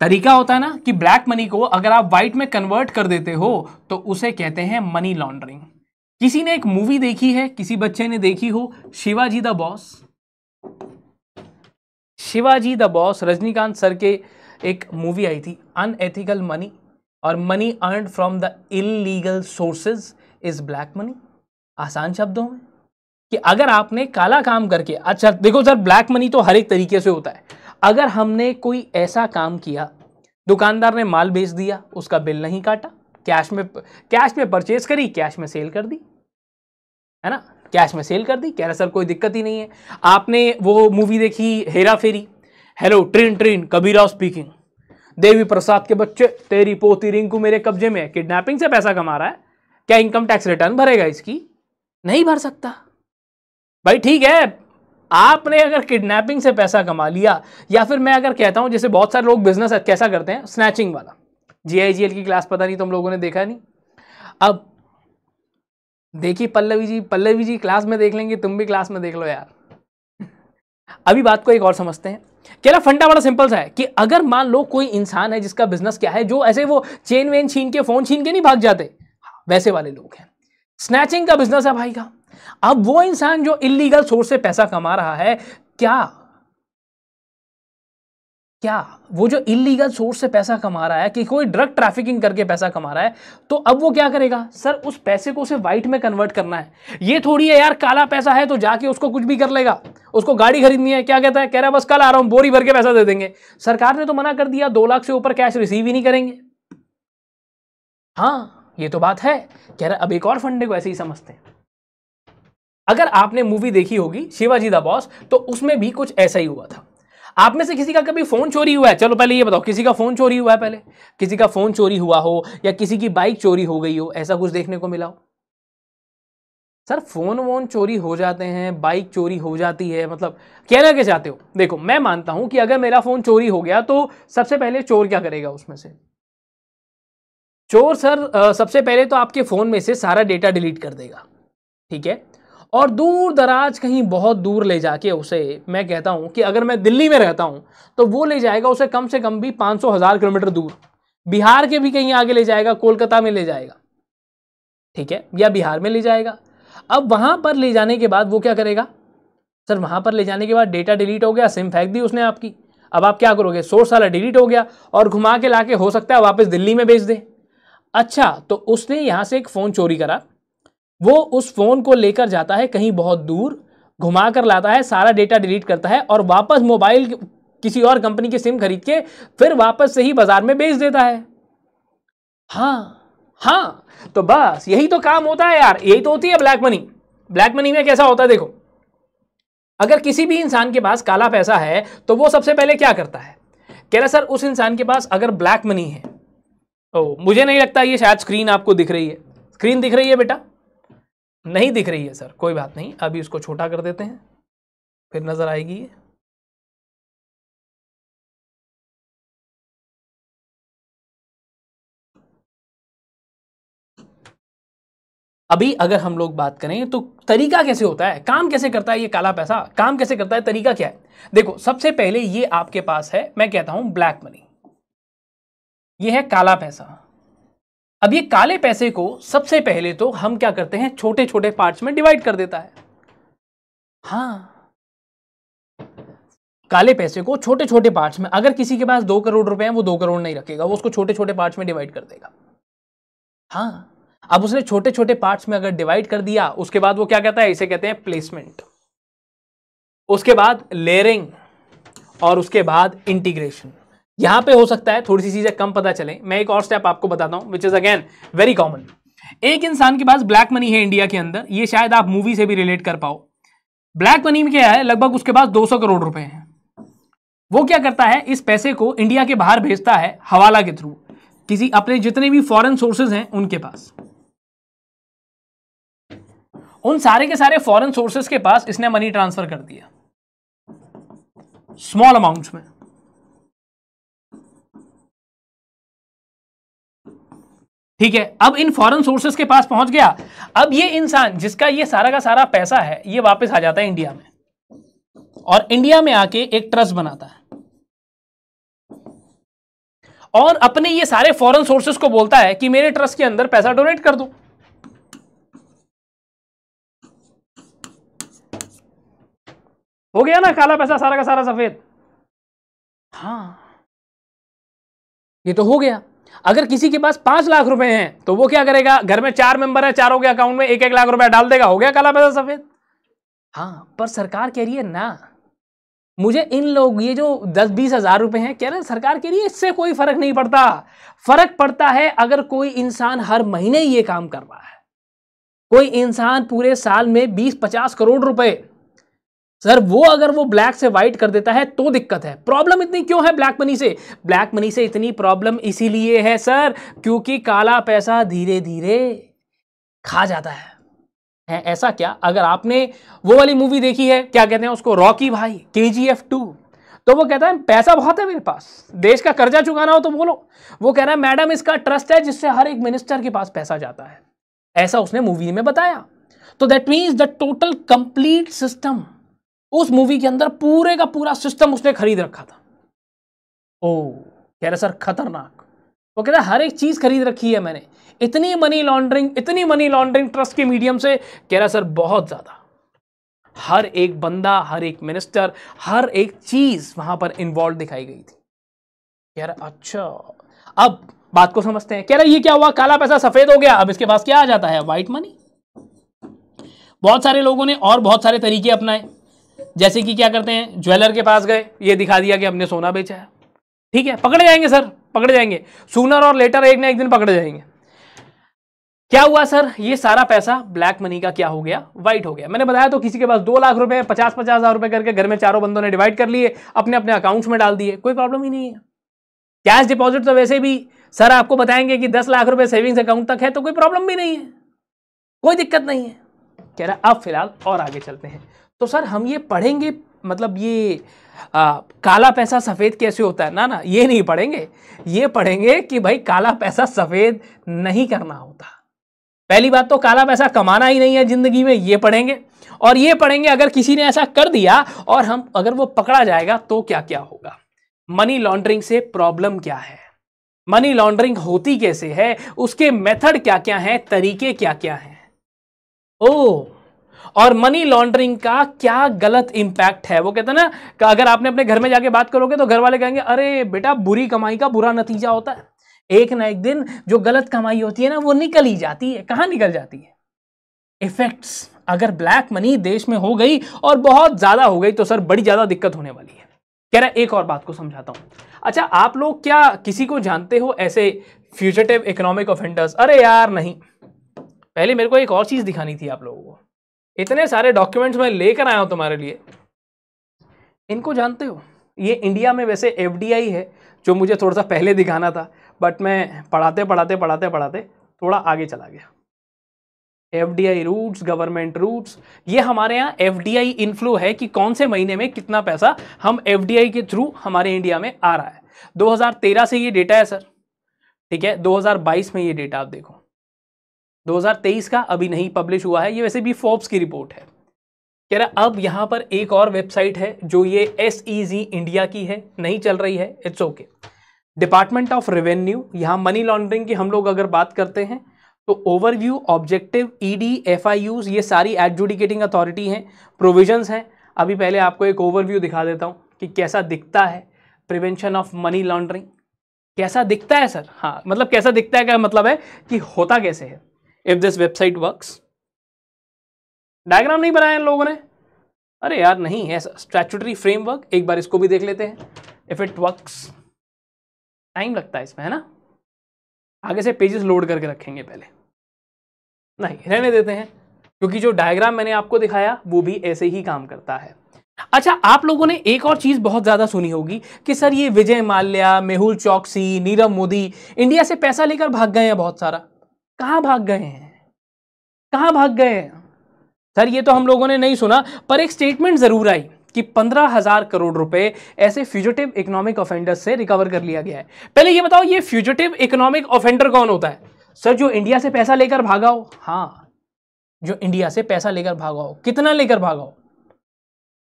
तरीका होता है ना कि ब्लैक मनी को अगर आप व्हाइट में कन्वर्ट कर देते हो तो उसे कहते हैं मनी लॉन्ड्रिंग किसी ने एक मूवी देखी है किसी बच्चे ने देखी हो Shivaji the boss Shivaji the boss Rajinikanth sir के एक मूवी आई थी अनएथिकल मनी और money earn from the illegal sources is black money आसान शब्दों में कि अगर आपने काला काम करके अच्छा देखो सर ब्लैक मनी तो हर एक तरीके से होता है अगर हमने कोई ऐसा काम किया दुकानदार ने माल बेच दिया उसका बिल नहीं काटा कैश में कैश में परचेज करी कैश में सेल कर दी है ना कैश में सेल कर दी कह रहा सर कोई दिक्कत ही नहीं है आपने वो मूवी देखी Hera Pheri hello train train Kabira speaking Devi Prasad के बच्चे तेरी पोती रिंकू मेरे कब्जे में किडनैपिंग से पैसा कमा रहा है क्या इनकम टैक्स रिटर्न भरेगा इसकी नहीं भर सकता भाई ठीक है आपने अगर किडनैपिंग से पैसा कमा लिया या फिर मैं अगर कहता हूं जैसे बहुत सारे लोग बिजनेस कैसा करते हैं स्नैचिंग वाला जीआईजीएल की क्लास पता नहीं तुम लोगों ने देखा नहीं अब देखिए पल्लवी जी पल्लवी जी क्लास में देख लेंगे तुम भी क्लास में देख लो यार अभी बात को एक और समझते हैं कहला फंडा बड़ा सिंपल सा है कि अगर मान लो कोई इंसान है जिसका बिजनेस क्या है जो ऐसे वो चेन वेन छीन के फोन छीन के नहीं भाग जाते हाँ, वैसे वाले लोग हैं स्नैचिंग का बिजनेस है भाई का अब वो इंसान जो इलीगल सोर्स से पैसा कमा रहा है क्या क्या वो जो इलीगल सोर्स से पैसा कमा रहा है कि कोई ड्रग ट्रैफिकिंग करके पैसा कमा रहा है तो अब वो क्या करेगा सर उस पैसे को उसे वाइट में कन्वर्ट करना है ये थोड़ी है यार काला पैसा है तो जाके उसको कुछ भी कर लेगा उसको गाड़ी खरीदनी है क्या कहता है कह रहा है बस कल आ रहा हूं बोरी भर के पैसा दे देंगे सरकार ने तो मना कर दिया दो लाख से ऊपर कैश रिसीव ही नहीं करेंगे हाँ ये तो बात है कह रहा अब एक और फंडे को ऐसे ही समझते हैं अगर आपने मूवी देखी होगी शिवाजी द बॉस तो उसमें भी कुछ ऐसा ही हुआ था आप में से किसी का कभी फ़ोन चोरी हुआ है चलो पहले ये बताओ किसी का फ़ोन चोरी हुआ है पहले किसी का फ़ोन चोरी हुआ हो या किसी की बाइक चोरी हो गई हो ऐसा कुछ देखने को मिला हो सर फ़ोन वोन चोरी हो जाते हैं बाइक चोरी हो जाती है मतलब कहना क्या चाहते हो देखो मैं मानता हूं कि अगर मेरा फ़ोन चोरी हो गया तो सबसे पहले चोर क्या करेगा उसमें से चोर सर सबसे पहले तो आपके फ़ोन में से सारा डेटा डिलीट कर देगा ठीक है और दूर दराज कहीं बहुत दूर ले जाके उसे मैं कहता हूँ कि अगर मैं दिल्ली में रहता हूँ तो वो ले जाएगा उसे कम से कम भी पाँच सौ हज़ार किलोमीटर दूर बिहार के भी कहीं आगे ले जाएगा कोलकाता में ले जाएगा ठीक है या बिहार में ले जाएगा अब वहाँ पर ले जाने के बाद वो क्या करेगा सर वहाँ पर ले जाने के बाद डेटा डिलीट हो गया सिम फेंक दी उसने आपकी अब आप क्या करोगे सोर्स वाला डिलीट हो गया और घुमा के लाके हो सकता है वापस दिल्ली में भेज दे अच्छा तो उसने यहाँ से एक फ़ोन चोरी करा वो उस फ़ोन को लेकर जाता है कहीं बहुत दूर घुमा कर लाता है सारा डेटा डिलीट करता है और वापस मोबाइल किसी और कंपनी की सिम खरीद के फिर वापस से ही बाज़ार में बेच देता है हाँ हाँ तो बस यही तो काम होता है यार यही तो होती है ब्लैक मनी ब्लैक मनी में कैसा होता है देखो अगर किसी भी इंसान के पास काला पैसा है तो वो सबसे पहले क्या करता है कह रहा सर उस इंसान के पास अगर ब्लैक मनी है ओ मुझे नहीं लगता ये शायद स्क्रीन आपको दिख रही है स्क्रीन दिख रही है बेटा नहीं दिख रही है सर कोई बात नहीं अभी उसको छोटा कर देते हैं फिर नज़र आएगी ये अभी अगर हम लोग बात करें तो तरीका कैसे होता है काम कैसे करता है ये काला पैसा काम कैसे करता है तरीका क्या है देखो सबसे पहले ये आपके पास है मैं कहता हूं ब्लैक मनी ये है काला पैसा अब ये काले पैसे को सबसे पहले तो हम क्या करते हैं छोटे छोटे पार्ट्स में डिवाइड कर देता है हाँ काले पैसे को छोटे छोटे पार्ट्स में अगर किसी के पास दो करोड़ रुपए हैं वो दो करोड़ नहीं रखेगा वो उसको छोटे छोटे पार्ट्स में डिवाइड कर देगा हाँ अब उसने छोटे छोटे पार्ट्स में अगर डिवाइड कर दिया उसके बाद वो क्या कहता है इसे कहते हैं प्लेसमेंट उसके बाद लेयरिंग और उसके बाद इंटीग्रेशन यहां पे हो सकता है थोड़ी सी चीजें कम पता चले मैं एक और स्टेप आपको बताता हूं which is again very common एक इंसान के पास ब्लैक मनी है इंडिया के अंदर ये शायद आप मूवी से भी रिलेट कर पाओ ब्लैक मनी में क्या है लगभग उसके पास 200 करोड़ रुपए हैं वो क्या करता है इस पैसे को इंडिया के बाहर भेजता है हवाला के थ्रू किसी अपने जितने भी फॉरेन सोर्सेज हैं उनके पास उन सारे के सारे फॉरेन सोर्सेज के पास इसने मनी ट्रांसफर कर दिया स्मॉल अमाउंट्स में ठीक है अब इन फॉरेन सोर्सेस के पास पहुंच गया अब ये इंसान जिसका ये सारा का सारा पैसा है ये वापस आ जाता है इंडिया में और इंडिया में आके एक ट्रस्ट बनाता है और अपने ये सारे फॉरेन सोर्सेस को बोलता है कि मेरे ट्रस्ट के अंदर पैसा डोनेट कर दो हो गया ना काला पैसा सारा का सारा सफेद हाँ ये तो हो गया अगर किसी के पास पांच लाख रुपए हैं तो वो क्या करेगा घर में चार मेंबर है चारों के अकाउंट में एक एक लाख रुपया डाल देगा हो गया काला पैसा सफेद हाँ पर सरकार कह रही है ना मुझे इन लोग ये जो दस बीस हजार रुपए हैं कह रहे हैं सरकार के लिए इससे कोई फर्क नहीं पड़ता फर्क पड़ता है अगर कोई इंसान हर महीने ये काम कर रहा है कोई इंसान पूरे साल में बीस पचास करोड़ रुपए सर वो अगर वो ब्लैक से व्हाइट कर देता है तो दिक्कत है प्रॉब्लम इतनी क्यों है ब्लैक मनी से ब्लैक मनी से इतनी प्रॉब्लम इसीलिए है सर क्योंकि काला पैसा धीरे धीरे खा जाता है है ऐसा क्या अगर आपने वो वाली मूवी देखी है क्या कहते हैं उसको रॉकी भाई के जी एफ टू तो वो कहता है पैसा बहुत है मेरे पास देश का कर्जा चुकाना हो तो बोलो वो कह रहा है मैडम इसका ट्रस्ट है जिससे हर एक मिनिस्टर के पास पैसा जाता है ऐसा उसने मूवी में बताया तो that means the total complete system उस मूवी के अंदर पूरे का पूरा सिस्टम उसने खरीद रखा था ओ कह रहे सर खतरनाक वो कहता हर एक चीज़ खरीद रखी है मैंने इतनी मनी लॉन्ड्रिंग इतनी मनी लॉन्ड्रिंग ट्रस्ट के मीडियम से कह रहा सर बहुत ज़्यादा हर एक बंदा हर एक मिनिस्टर हर एक चीज़ वहां पर इन्वॉल्व दिखाई गई थी कह रहा अच्छा अब बात को समझते हैं कह रहा ये क्या हुआ काला पैसा सफ़ेद हो गया अब इसके पास क्या आ जाता है वाइट मनी बहुत सारे लोगों ने और बहुत सारे तरीके अपनाए जैसे कि क्या करते हैं ज्वेलर के पास गए ये दिखा दिया कि हमने सोना बेचा है ठीक है पकड़े जाएंगे सर पकड़े जाएंगे सूनर और लेटर एक ना एक दिन पकड़े जाएंगे क्या हुआ सर ये सारा पैसा ब्लैक मनी का क्या हो गया वाइट हो गया मैंने बताया तो किसी के पास दो लाख रुपए पचास पचास हजार रुपए करके घर में चारों बंदों ने डिवाइड कर लिए अपने अपने अकाउंट्स में डाल दिए कोई प्रॉब्लम ही नहीं है कैश डिपॉजिट तो वैसे भी सर आपको बताएंगे कि दस लाख रुपए सेविंग्स अकाउंट तक है तो कोई प्रॉब्लम भी नहीं है कोई दिक्कत नहीं है कह रहा अब फिलहाल और आगे चलते हैं तो सर हम ये पढ़ेंगे मतलब ये आ, काला पैसा सफ़ेद कैसे होता है ना ना ये नहीं पढ़ेंगे ये पढ़ेंगे कि भाई काला पैसा सफ़ेद नहीं करना होता पहली बात तो काला पैसा कमाना ही नहीं है ज़िंदगी में ये पढ़ेंगे और ये पढ़ेंगे अगर किसी ने ऐसा कर दिया और हम अगर वो पकड़ा जाएगा तो क्या क्या होगा मनी लॉन्ड्रिंग से प्रॉब्लम क्या है मनी लॉन्ड्रिंग होती कैसे है उसके मेथड क्या क्या हैं तरीके क्या क्या हैं ओ और मनी लॉन्ड्रिंग का क्या गलत इंपैक्ट है वो कहते हैं ना अगर आपने अपने घर में जाके बात करोगे तो घर वाले कहेंगे अरे बेटा बुरी कमाई का बुरा नतीजा होता है एक ना एक दिन जो गलत कमाई होती है ना वो निकल ही जाती है कहाँ निकल जाती है इफेक्ट्स अगर ब्लैक मनी देश में हो गई और बहुत ज़्यादा हो गई तो सर बड़ी ज़्यादा दिक्कत होने वाली है कह रहा एक और बात को समझाता हूँ अच्छा आप लोग क्या किसी को जानते हो ऐसे फ्यूचरटिव इकोनॉमिक ऑफेंडर्स अरे यार नहीं पहले मेरे को एक और चीज़ दिखानी थी आप लोगों को इतने सारे डॉक्यूमेंट्स मैं लेकर आया हूँ तुम्हारे लिए इनको जानते हो ये इंडिया में वैसे एफ है जो मुझे थोड़ा सा पहले दिखाना था बट मैं पढ़ाते पढ़ाते पढ़ाते पढ़ाते थोड़ा आगे चला गया F D I routes government routes ये हमारे यहाँ एफ डी आई इनफ्लो है कि कौन से महीने में कितना पैसा हम एफ डी आई के थ्रू हमारे इंडिया में आ रहा है 2013 से ये डेटा है सर ठीक है 2022 में ये डेटा आप देखो 2023 का अभी नहीं पब्लिश हुआ है ये वैसे भी फोर्ब्स की रिपोर्ट है कह रहा अब यहाँ पर एक और वेबसाइट है जो ये एस ई जी इंडिया की है नहीं चल रही है it's okay department of revenue यहाँ मनी लॉन्ड्रिंग की हम लोग अगर बात करते हैं तो ओवरव्यू ऑब्जेक्टिव ईडी यूज ये सारी एडजुडिकेटिंग अथॉरिटी हैं प्रोविजन हैं अभी पहले आपको एक ओवरव्यू दिखा देता हूँ कि कैसा दिखता है प्रिवेंशन ऑफ मनी लॉन्ड्रिंग कैसा दिखता है सर हाँ मतलब कैसा दिखता है क्या मतलब है कि होता कैसे है if this website works diagram नहीं बनाया इन लोगों ने अरे यार नहीं है स्टैचूटरी फ्रेमवर्क एक बार इसको भी देख लेते हैं इफ इट वर्क्स टाइम लगता है इसमें है ना आगे से पेजेस लोड करके रखेंगे पहले नहीं रहने देते हैं क्योंकि जो डायग्राम मैंने आपको दिखाया वो भी ऐसे ही काम करता है अच्छा आप लोगों ने एक और चीज़ बहुत ज़्यादा सुनी होगी कि सर ये विजय माल्या मेहुल चौकसी नीरव मोदी इंडिया से पैसा लेकर भाग गए हैं बहुत सारा कहाँ भाग गए हैं कहाँ भाग गए हैं सर ये तो हम लोगों ने नहीं सुना पर एक स्टेटमेंट ज़रूर आई कि पंद्रह हजार करोड़ रुपए ऐसे फ्यूजिटिव इकोनॉमिक ऑफेंडर से रिकवर कर लिया गया है पहले ये बताओ ये फ्यूजिटिव इकोनॉमिक ऑफेंडर कौन होता है सर जो इंडिया से पैसा लेकर भागा हो हाँ जो इंडिया से पैसा लेकर भागा हो कितना लेकर भागा हो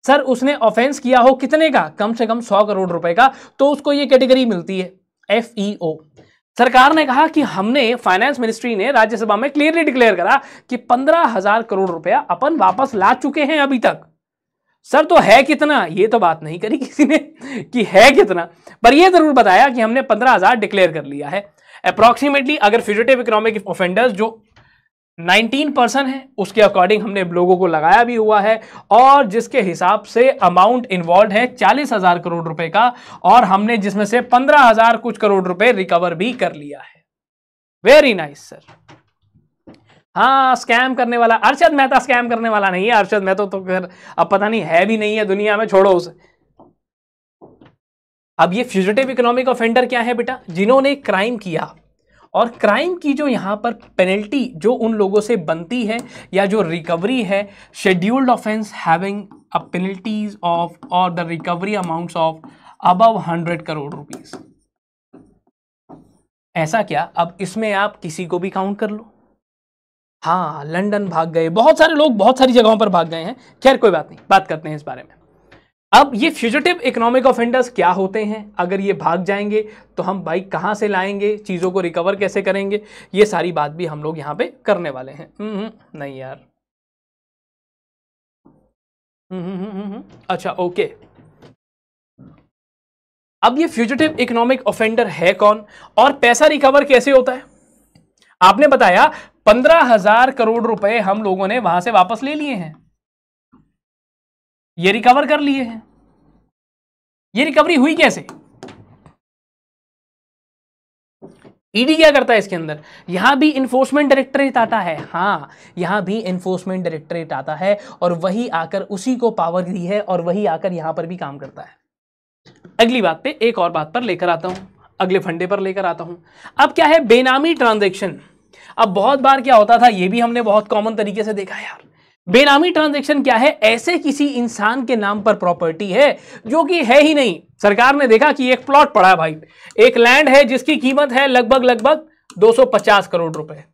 सर उसने ऑफेंस किया हो कितने का कम से कम सौ करोड़ रुपए का तो उसको ये कैटेगरी मिलती है एफ ई ओ सरकार ने कहा कि हमने फाइनेंस मिनिस्ट्री ने राज्यसभा में क्लियरली डिक्लेयर करा कि पंद्रह हजार करोड़ रुपया अपन वापस ला चुके हैं अभी तक सर तो है कितना ये तो बात नहीं करी [laughs] किसी ने कि है कितना पर यह जरूर बताया कि हमने पंद्रह हजार डिक्लेयर कर लिया है अप्रोक्सीमेटली अगर फ्यूजेटिव इकोनॉमिक ऑफेंडर्स जो 19 परसेंट है उसके अकॉर्डिंग हमने लोगों को लगाया भी हुआ है और जिसके हिसाब से अमाउंट इन्वॉल्व है चालीस हजार करोड़ रुपए का और हमने जिसमें से पंद्रह हजार कुछ करोड़ रुपए रिकवर भी कर लिया है वेरी नाइस सर हाँ स्कैम करने वाला अर्शद मेहता स्कैम करने वाला नहीं है अर्शद मेहता तो खैर अब पता नहीं है भी नहीं है दुनिया में छोड़ो उसे अब ये फ्यूजिटिव इकोनॉमिक ऑफेंडर क्या है बेटा जिन्होंने क्राइम किया और क्राइम की जो यहाँ पर पेनल्टी जो उन लोगों से बनती है या जो रिकवरी है scheduled offence having a penalties of और the recovery amounts of above hundred crore rupees ऐसा क्या अब इसमें आप किसी को भी काउंट कर लो हाँ लंदन भाग गए बहुत सारे लोग बहुत सारी जगहों पर भाग गए हैं खैर कोई बात नहीं बात करते हैं इस बारे में अब ये फ्यूजिटिव इकोनॉमिक ऑफेंडर्स क्या होते हैं अगर ये भाग जाएंगे तो हम बाइक कहाँ से लाएंगे चीज़ों को रिकवर कैसे करेंगे ये सारी बात भी हम लोग यहाँ पे करने वाले हैं हम्म, हम्म, नहीं यार हम्म, अच्छा ओके अब ये फ्यूजिटिव इकोनॉमिक ऑफेंडर है कौन और पैसा रिकवर कैसे होता है आपने बताया पंद्रह हजार करोड़ रुपए हम लोगों ने वहां से वापस ले लिए हैं ये रिकवर कर लिए हैं ये रिकवरी हुई कैसे ईडी e क्या करता है इसके अंदर यहां भी इन्फोर्समेंट डायरेक्टरेट आता है हाँ यहां भी इन्फोर्समेंट डायरेक्टरेट आता है और वही आकर उसी को पावर दी है और वही आकर यहां पर भी काम करता है अगली बात पे एक और बात पर लेकर आता हूं अगले फंडे पर लेकर आता हूं अब क्या है बेनामी ट्रांजेक्शन अब बहुत बार क्या होता था यह भी हमने बहुत कॉमन तरीके से देखा है यार बेनामी ट्रांजैक्शन क्या है ऐसे किसी इंसान के नाम पर प्रॉपर्टी है जो कि है ही नहीं सरकार ने देखा कि एक प्लॉट पड़ा भाई एक लैंड है जिसकी कीमत है लगभग लगभग 250 करोड़ रुपए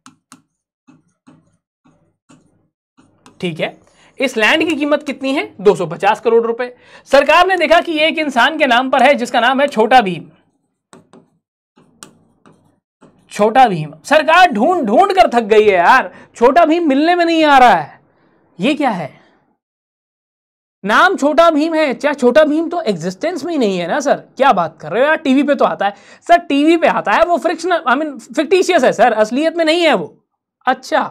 ठीक है इस लैंड की कीमत कितनी है 250 करोड़ रुपए सरकार ने देखा कि एक इंसान के नाम पर है जिसका नाम है छोटा भीम छोटा भीम सरकार ढूंढ ढूंढ कर थक गई है यार छोटा भीम मिलने में नहीं आ रहा है ये क्या है नाम छोटा भीम है क्या छोटा भीम तो एग्जिस्टेंस में ही नहीं है ना सर क्या बात कर रहे हो यार टीवी पे तो आता है सर टीवी पे आता है वो फ्रिक्शनल आई मीन फिक्टिशियस है सर असलियत में नहीं है वो अच्छा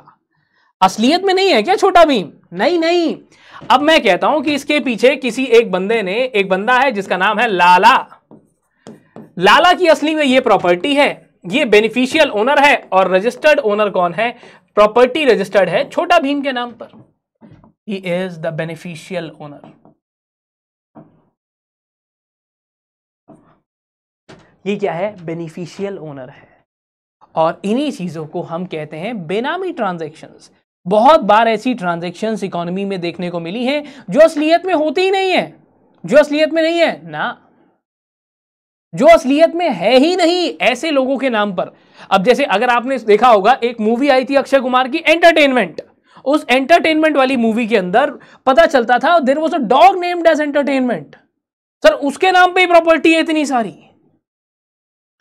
असलियत में नहीं है क्या छोटा भीम नहीं नहीं अब मैं कहता हूं कि इसके पीछे किसी एक बंदे ने एक बंदा है जिसका नाम है लाला लाला की असली में ये प्रॉपर्टी है ये बेनिफिशियल ओनर है और रजिस्टर्ड ओनर कौन है प्रॉपर्टी रजिस्टर्ड है छोटा भीम के नाम पर he is the beneficial owner ये क्या है बेनिफिशियल ओनर है और इन्हीं चीज़ों को हम कहते हैं बेनामी ट्रांजेक्शन बहुत बार ऐसी ट्रांजेक्शन इकोनॉमी में देखने को मिली हैं जो असलियत में होती ही नहीं है जो असलियत में नहीं है ना जो असलियत में है ही नहीं ऐसे लोगों के नाम पर अब जैसे अगर आपने देखा होगा एक मूवी आई थी अक्षय कुमार की एंटरटेनमेंट उस एंटरटेनमेंट वाली मूवी के अंदर पता चलता था there was a dog named as entertainment sir उसके नाम पे प्रॉपर्टी है इतनी सारी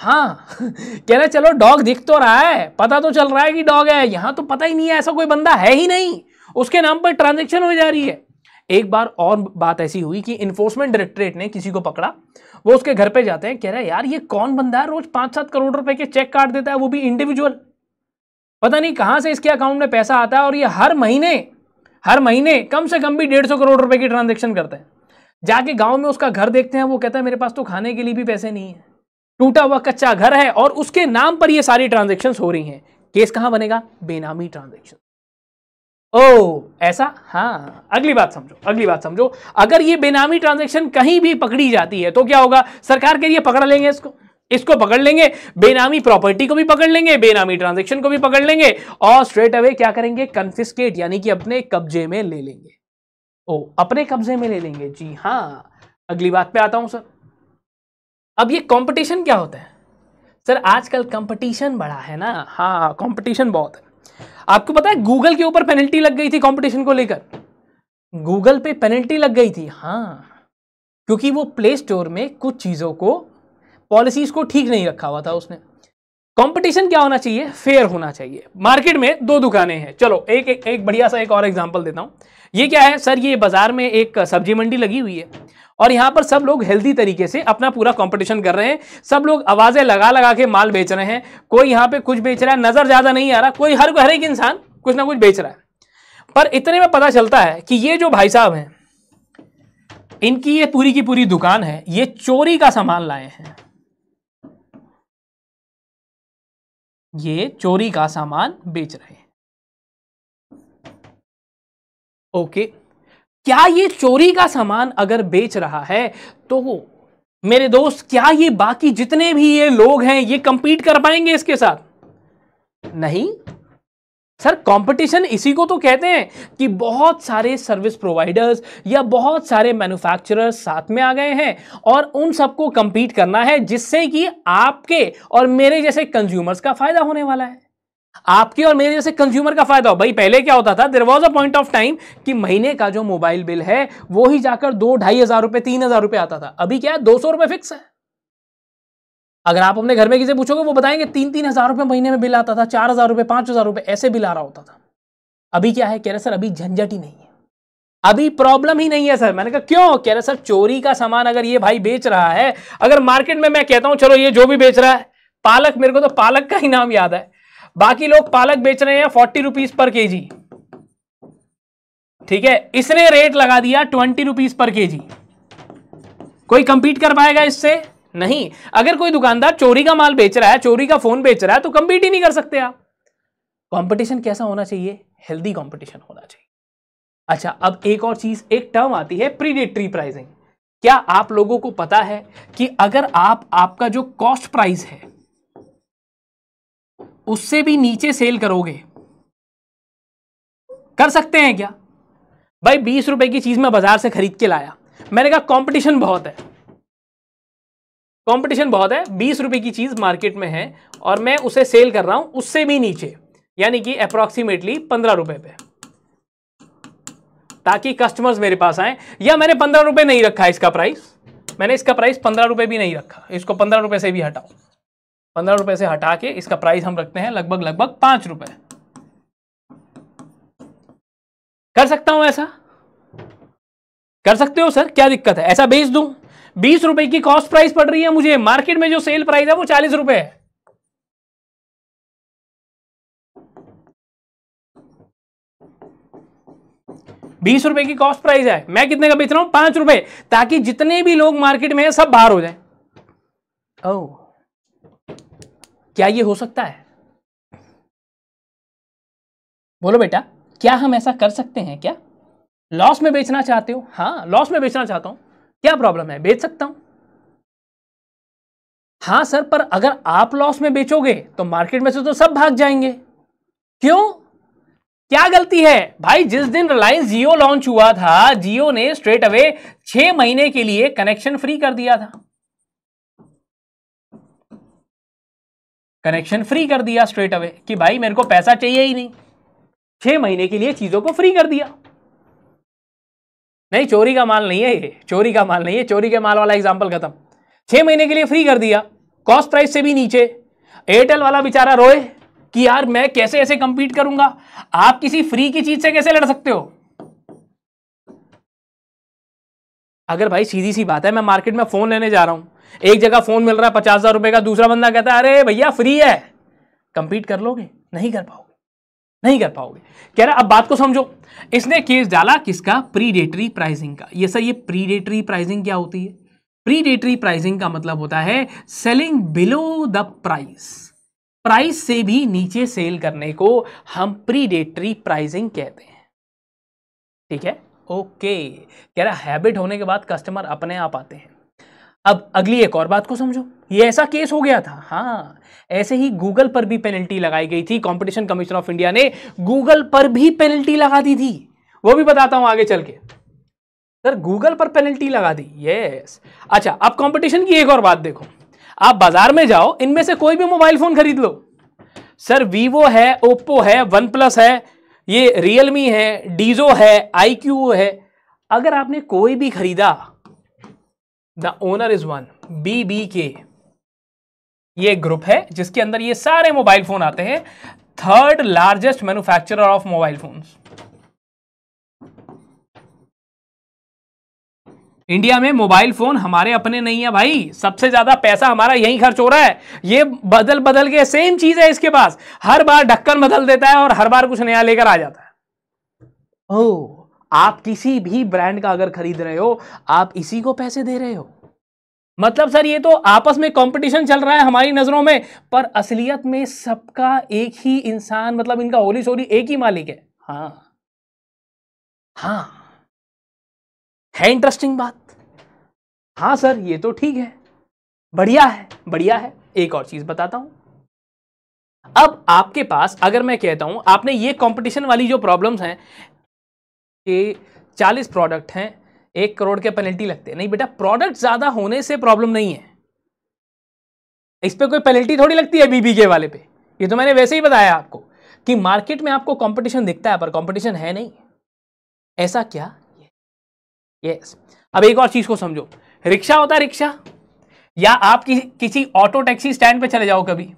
हाँ [laughs] कह रहे चलो डॉग दिख तो रहा है पता तो चल रहा है कि डॉग है यहां तो पता ही नहीं है ऐसा कोई बंदा है ही नहीं उसके नाम पर ट्रांजेक्शन हो जा रही है एक बार और बात ऐसी हुई कि इन्फोर्समेंट डायरेक्टरेट ने किसी को पकड़ा वो उसके घर पे जाते हैं कह रहा है यार ये कौन बंदा है रोज पांच सात करोड़ रुपए के चेक काट देता है वो भी इंडिविजुअल पता नहीं कहाँ से इसके अकाउंट में पैसा आता है और ये हर महीने हर महीने कम से कम भी डेढ़ सौ करोड़ रुपए की ट्रांजेक्शन करते हैं जाके गांव में उसका घर देखते हैं वो कहता है मेरे पास तो खाने के लिए भी पैसे नहीं है टूटा हुआ कच्चा घर है और उसके नाम पर ये सारी ट्रांजेक्शन हो रही हैं केस कहां बनेगा बेनामी ट्रांजेक्शन ओ ऐसा हाँ अगली बात समझो अगली बात समझो अगर ये बेनामी ट्रांजेक्शन कहीं भी पकड़ी जाती है तो क्या होगा सरकार के लिए पकड़ लेंगे इसको इसको पकड़ लेंगे बेनामी प्रॉपर्टी को भी पकड़ लेंगे बेनामी ट्रांजेक्शन को भी पकड़ लेंगे और स्ट्रेट अवे क्या करेंगे कंफिस्केट यानी कि अपने कब्जे में ले लेंगे ओ अपने कब्जे में ले लेंगे जी हाँ अगली बात पे आता हूं सर अब ये कंपटीशन क्या होता है सर आजकल कंपटीशन बड़ा है ना हाँ कंपटीशन बहुत है आपको पता है गूगल के ऊपर पेनल्टी लग गई थी कंपटीशन को लेकर गूगल पे पेनल्टी लग गई थी हाँ क्योंकि वो प्ले स्टोर में कुछ चीज़ों को पॉलिसीज को ठीक नहीं रखा हुआ था उसने कंपटीशन क्या होना चाहिए फेयर होना चाहिए मार्केट में दो दुकानें हैं चलो एक एक, एक बढ़िया सा एक और एग्जांपल देता हूँ ये क्या है सर ये बाजार में एक सब्जी मंडी लगी हुई है और यहाँ पर सब लोग हेल्दी तरीके से अपना पूरा कंपटीशन कर रहे हैं सब लोग आवाज़ें लगा लगा के माल बेच रहे हैं कोई यहाँ पर कुछ बेच रहा है नज़र ज़्यादा नहीं आ रहा कोई हर हर एक इंसान कुछ ना कुछ बेच रहा है पर इतने में पता चलता है कि ये जो भाई साहब हैं इनकी ये पूरी की पूरी दुकान है ये चोरी का सामान लाए हैं ये चोरी का सामान बेच रहे हैं ओके क्या ये चोरी का सामान अगर बेच रहा है तो मेरे दोस्त क्या ये बाकी जितने भी ये लोग हैं ये कंपीट कर पाएंगे इसके साथ नहीं सर कंपटीशन इसी को तो कहते हैं कि बहुत सारे सर्विस प्रोवाइडर्स या बहुत सारे मैन्युफैक्चरर्स साथ में आ गए हैं और उन सबको कंपीट करना है जिससे कि आपके और मेरे जैसे कंज्यूमर्स का फायदा होने वाला है आपके और मेरे जैसे कंज्यूमर का फायदा हो भाई पहले क्या होता था there was a point of time कि महीने का जो मोबाइल बिल है वो ही जाकर दो ढाई हजार रुपए तीन हजार रुपए आता था अभी क्या है दो सौ रुपए फिक्स है अगर आप अपने घर में किसी पूछोगे वो बताएंगे तीन तीन हज़ार रुपये महीने में बिल आता था चार हज़ार रुपये पांच हज़ार रुपये ऐसे बिल आ रहा होता था अभी क्या है कह रहे सर अभी झंझट ही नहीं है अभी प्रॉब्लम ही नहीं है सर मैंने कहा क्यों कह रहे सर चोरी का सामान अगर ये भाई बेच रहा है अगर मार्केट में मैं कहता हूं चलो ये जो भी बेच रहा है पालक मेरे को तो पालक का ही नाम याद है बाकी लोग पालक बेच रहे हैं फोर्टी रुपीज पर के जी ठीक है इसने रेट लगा दिया ट्वेंटी रुपीज पर के जी कोई कंपीट कर पाएगा इससे नहीं अगर कोई दुकानदार चोरी का माल बेच रहा है चोरी का फोन बेच रहा है तो कंपीट ही नहीं कर सकते आप कंपटीशन कैसा होना चाहिए हेल्दी कंपटीशन होना चाहिए अच्छा अब एक और चीज एक टर्म आती है प्रीडेटरी प्राइसिंग क्या आप लोगों को पता है कि अगर आप आपका जो कॉस्ट प्राइस है उससे भी नीचे सेल करोगे कर सकते हैं क्या भाई बीस रुपए की चीज मैं बाजार से खरीद के लाया मैंने कहा कंपटीशन बहुत है कंपटीशन बहुत है बीस रुपए की चीज़ मार्केट में है और मैं उसे सेल कर रहा हूं उससे भी नीचे यानी कि अप्रोक्सीमेटली पंद्रह रुपए पे ताकि कस्टमर्स मेरे पास आए या मैंने पंद्रह रुपए नहीं रखा इसका प्राइस मैंने इसका प्राइस पंद्रह रुपए भी नहीं रखा इसको पंद्रह रुपए से भी हटाओ पंद्रह रुपए से हटा के इसका प्राइस हम रखते हैं लगभग लगभग पांच रुपए कर सकता हूं ऐसा कर सकते हो सर क्या दिक्कत है ऐसा बेच दूं बीस रुपए की कॉस्ट प्राइस पड़ रही है मुझे मार्केट में जो सेल प्राइस है वो चालीस रुपए है बीस रुपए की कॉस्ट प्राइस है मैं कितने का बेच रहा हूं पांच रुपए ताकि जितने भी लोग मार्केट में है सब बाहर हो जाए ओ oh। क्या ये हो सकता है बोलो बेटा क्या हम ऐसा कर सकते हैं क्या लॉस में बेचना चाहते हो हाँ लॉस में बेचना चाहता हूं क्या प्रॉब्लम है बेच सकता हूं हां सर पर अगर आप लॉस में बेचोगे तो मार्केट में से तो सब भाग जाएंगे क्यों क्या गलती है भाई जिस दिन रिलायंस जियो लॉन्च हुआ था जियो ने स्ट्रेट अवे छह महीने के लिए कनेक्शन फ्री कर दिया था कनेक्शन फ्री कर दिया स्ट्रेट अवे कि भाई मेरे को पैसा चाहिए ही नहीं छह महीने के लिए चीजों को फ्री कर दिया नहीं चोरी का माल नहीं है ये चोरी का माल नहीं है चोरी के माल वाला एग्जाम्पल खत्म छः महीने के लिए फ्री कर दिया कॉस्ट प्राइस से भी नीचे एयरटेल वाला बेचारा रोए कि यार मैं कैसे ऐसे कंपीट करूंगा आप किसी फ्री की चीज से कैसे लड़ सकते हो अगर भाई सीधी सी बात है मैं मार्केट में फोन लेने जा रहा हूं एक जगह फोन मिल रहा है पचास हजार रुपए का दूसरा बंदा कहता है अरे भैया फ्री है कंपीट कर लोगे नहीं कर पाओगे नहीं कर पाओगे कह रहा अब बात को समझो इसने केस डाला किसका प्रीडेटरी प्राइसिंग का ये सर ये प्रीडेटरी प्राइसिंग क्या होती है प्रीडेटरी प्राइसिंग का मतलब होता है selling below the price price से भी नीचे सेल करने को हम प्रीडेटरी प्राइसिंग कहते हैं ठीक है ओके कह रहा हैबिट होने के बाद कस्टमर अपने आप आते हैं अब अगली एक और बात को समझो ये ऐसा केस हो गया था हाँ ऐसे ही गूगल पर भी पेनल्टी लगाई गई थी कंपटीशन कमीशन ऑफ इंडिया ने गूगल पर भी पेनल्टी लगा दी थी वो भी बताता हूं आगे चल के सर गूगल पर पेनल्टी लगा दी यस अच्छा अब कंपटीशन की एक और बात देखो आप बाजार में जाओ इनमें से कोई भी मोबाइल फोन खरीद लो सर वीवो है ओप्पो है वन प्लस है ये रियलमी है डीजो है आई है अगर आपने कोई भी खरीदा the owner is one B B K ये ग्रुप है जिसके अंदर ये सारे मोबाइल फोन आते हैं third largest manufacturer of mobile phones India में मोबाइल फोन हमारे अपने नहीं है भाई सबसे ज्यादा पैसा हमारा यही खर्च हो रहा है ये बदल बदल के सेम चीज है इसके पास हर बार ढक्कन बदल देता है और हर बार कुछ नया लेकर आ जाता है ओ oh, आप किसी भी ब्रांड का अगर खरीद रहे हो आप इसी को पैसे दे रहे हो मतलब सर ये तो आपस में कंपटीशन चल रहा है हमारी नज़रों में पर असलियत में सबका एक ही इंसान मतलब इनका होली सोली एक ही मालिक है हाँ हाँ है इंटरेस्टिंग बात हाँ सर ये तो ठीक है बढ़िया है बढ़िया है एक और चीज़ बताता हूं अब आपके पास अगर मैं कहता हूं आपने ये कंपटीशन वाली जो प्रॉब्लम्स हैं के चालीस प्रोडक्ट हैं एक करोड़ के पेनल्टी लगते हैं नहीं बेटा प्रोडक्ट ज़्यादा होने से प्रॉब्लम नहीं है इस पर कोई पेनल्टी थोड़ी लगती है बीबीके वाले पे ये तो मैंने वैसे ही बताया आपको कि मार्केट में आपको कंपटीशन दिखता है पर कंपटीशन है नहीं ऐसा क्या यस अब एक और चीज़ को समझो रिक्शा होता है रिक्शा या आप कि, किसी ऑटो टैक्सी स्टैंड पे चले जाओ कभी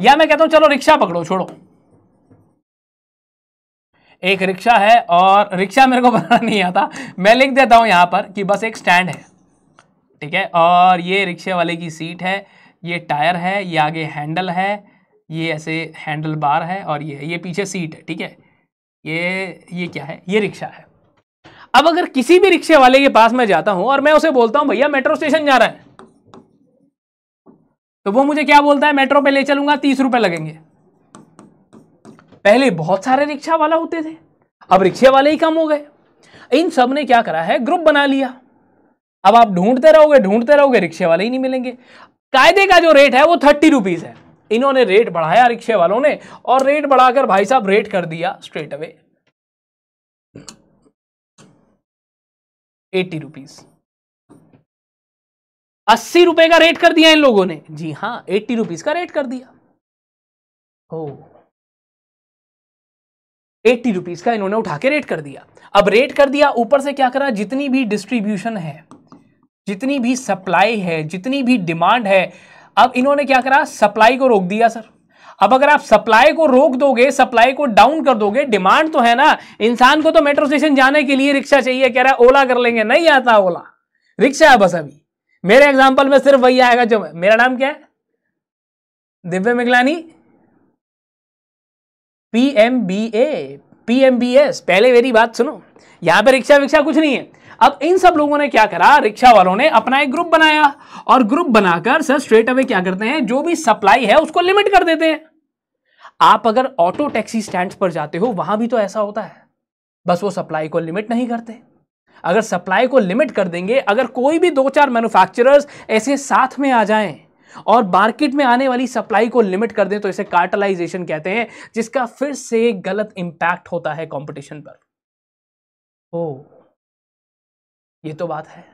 या मैं कहता हूं चलो रिक्शा पकड़ो छोड़ो एक रिक्शा है और रिक्शा मेरे को बनाना नहीं आता मैं लिख देता हूँ यहाँ पर कि बस एक स्टैंड है ठीक है और ये रिक्शे वाले की सीट है ये टायर है ये आगे हैंडल है ये ऐसे हैंडल बार है और ये ये पीछे सीट है ठीक है ये ये क्या है ये रिक्शा है अब अगर किसी भी रिक्शे वाले के पास मैं जाता हूं और मैं उसे बोलता हूं भैया मेट्रो स्टेशन जा रहा है तो वो मुझे क्या बोलता है मेट्रो पे ले चलूंगा तीस रुपए लगेंगे पहले बहुत सारे रिक्शा वाला होते थे अब रिक्शे वाले ही कम हो गए इन सब ने क्या करा है ग्रुप बना लिया अब आप ढूंढते रहोगे ढूंढते रहोगे रिक्शे वाले ही नहीं मिलेंगे कायदे का जो रेट है वो थर्टी रुपीज़ है इन्होंने रेट बढ़ाया रिक्शे वालों ने और रेट बढ़ाकर भाई साहब रेट कर दिया स्ट्रेट अवे एट्टी रुपीज अस्सी रुपए का रेट कर दिया इन लोगों ने जी हाँ एट्टी रुपीज का रेट कर दिया एट्टी रुपीज़ का इन्होंने उठा के रेट कर दिया अब रेट कर दिया ऊपर से क्या करा जितनी भी डिस्ट्रीब्यूशन है जितनी भी सप्लाई है जितनी भी डिमांड है अब इन्होंने क्या करा सप्लाई को रोक दिया सर अब अगर आप सप्लाई को रोक दोगे सप्लाई को डाउन कर दोगे डिमांड तो है ना इंसान को तो मेट्रो स्टेशन जाने के लिए रिक्शा चाहिए कह रहा है ओला कर लेंगे नहीं आता ओला रिक्शा है बस अभी मेरे एग्जाम्पल में सिर्फ वही आएगा जो मेरा नाम क्या है Divya Miglani P M B A P M B S पहले मेरी बात सुनो यहाँ पे रिक्शा विक्शा कुछ नहीं है अब इन सब लोगों ने क्या करा रिक्शा वालों ने अपना एक ग्रुप बनाया और ग्रुप बनाकर सर स्ट्रेट अवे क्या करते हैं जो भी सप्लाई है उसको लिमिट कर देते हैं आप अगर ऑटो टैक्सी स्टैंड पर जाते हो वहां भी तो ऐसा होता है बस वो सप्लाई को लिमिट नहीं करते अगर सप्लाई को लिमिट कर देंगे अगर कोई भी दो चार मैन्युफैक्चरर्स ऐसे साथ में आ जाएं और मार्केट में आने वाली सप्लाई को लिमिट कर दें तो इसे कार्टलाइजेशन कहते हैं जिसका फिर से गलत इंपैक्ट होता है कॉम्पिटिशन पर ओ ये तो बात है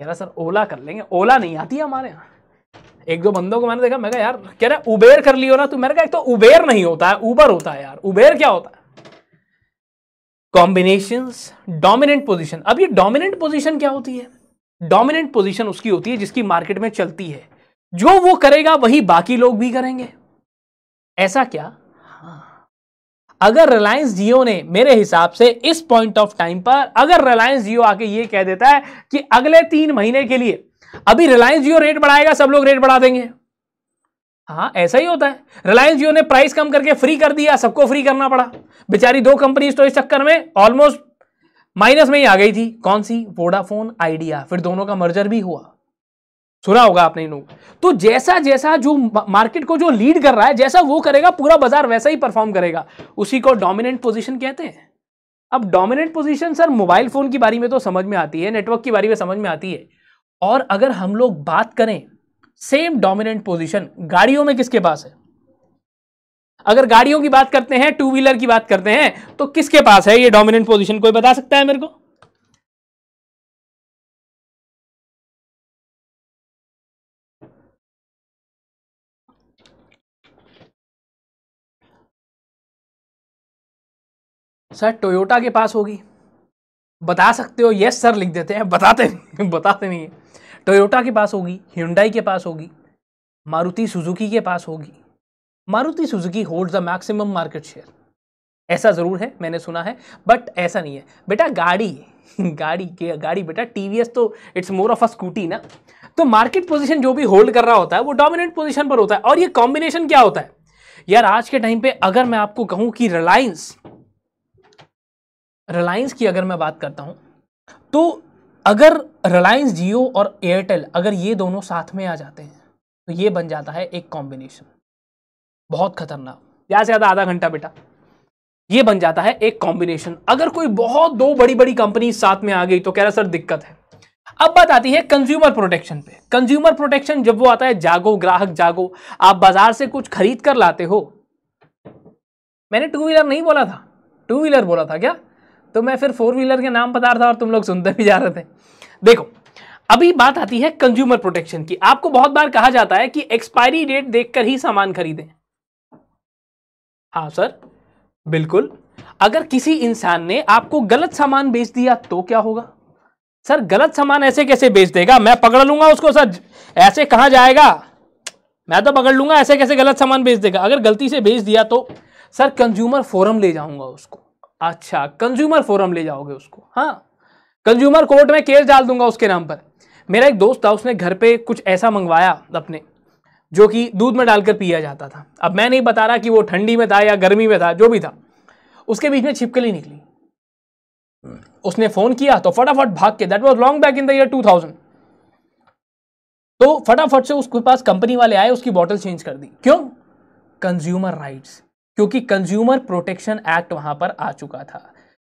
यार सर ओला कर लेंगे ओला नहीं आती है हमारे यहाँ एक दो बंदों को मैंने देखा मैं कहा यार कह रहा उबेर कर लियो ना तू मैंने कहा एक तो उबेर नहीं होता है उबर होता है यार उबेर क्या होता है कॉम्बिनेशन डोमिनेंट पोजिशन अब ये डोमिनेंट पोजिशन क्या होती है डोमिनेंट पोजीशन उसकी होती है जिसकी मार्केट में चलती है जो वो करेगा वही बाकी लोग भी करेंगे ऐसा क्या हाँ। अगर रिलायंस जियो ने मेरे हिसाब से इस पॉइंट ऑफ टाइम पर अगर रिलायंस जियो आके ये कह देता है कि अगले तीन महीने के लिए अभी रिलायंस जियो रेट बढ़ाएगा सब लोग रेट बढ़ा देंगे हाँ ऐसा ही होता है रिलायंस जियो ने प्राइस कम करके फ्री कर दिया सबको फ्री करना पड़ा बेचारी दो कंपनीज तो इस चक्कर में ऑलमोस्ट माइनस में ही आ गई थी कौन सी वोडाफोन आइडिया फिर दोनों का मर्जर भी हुआ सुना होगा आपने लोग तो जैसा जैसा जो मार्केट को जो लीड कर रहा है जैसा वो करेगा पूरा बाजार वैसा ही परफॉर्म करेगा उसी को डोमिनेंट पोजीशन कहते हैं अब dominant position sir mobile phone की बारे में तो समझ में आती है नेटवर्क की बारे में समझ में आती है और अगर हम लोग बात करें सेम डोमिनेंट पोजिशन गाड़ियों में किसके पास है अगर गाड़ियों की बात करते हैं टू व्हीलर की बात करते हैं तो किसके पास है ये डोमिनेंट पोजीशन कोई बता सकता है मेरे को सर टोयोटा के पास होगी बता सकते हो यस सर लिख देते हैं बताते नहीं बताते नहीं है टोयोटा के पास होगी हिंडाई के पास होगी मारुति सुजुकी के पास होगी Maruti Suzuki hold the maximum market share ऐसा ज़रूर है मैंने सुना है बट ऐसा नहीं है बेटा गाड़ी गाड़ी के गाड़ी बेटा टीवीएस तो it's more of a scooty ना तो मार्केट पोजीशन जो भी होल्ड कर रहा होता है वो डोमिनेंट पोजीशन पर होता है और ये कॉम्बिनेशन क्या होता है यार आज के टाइम पे अगर मैं आपको कहूं कि रिलायंस रिलायंस की अगर मैं बात करता हूं तो अगर रिलायंस जियो और एयरटेल अगर ये दोनों साथ में आ जाते हैं तो ये बन जाता है एक कॉम्बिनेशन बहुत खतरनाक ज़्यादा से ज़्यादा आधा घंटा बेटा ये बन जाता है एक कॉम्बिनेशन अगर कोई बहुत दो बड़ी बड़ी कंपनी साथ में आ गई तो कह रहा सर दिक्कत है अब बात आती है कंज्यूमर प्रोटेक्शन पे कंज्यूमर प्रोटेक्शन जब वो आता है जागो ग्राहक जागो आप बाजार से कुछ खरीद कर लाते हो मैंने टू व्हीलर नहीं बोला था टू व्हीलर बोला था क्या तो मैं फिर फोर व्हीलर के नाम बता रहा था और तुम लोग सुनते भी जा रहे थे देखो अभी बात आती है कंज्यूमर प्रोटेक्शन की आपको बहुत बार कहा जाता है कि एक्सपायरी डेट देखकर ही सामान खरीदें हाँ सर बिल्कुल अगर किसी इंसान ने आपको गलत सामान बेच दिया तो क्या होगा सर गलत सामान ऐसे कैसे बेच देगा मैं पकड़ लूंगा उसको सर ऐसे कहाँ जाएगा मैं तो पकड़ लूंगा ऐसे कैसे गलत सामान बेच देगा अगर गलती से बेच दिया तो सर कंज्यूमर फोरम ले जाऊंगा उसको अच्छा कंज्यूमर फोरम ले जाओगे उसको हाँ कंज्यूमर कोर्ट में केस डाल दूंगा उसके नाम पर मेरा एक दोस्त था उसने घर पे कुछ ऐसा मंगवाया अपने जो कि दूध में डालकर पिया जाता था अब मैं नहीं बता रहा कि वो ठंडी में था या गर्मी में था जो भी था उसके बीच में छिपकली निकली उसने फ़ोन किया तो फटाफट भाग के that was long back in the year two thousand तो फटाफट से उसके पास कंपनी वाले आए उसकी बॉटल चेंज कर दी क्यों कंज्यूमर राइट्स क्योंकि कंज्यूमर प्रोटेक्शन एक्ट वहां पर आ चुका था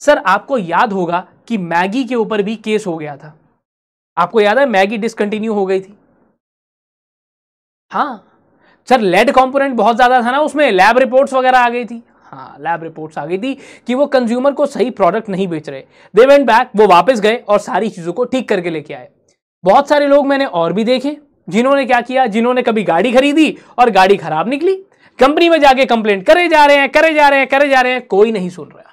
सर आपको याद होगा कि मैगी के ऊपर भी केस हो गया था आपको याद है मैगी डिसकंटिन्यू हो गई थी हाँ सर लेड कंपोनेंट बहुत ज़्यादा था ना उसमें लैब रिपोर्ट्स वगैरह आ गई थी हाँ लैब रिपोर्ट्स आ गई थी कि वो कंज्यूमर को सही प्रोडक्ट नहीं बेच रहे दे वेंट बैक वो वापस गए और सारी चीज़ों को ठीक करके लेके आए बहुत सारे लोग मैंने और भी देखे जिन्होंने क्या किया जिन्होंने कभी गाड़ी खरीदी और गाड़ी खराब निकली कंपनी में जाके कंप्लेंट करे जा रहे हैं करे जा रहे हैं करे जा रहे हैं कोई नहीं सुन रहा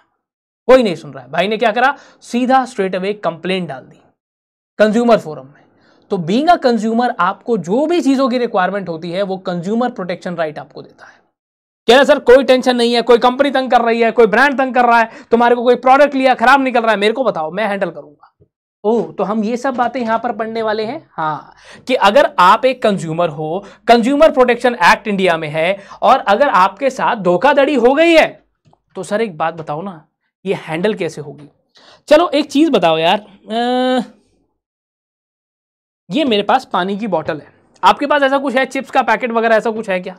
कोई नहीं सुन रहा है भाई ने क्या करा सीधा स्ट्रेट अवे कंप्लेंट डाल दी कंज्यूमर फोरम में तो बींग अ कंज्यूमर आपको जो भी चीज़ों की रिक्वायरमेंट होती है वो कंज्यूमर प्रोटेक्शन राइट आपको देता है कह रहे सर कोई टेंशन नहीं है कोई कंपनी तंग कर रही है कोई ब्रांड तंग कर रहा है तुम्हारे को कोई प्रोडक्ट लिया खराब निकल रहा है मेरे को बताओ मैं हैंडल करूंगा ओ तो हम ये सब बातें यहां पर पढ़ने वाले हैं हाँ कि अगर आप एक कंज्यूमर हो कंज्यूमर प्रोटेक्शन एक्ट इंडिया में है और अगर आपके साथ धोखाधड़ी हो गई है तो सर एक बात बताओ ना ये हैंडल कैसे होगी चलो एक चीज बताओ यार आ... ये मेरे पास पानी की बॉटल है आपके पास ऐसा कुछ है चिप्स का पैकेट वगैरह ऐसा कुछ है क्या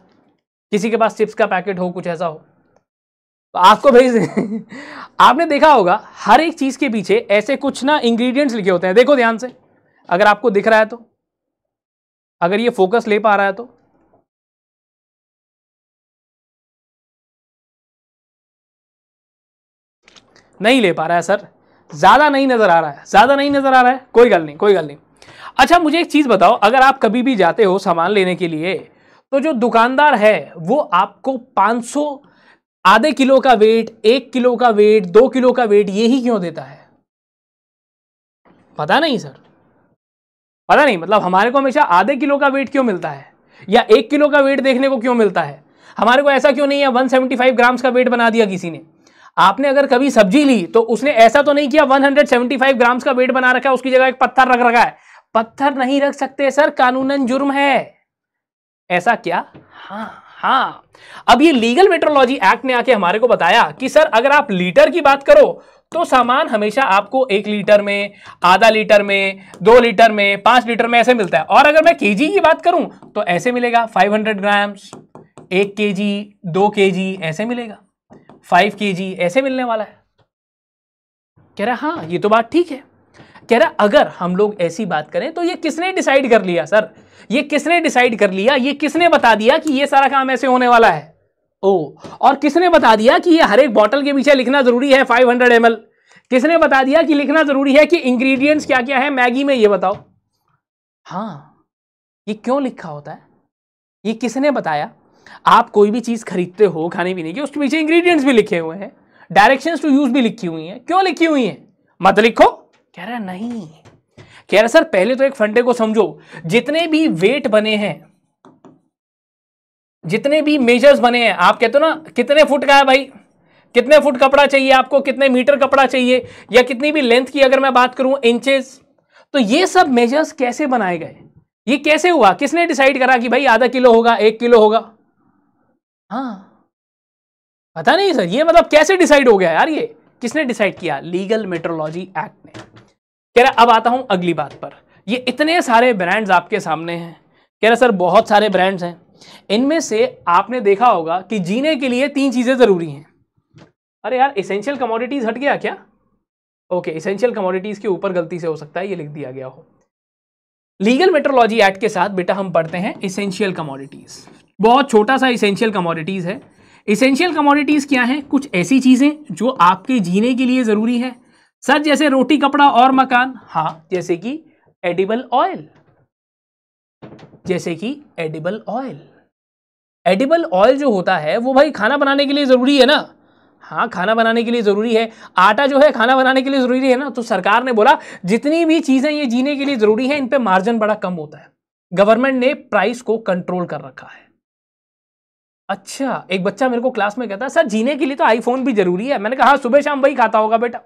किसी के पास चिप्स का पैकेट हो कुछ ऐसा हो तो आपको भेज दें [laughs] आपने देखा होगा हर एक चीज़ के पीछे ऐसे कुछ ना इंग्रेडिएंट्स लिखे होते हैं देखो ध्यान से अगर आपको दिख रहा है तो अगर ये फोकस ले पा रहा है तो नहीं ले पा रहा है सर ज़्यादा नहीं नज़र आ रहा है ज़्यादा नहीं नज़र आ रहा है कोई गल नहीं कोई गल नहीं अच्छा मुझे एक चीज़ बताओ अगर आप कभी भी जाते हो सामान लेने के लिए तो जो दुकानदार है वो आपको 500 आधे किलो का वेट एक किलो का वेट दो किलो का वेट ये ही क्यों देता है पता नहीं सर पता नहीं मतलब हमारे को हमेशा आधे किलो का वेट क्यों मिलता है या एक किलो का वेट देखने को क्यों मिलता है हमारे को ऐसा क्यों नहीं है फाइव ग्राम्स का वेट बना दिया किसी ने आपने अगर कभी सब्जी ली तो उसने ऐसा तो नहीं किया 175 ग्राम्स का वेट बना रखा है उसकी जगह एक पत्थर रख रखा है पत्थर नहीं रख सकते सर कानूनन जुर्म है ऐसा क्या हाँ हाँ अब ये लीगल मेट्रोलॉजी एक्ट ने आके हमारे को बताया कि सर अगर आप लीटर की बात करो तो सामान हमेशा आपको एक लीटर में आधा लीटर में दो लीटर में पांच लीटर में ऐसे मिलता है और अगर मैं केजी की बात करूं तो ऐसे मिलेगा 500 ग्राम्स एक के जी दो के जी ऐसे मिलेगा फाइव जी ऐसे मिलने वाला है कह रहा हाँ ये तो बात ठीक है कह रहा अगर हम लोग ऐसी बात करें तो ये किसने डिसाइड कर लिया सर ये किसने डिसाइड कर लिया ये किसने बता दिया कि ये सारा काम ऐसे होने वाला है ओ और किसने बता दिया कि ये हर एक बॉटल के पीछे लिखना जरूरी है 500 हंड्रेड किसने बता दिया कि लिखना जरूरी है कि इंग्रेडिएंट्स क्या क्या है मैगी में ये बताओ हाँ ये क्यों लिखा होता है ये किसने बताया आप कोई भी चीज़ खरीदते हो खाने पीने की उसके पीछे इंग्रीडियंट्स भी लिखे हुए हैं डायरेक्शन टू यूज़ भी लिखी हुई है क्यों लिखी हुई है मत लिखो कह रहा नहीं कह रहा सर पहले तो एक फंडे को समझो जितने भी वेट बने हैं जितने भी मेजर्स बने हैं आप कहते हो ना कितने फुट का है भाई कितने फुट कपड़ा चाहिए आपको कितने मीटर कपड़ा चाहिए या कितनी भी लेंथ की अगर मैं बात करूं इंचेस तो ये सब मेजर्स कैसे बनाए गए ये कैसे हुआ किसने डिसाइड करा कि भाई आधा किलो होगा एक किलो होगा हाँ पता नहीं सर ये मतलब कैसे डिसाइड हो गया यार ये किसने डिसाइड किया लीगल मेट्रोलॉजी एक्ट ने कह रहा अब आता हूँ अगली बात पर ये इतने सारे ब्रांड्स आपके सामने हैं कह रहा सर बहुत सारे ब्रांड्स हैं इनमें से आपने देखा होगा कि जीने के लिए तीन चीज़ें ज़रूरी हैं अरे यार इसेंशियल कमोडिटीज़ हट गया क्या ओके इसेंशियल कमोडिटीज़ के ऊपर गलती से हो सकता है ये लिख दिया गया हो लीगल मेट्रोलॉजी एक्ट के साथ बेटा हम पढ़ते हैं इसेंशियल कमोडिटीज़ बहुत छोटा सा इसेंशियल कमोडिटीज़ है इसेंशियल कमोडिटीज़ क्या हैं कुछ ऐसी चीज़ें जो आपके जीने के लिए ज़रूरी है सर जैसे रोटी कपड़ा और मकान हाँ जैसे कि एडिबल ऑयल जैसे कि एडिबल ऑयल एडिबल ऑयल जो होता है वो भाई खाना बनाने के लिए ज़रूरी है ना हाँ खाना बनाने के लिए ज़रूरी है आटा जो है खाना बनाने के लिए ज़रूरी है ना तो सरकार ने बोला जितनी भी चीज़ें ये जीने के लिए ज़रूरी है इन पर मार्जिन बड़ा कम होता है गवर्नमेंट ने प्राइस को कंट्रोल कर रखा है अच्छा एक बच्चा मेरे को क्लास में कहता है सर जीने के लिए तो आईफोन भी जरूरी है मैंने कहा हाँ सुबह शाम वही खाता होगा बेटा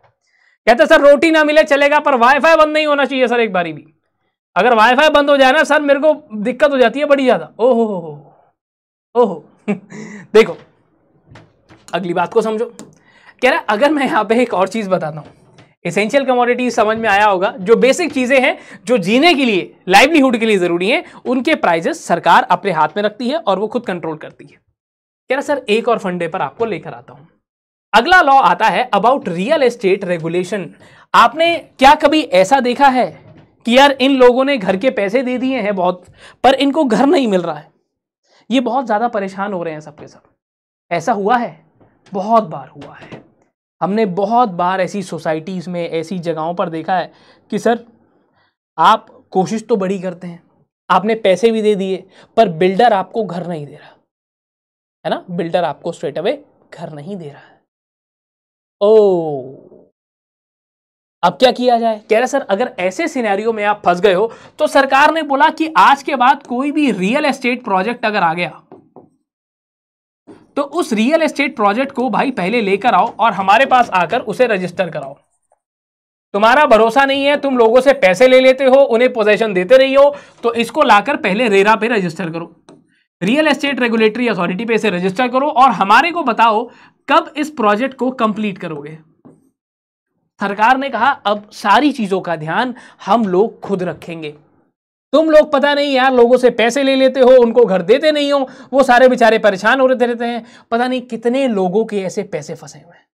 कहते सर रोटी ना मिले चलेगा पर वाईफाई बंद नहीं होना चाहिए सर एक बारी भी अगर वाईफाई बंद हो जाए ना सर मेरे को दिक्कत हो जाती है बड़ी ज़्यादा ओहो हो हो ओहो [laughs] देखो अगली बात को समझो कह रहा अगर मैं यहाँ पे एक और चीज़ बताता हूँ इसेंशियल कमोडिटी समझ में आया होगा जो बेसिक चीज़ें हैं जो जीने के लिए लाइवलीहुड के लिए ज़रूरी हैं उनके प्राइजेस सरकार अपने हाथ में रखती है और वो खुद कंट्रोल करती है कह रहा सर एक और फंडे पर आपको लेकर आता हूँ अगला लॉ आता है अबाउट रियल एस्टेट रेगुलेशन आपने क्या कभी ऐसा देखा है कि यार इन लोगों ने घर के पैसे दे दिए हैं बहुत पर इनको घर नहीं मिल रहा है ये बहुत ज़्यादा परेशान हो रहे हैं सबके सब ऐसा हुआ है बहुत बार हुआ है हमने बहुत बार ऐसी सोसाइटीज़ में ऐसी जगहों पर देखा है कि सर आप कोशिश तो बड़ी करते हैं आपने पैसे भी दे दिए पर बिल्डर आपको घर नहीं दे रहा है ना बिल्डर आपको स्ट्रेट अवे घर नहीं दे रहा है ओ अब क्या किया जाए कह रहे सर अगर ऐसे सिनेरियो में आप फंस गए हो तो सरकार ने बोला कि आज के बाद कोई भी रियल एस्टेट प्रोजेक्ट अगर आ गया तो उस रियल एस्टेट प्रोजेक्ट को भाई पहले लेकर आओ और हमारे पास आकर उसे रजिस्टर कराओ तुम्हारा भरोसा नहीं है तुम लोगों से पैसे ले लेते हो उन्हें पोजेशन देते रही हो तो इसको लाकर पहले रेरा पे रजिस्टर करो रियल एस्टेट रेगुलेटरी अथॉरिटी पे इसे रजिस्टर करो और हमारे को बताओ कब इस प्रोजेक्ट को कंप्लीट करोगे सरकार ने कहा अब सारी चीजों का ध्यान हम लोग खुद रखेंगे तुम लोग पता नहीं यार लोगों से पैसे ले लेते हो उनको घर देते नहीं हो वो सारे बेचारे परेशान हो रहते रहते हैं पता नहीं कितने लोगों के ऐसे पैसे फंसे हुए हैं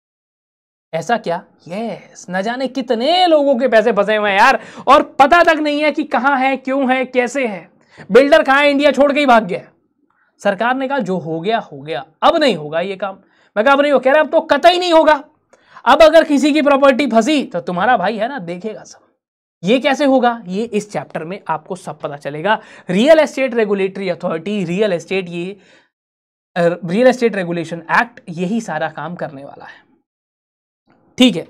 ऐसा क्या यस न जाने कितने लोगों के पैसे फंसे हुए हैं यार और पता तक नहीं है कि कहाँ है क्यों है कैसे है बिल्डर कहाँ इंडिया छोड़ के ही भाग गया सरकार ने कहा जो हो गया हो गया अब नहीं होगा ये काम मैं कहा नहीं वो कह रहे अब तो कतई नहीं होगा अब अगर किसी की प्रॉपर्टी फंसी तो तुम्हारा भाई है ना देखेगा सब ये कैसे होगा ये इस चैप्टर में आपको सब पता चलेगा real estate regulatory authority real estate ये रियल एस्टेट रेगुलेशन एक्ट यही सारा काम करने वाला है ठीक है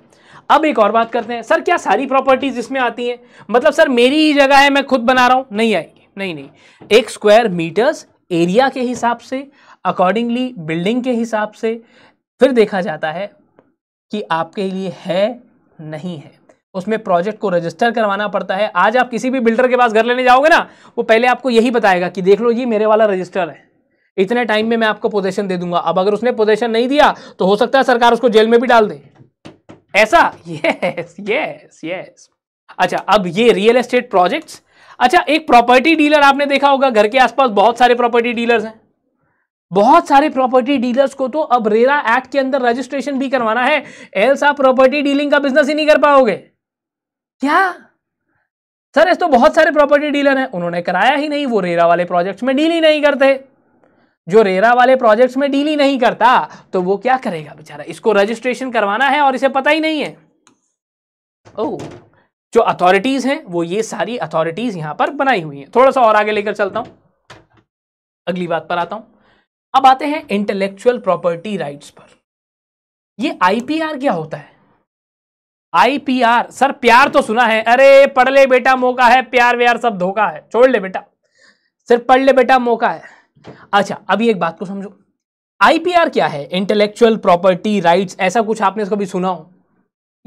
अब एक और बात करते हैं सर क्या सारी प्रॉपर्टीज इसमें आती हैं मतलब सर मेरी ही जगह है मैं खुद बना रहा हूं नहीं आएगी नहीं नहीं एक स्क्वायर मीटर्स एरिया के हिसाब से अकॉर्डिंगली बिल्डिंग के हिसाब से फिर देखा जाता है कि आपके लिए है नहीं है उसमें प्रोजेक्ट को रजिस्टर करवाना पड़ता है आज आप किसी भी बिल्डर के पास घर लेने जाओगे ना वो पहले आपको यही बताएगा कि देख लो जी मेरे वाला रजिस्टर है इतने टाइम में मैं आपको पोजेशन दे दूंगा अब अगर उसने पोजेशन नहीं दिया तो हो सकता है सरकार उसको जेल में भी डाल दे ऐसा यस यस यस अच्छा अब ये रियल एस्टेट प्रोजेक्ट्स अच्छा एक प्रॉपर्टी डीलर आपने देखा होगा घर के आसपास बहुत सारे प्रॉपर्टी डीलर्स हैं बहुत सारे प्रॉपर्टी डीलर्स को तो अब रेरा एक्ट के अंदर रजिस्ट्रेशन भी करवाना है एल्स आप प्रॉपर्टी डीलिंग का बिजनेस ही नहीं कर पाओगे क्या सर ऐसे तो बहुत सारे प्रॉपर्टी डीलर हैं उन्होंने कराया ही नहीं वो रेरा वाले प्रोजेक्ट्स में डील ही नहीं करते जो रेरा वाले प्रोजेक्ट्स में डील ही नहीं करता तो वो क्या करेगा बेचारा इसको रजिस्ट्रेशन करवाना है और इसे पता ही नहीं है ओ oh, जो अथॉरिटीज हैं वो ये सारी अथॉरिटीज यहां पर बनाई हुई हैं थोड़ा सा और आगे लेकर चलता हूं अगली बात पर आता हूं अब आते हैं इंटेलेक्चुअल प्रॉपर्टी राइट्स पर ये आईपीआर क्या होता है आईपीआर सर प्यार तो सुना है अरे पढ़ ले बेटा मौका है प्यार व्यार सब धोखा है छोड़ ले बेटा सिर्फ पढ़ ले बेटा मौका है अच्छा अभी एक बात को समझो आईपीआर क्या है इंटेलेक्चुअल प्रॉपर्टी राइट्स ऐसा कुछ आपने इसको भी सुना हो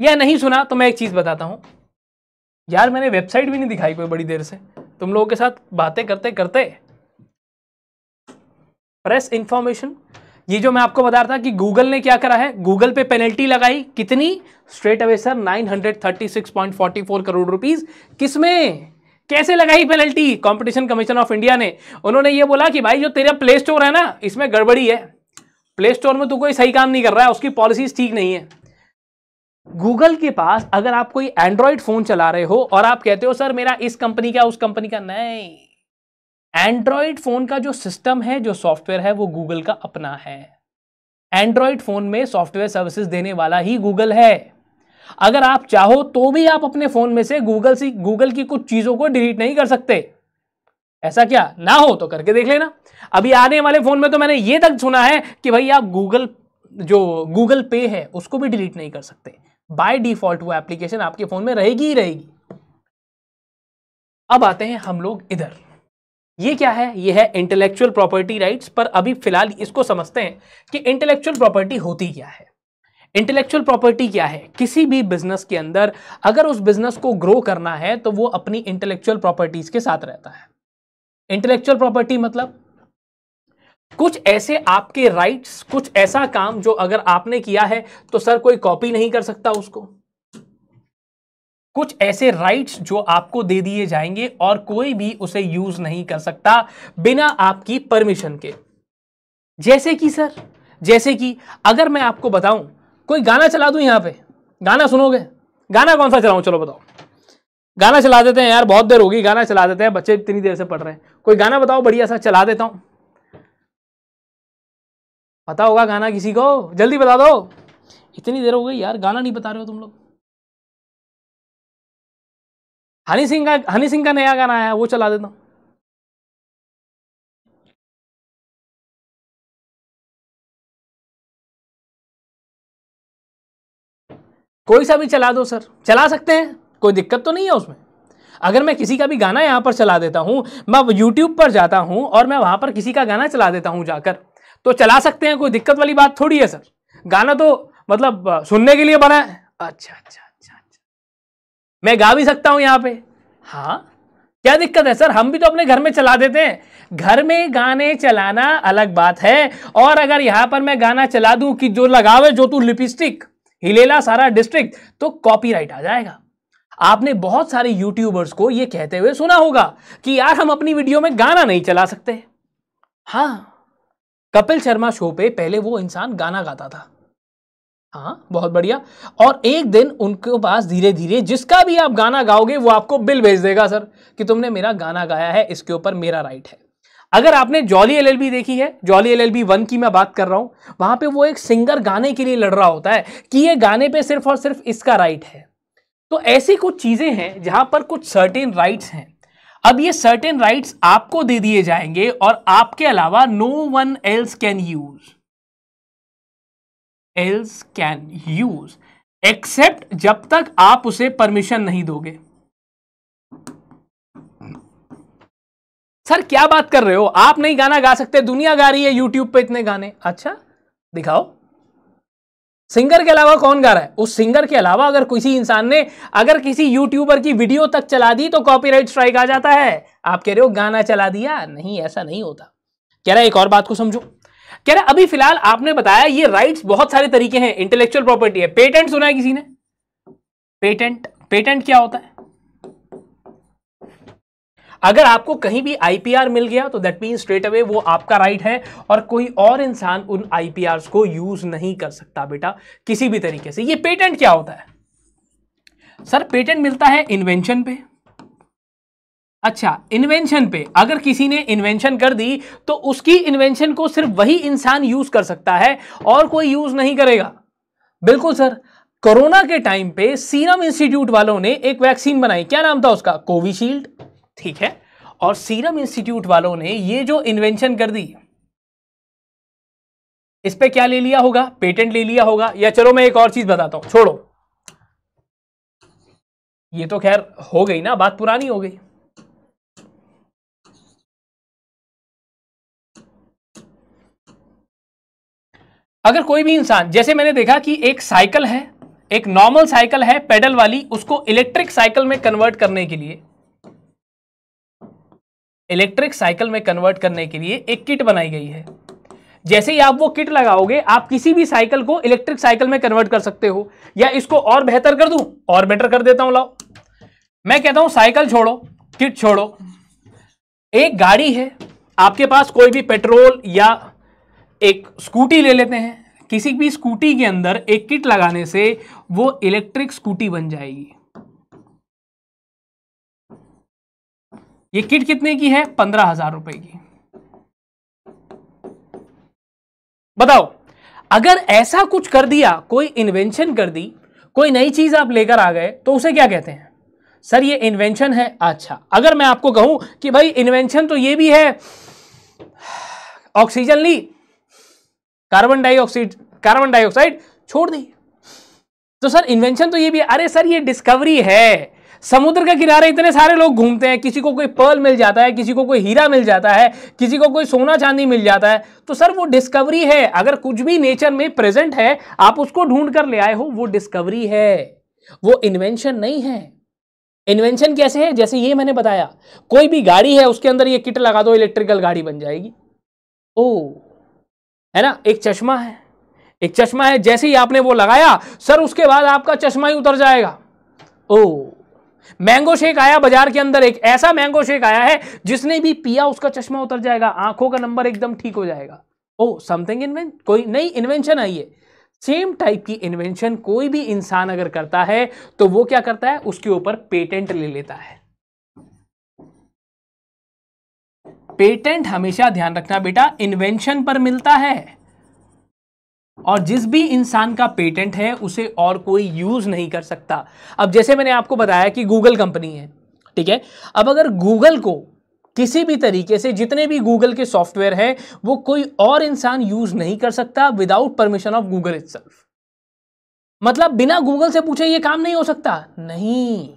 या नहीं सुना तो मैं एक चीज़ बताता हूं यार मैंने वेबसाइट भी नहीं दिखाई कोई बड़ी देर से तुम लोगों के साथ बातें करते करते प्रेस इंफॉर्मेशन ये जो मैं आपको बता रहा था कि गूगल ने क्या करा है गूगल पे पेनल्टी लगाई कितनी straight away sir 936.44 crore rupees किसमें कैसे लगाई penalty competition commission of India ने उन्होंने ये बोला कि भाई जो तेरा प्ले स्टोर है ना इसमें गड़बड़ी है प्ले स्टोर में तो कोई सही काम नहीं कर रहा है उसकी पॉलिसीज ठीक नहीं है गूगल के पास अगर आप कोई एंड्रॉयड फोन चला रहे हो और आप कहते हो सर मेरा इस कंपनी का उस कंपनी का नहीं एंड्रॉयड फ़ोन का जो सिस्टम है जो सॉफ्टवेयर है वो गूगल का अपना है एंड्रॉयड फ़ोन में सॉफ्टवेयर सर्विसेज देने वाला ही गूगल है अगर आप चाहो तो भी आप अपने फ़ोन में से गूगल से गूगल की कुछ चीज़ों को डिलीट नहीं कर सकते ऐसा क्या ना हो तो करके देख लेना अभी आने वाले फ़ोन में तो मैंने ये तक सुना है कि भाई आप गूगल जो गूगल पे है उसको भी डिलीट नहीं कर सकते बाय डिफॉल्ट वो एप्लीकेशन आपके फ़ोन में रहेगी ही रहेगी अब आते हैं हम लोग इधर ये क्या है ये है इंटेलेक्चुअल प्रॉपर्टी राइट्स पर अभी फिलहाल इसको समझते हैं कि इंटेलेक्चुअल प्रॉपर्टी होती क्या है इंटेलेक्चुअल प्रॉपर्टी क्या है किसी भी बिजनेस के अंदर अगर उस बिजनेस को ग्रो करना है तो वो अपनी इंटेलेक्चुअल प्रॉपर्टीज के साथ रहता है इंटेलेक्चुअल प्रॉपर्टी मतलब कुछ ऐसे आपके राइट्स कुछ ऐसा काम जो अगर आपने किया है तो सर कोई कॉपी नहीं कर सकता उसको कुछ ऐसे राइट्स जो आपको दे दिए जाएंगे और कोई भी उसे यूज नहीं कर सकता बिना आपकी परमिशन के जैसे कि सर जैसे कि अगर मैं आपको बताऊं कोई गाना चला दूं यहां पे गाना सुनोगे गाना कौन सा चलाऊं चलो बताओ गाना चला देते हैं यार बहुत देर होगी गाना चला देते हैं बच्चे इतनी देर से पढ़ रहे हैं कोई गाना बताओ बढ़िया सा चला देता हूं पता होगा गाना किसी को जल्दी बता दो इतनी देर हो गई यार गाना नहीं बता रहे हो तुम लोग हनी सिंह का हनी सिंह का नया गाना आया वो चला देता हूँ कोई सा भी चला दो सर चला सकते हैं कोई दिक्कत तो नहीं है उसमें अगर मैं किसी का भी गाना यहाँ पर चला देता हूँ मैं यूट्यूब पर जाता हूँ और मैं वहाँ पर किसी का गाना चला देता हूँ जाकर तो चला सकते हैं कोई दिक्कत वाली बात थोड़ी है सर गाना तो मतलब सुनने के लिए बना है अच्छा अच्छा मैं गा भी सकता हूं यहां पे हाँ क्या दिक्कत है सर हम भी तो अपने घर में चला देते हैं घर में गाने चलाना अलग बात है और अगर यहां पर मैं गाना चला दूं कि जो लगावे जो तू लिपस्टिक हिलेला सारा डिस्ट्रिक्ट तो कॉपीराइट आ जाएगा आपने बहुत सारे यूट्यूबर्स को यह कहते हुए सुना होगा कि यार हम अपनी वीडियो में गाना नहीं चला सकते हाँ कपिल शर्मा शो पे पहले वो इंसान गाना गाता था हाँ बहुत बढ़िया और एक दिन उनके पास धीरे धीरे जिसका भी आप गाना गाओगे वो आपको बिल भेज देगा सर कि तुमने मेरा गाना गाया है इसके ऊपर मेरा राइट है अगर आपने जॉली एल देखी है जॉली एल एल वन की मैं बात कर रहा हूँ वहाँ पे वो एक सिंगर गाने के लिए लड़ रहा होता है कि ये गाने पे सिर्फ और सिर्फ इसका राइट है तो ऐसी कुछ चीज़ें हैं जहाँ पर कुछ सर्टेन राइट्स हैं अब ये सर्टेन राइट्स आपको दे दिए जाएंगे और आपके अलावा no one else can use else can use except जब तक आप उसे परमिशन नहीं दोगे सर क्या बात कर रहे हो आप नहीं गाना गा सकते दुनिया गा रही है यूट्यूब पे इतने गाने अच्छा दिखाओ सिंगर के अलावा कौन गा रहा है उस सिंगर के अलावा अगर किसी इंसान ने अगर किसी यूट्यूबर की वीडियो तक चला दी तो कॉपीराइट स्ट्राइक आ जाता है आप कह रहे हो गाना चला दिया नहीं ऐसा नहीं होता कह रहा है एक और बात को समझो कह रहा अभी फिलहाल आपने बताया ये राइट्स बहुत सारे तरीके हैं इंटेलेक्चुअल प्रॉपर्टी है पेटेंट सुना है किसी ने पेटेंट पेटेंट क्या होता है अगर आपको कहीं भी आईपीआर मिल गया तो दैट मीन स्ट्रेट अवे वो आपका राइट है और कोई और इंसान उन आईपीआर को यूज नहीं कर सकता बेटा किसी भी तरीके से ये पेटेंट क्या होता है सर पेटेंट मिलता है इन्वेंशन पे अच्छा इन्वेंशन पे अगर किसी ने इन्वेंशन कर दी तो उसकी इन्वेंशन को सिर्फ वही इंसान यूज कर सकता है और कोई यूज नहीं करेगा बिल्कुल सर कोरोना के टाइम पे सीरम इंस्टीट्यूट वालों ने एक वैक्सीन बनाई क्या नाम था उसका कोविशील्ड ठीक है और सीरम इंस्टीट्यूट वालों ने ये जो इन्वेंशन कर दी इस पे क्या ले लिया होगा पेटेंट ले लिया होगा या चलो मैं एक और चीज बताता हूं छोड़ो ये तो खैर हो गई ना बात पुरानी हो गई अगर कोई भी इंसान जैसे मैंने देखा कि एक साइकिल है एक नॉर्मल साइकिल है पेडल वाली उसको इलेक्ट्रिक साइकिल में कन्वर्ट करने के लिए इलेक्ट्रिक साइकिल में कन्वर्ट करने के लिए एक किट बनाई गई है जैसे ही आप वो किट लगाओगे आप किसी भी साइकिल को इलेक्ट्रिक साइकिल में कन्वर्ट कर सकते हो या इसको और बेहतर कर दूं और बेटर कर देता हूं लाओ मैं कहता हूं साइकिल छोड़ो किट छोड़ो एक गाड़ी है आपके पास कोई भी पेट्रोल या एक स्कूटी ले लेते हैं किसी भी स्कूटी के अंदर एक किट लगाने से वो इलेक्ट्रिक स्कूटी बन जाएगी ये किट कितने की है पंद्रह हजार रुपए की बताओ अगर ऐसा कुछ कर दिया कोई इन्वेंशन कर दी कोई नई चीज आप लेकर आ गए तो उसे क्या कहते हैं सर ये इन्वेंशन है अच्छा अगर मैं आपको कहूं कि भाई इन्वेंशन तो ये भी है ऑक्सीजन ली कार्बन डाइऑक्साइड कार्बन डाइऑक्साइड छोड़ दी तो सर इन्वेंशन तो ये भी अरे सर ये डिस्कवरी है समुद्र के किनारे इतने सारे लोग घूमते हैं किसी को कोई पर्ल मिल जाता है किसी को कोई हीरा मिल जाता है किसी को कोई सोना चांदी मिल जाता है तो सर वो डिस्कवरी है अगर कुछ भी नेचर में प्रेजेंट है आप उसको ढूंढ कर ले आए हो वो डिस्कवरी है वो इन्वेंशन नहीं है इन्वेंशन कैसे है जैसे ये मैंने बताया कोई भी गाड़ी है उसके अंदर ये किट लगा दो इलेक्ट्रिकल गाड़ी बन जाएगी ओ है ना एक चश्मा है एक चश्मा है जैसे ही आपने वो लगाया सर उसके बाद आपका चश्मा ही उतर जाएगा ओ मैंगो शेक आया बाजार के अंदर एक ऐसा मैंगो शेक आया है जिसने भी पिया उसका चश्मा उतर जाएगा आंखों का नंबर एकदम ठीक हो जाएगा ओ समथिंग इन्वेंट कोई नई इन्वेंशन आई है सेम टाइप की इन्वेंशन कोई भी इंसान अगर करता है तो वो क्या करता है उसके ऊपर पेटेंट ले लेता है पेटेंट हमेशा ध्यान रखना बेटा इन्वेंशन पर मिलता है और जिस भी इंसान का पेटेंट है उसे और कोई यूज नहीं कर सकता अब जैसे मैंने आपको बताया कि गूगल कंपनी है ठीक है अब अगर गूगल को किसी भी तरीके से जितने भी गूगल के सॉफ्टवेयर हैं वो कोई और इंसान यूज नहीं कर सकता without permission of Google it मतलब बिना गूगल से पूछे ये काम नहीं हो सकता नहीं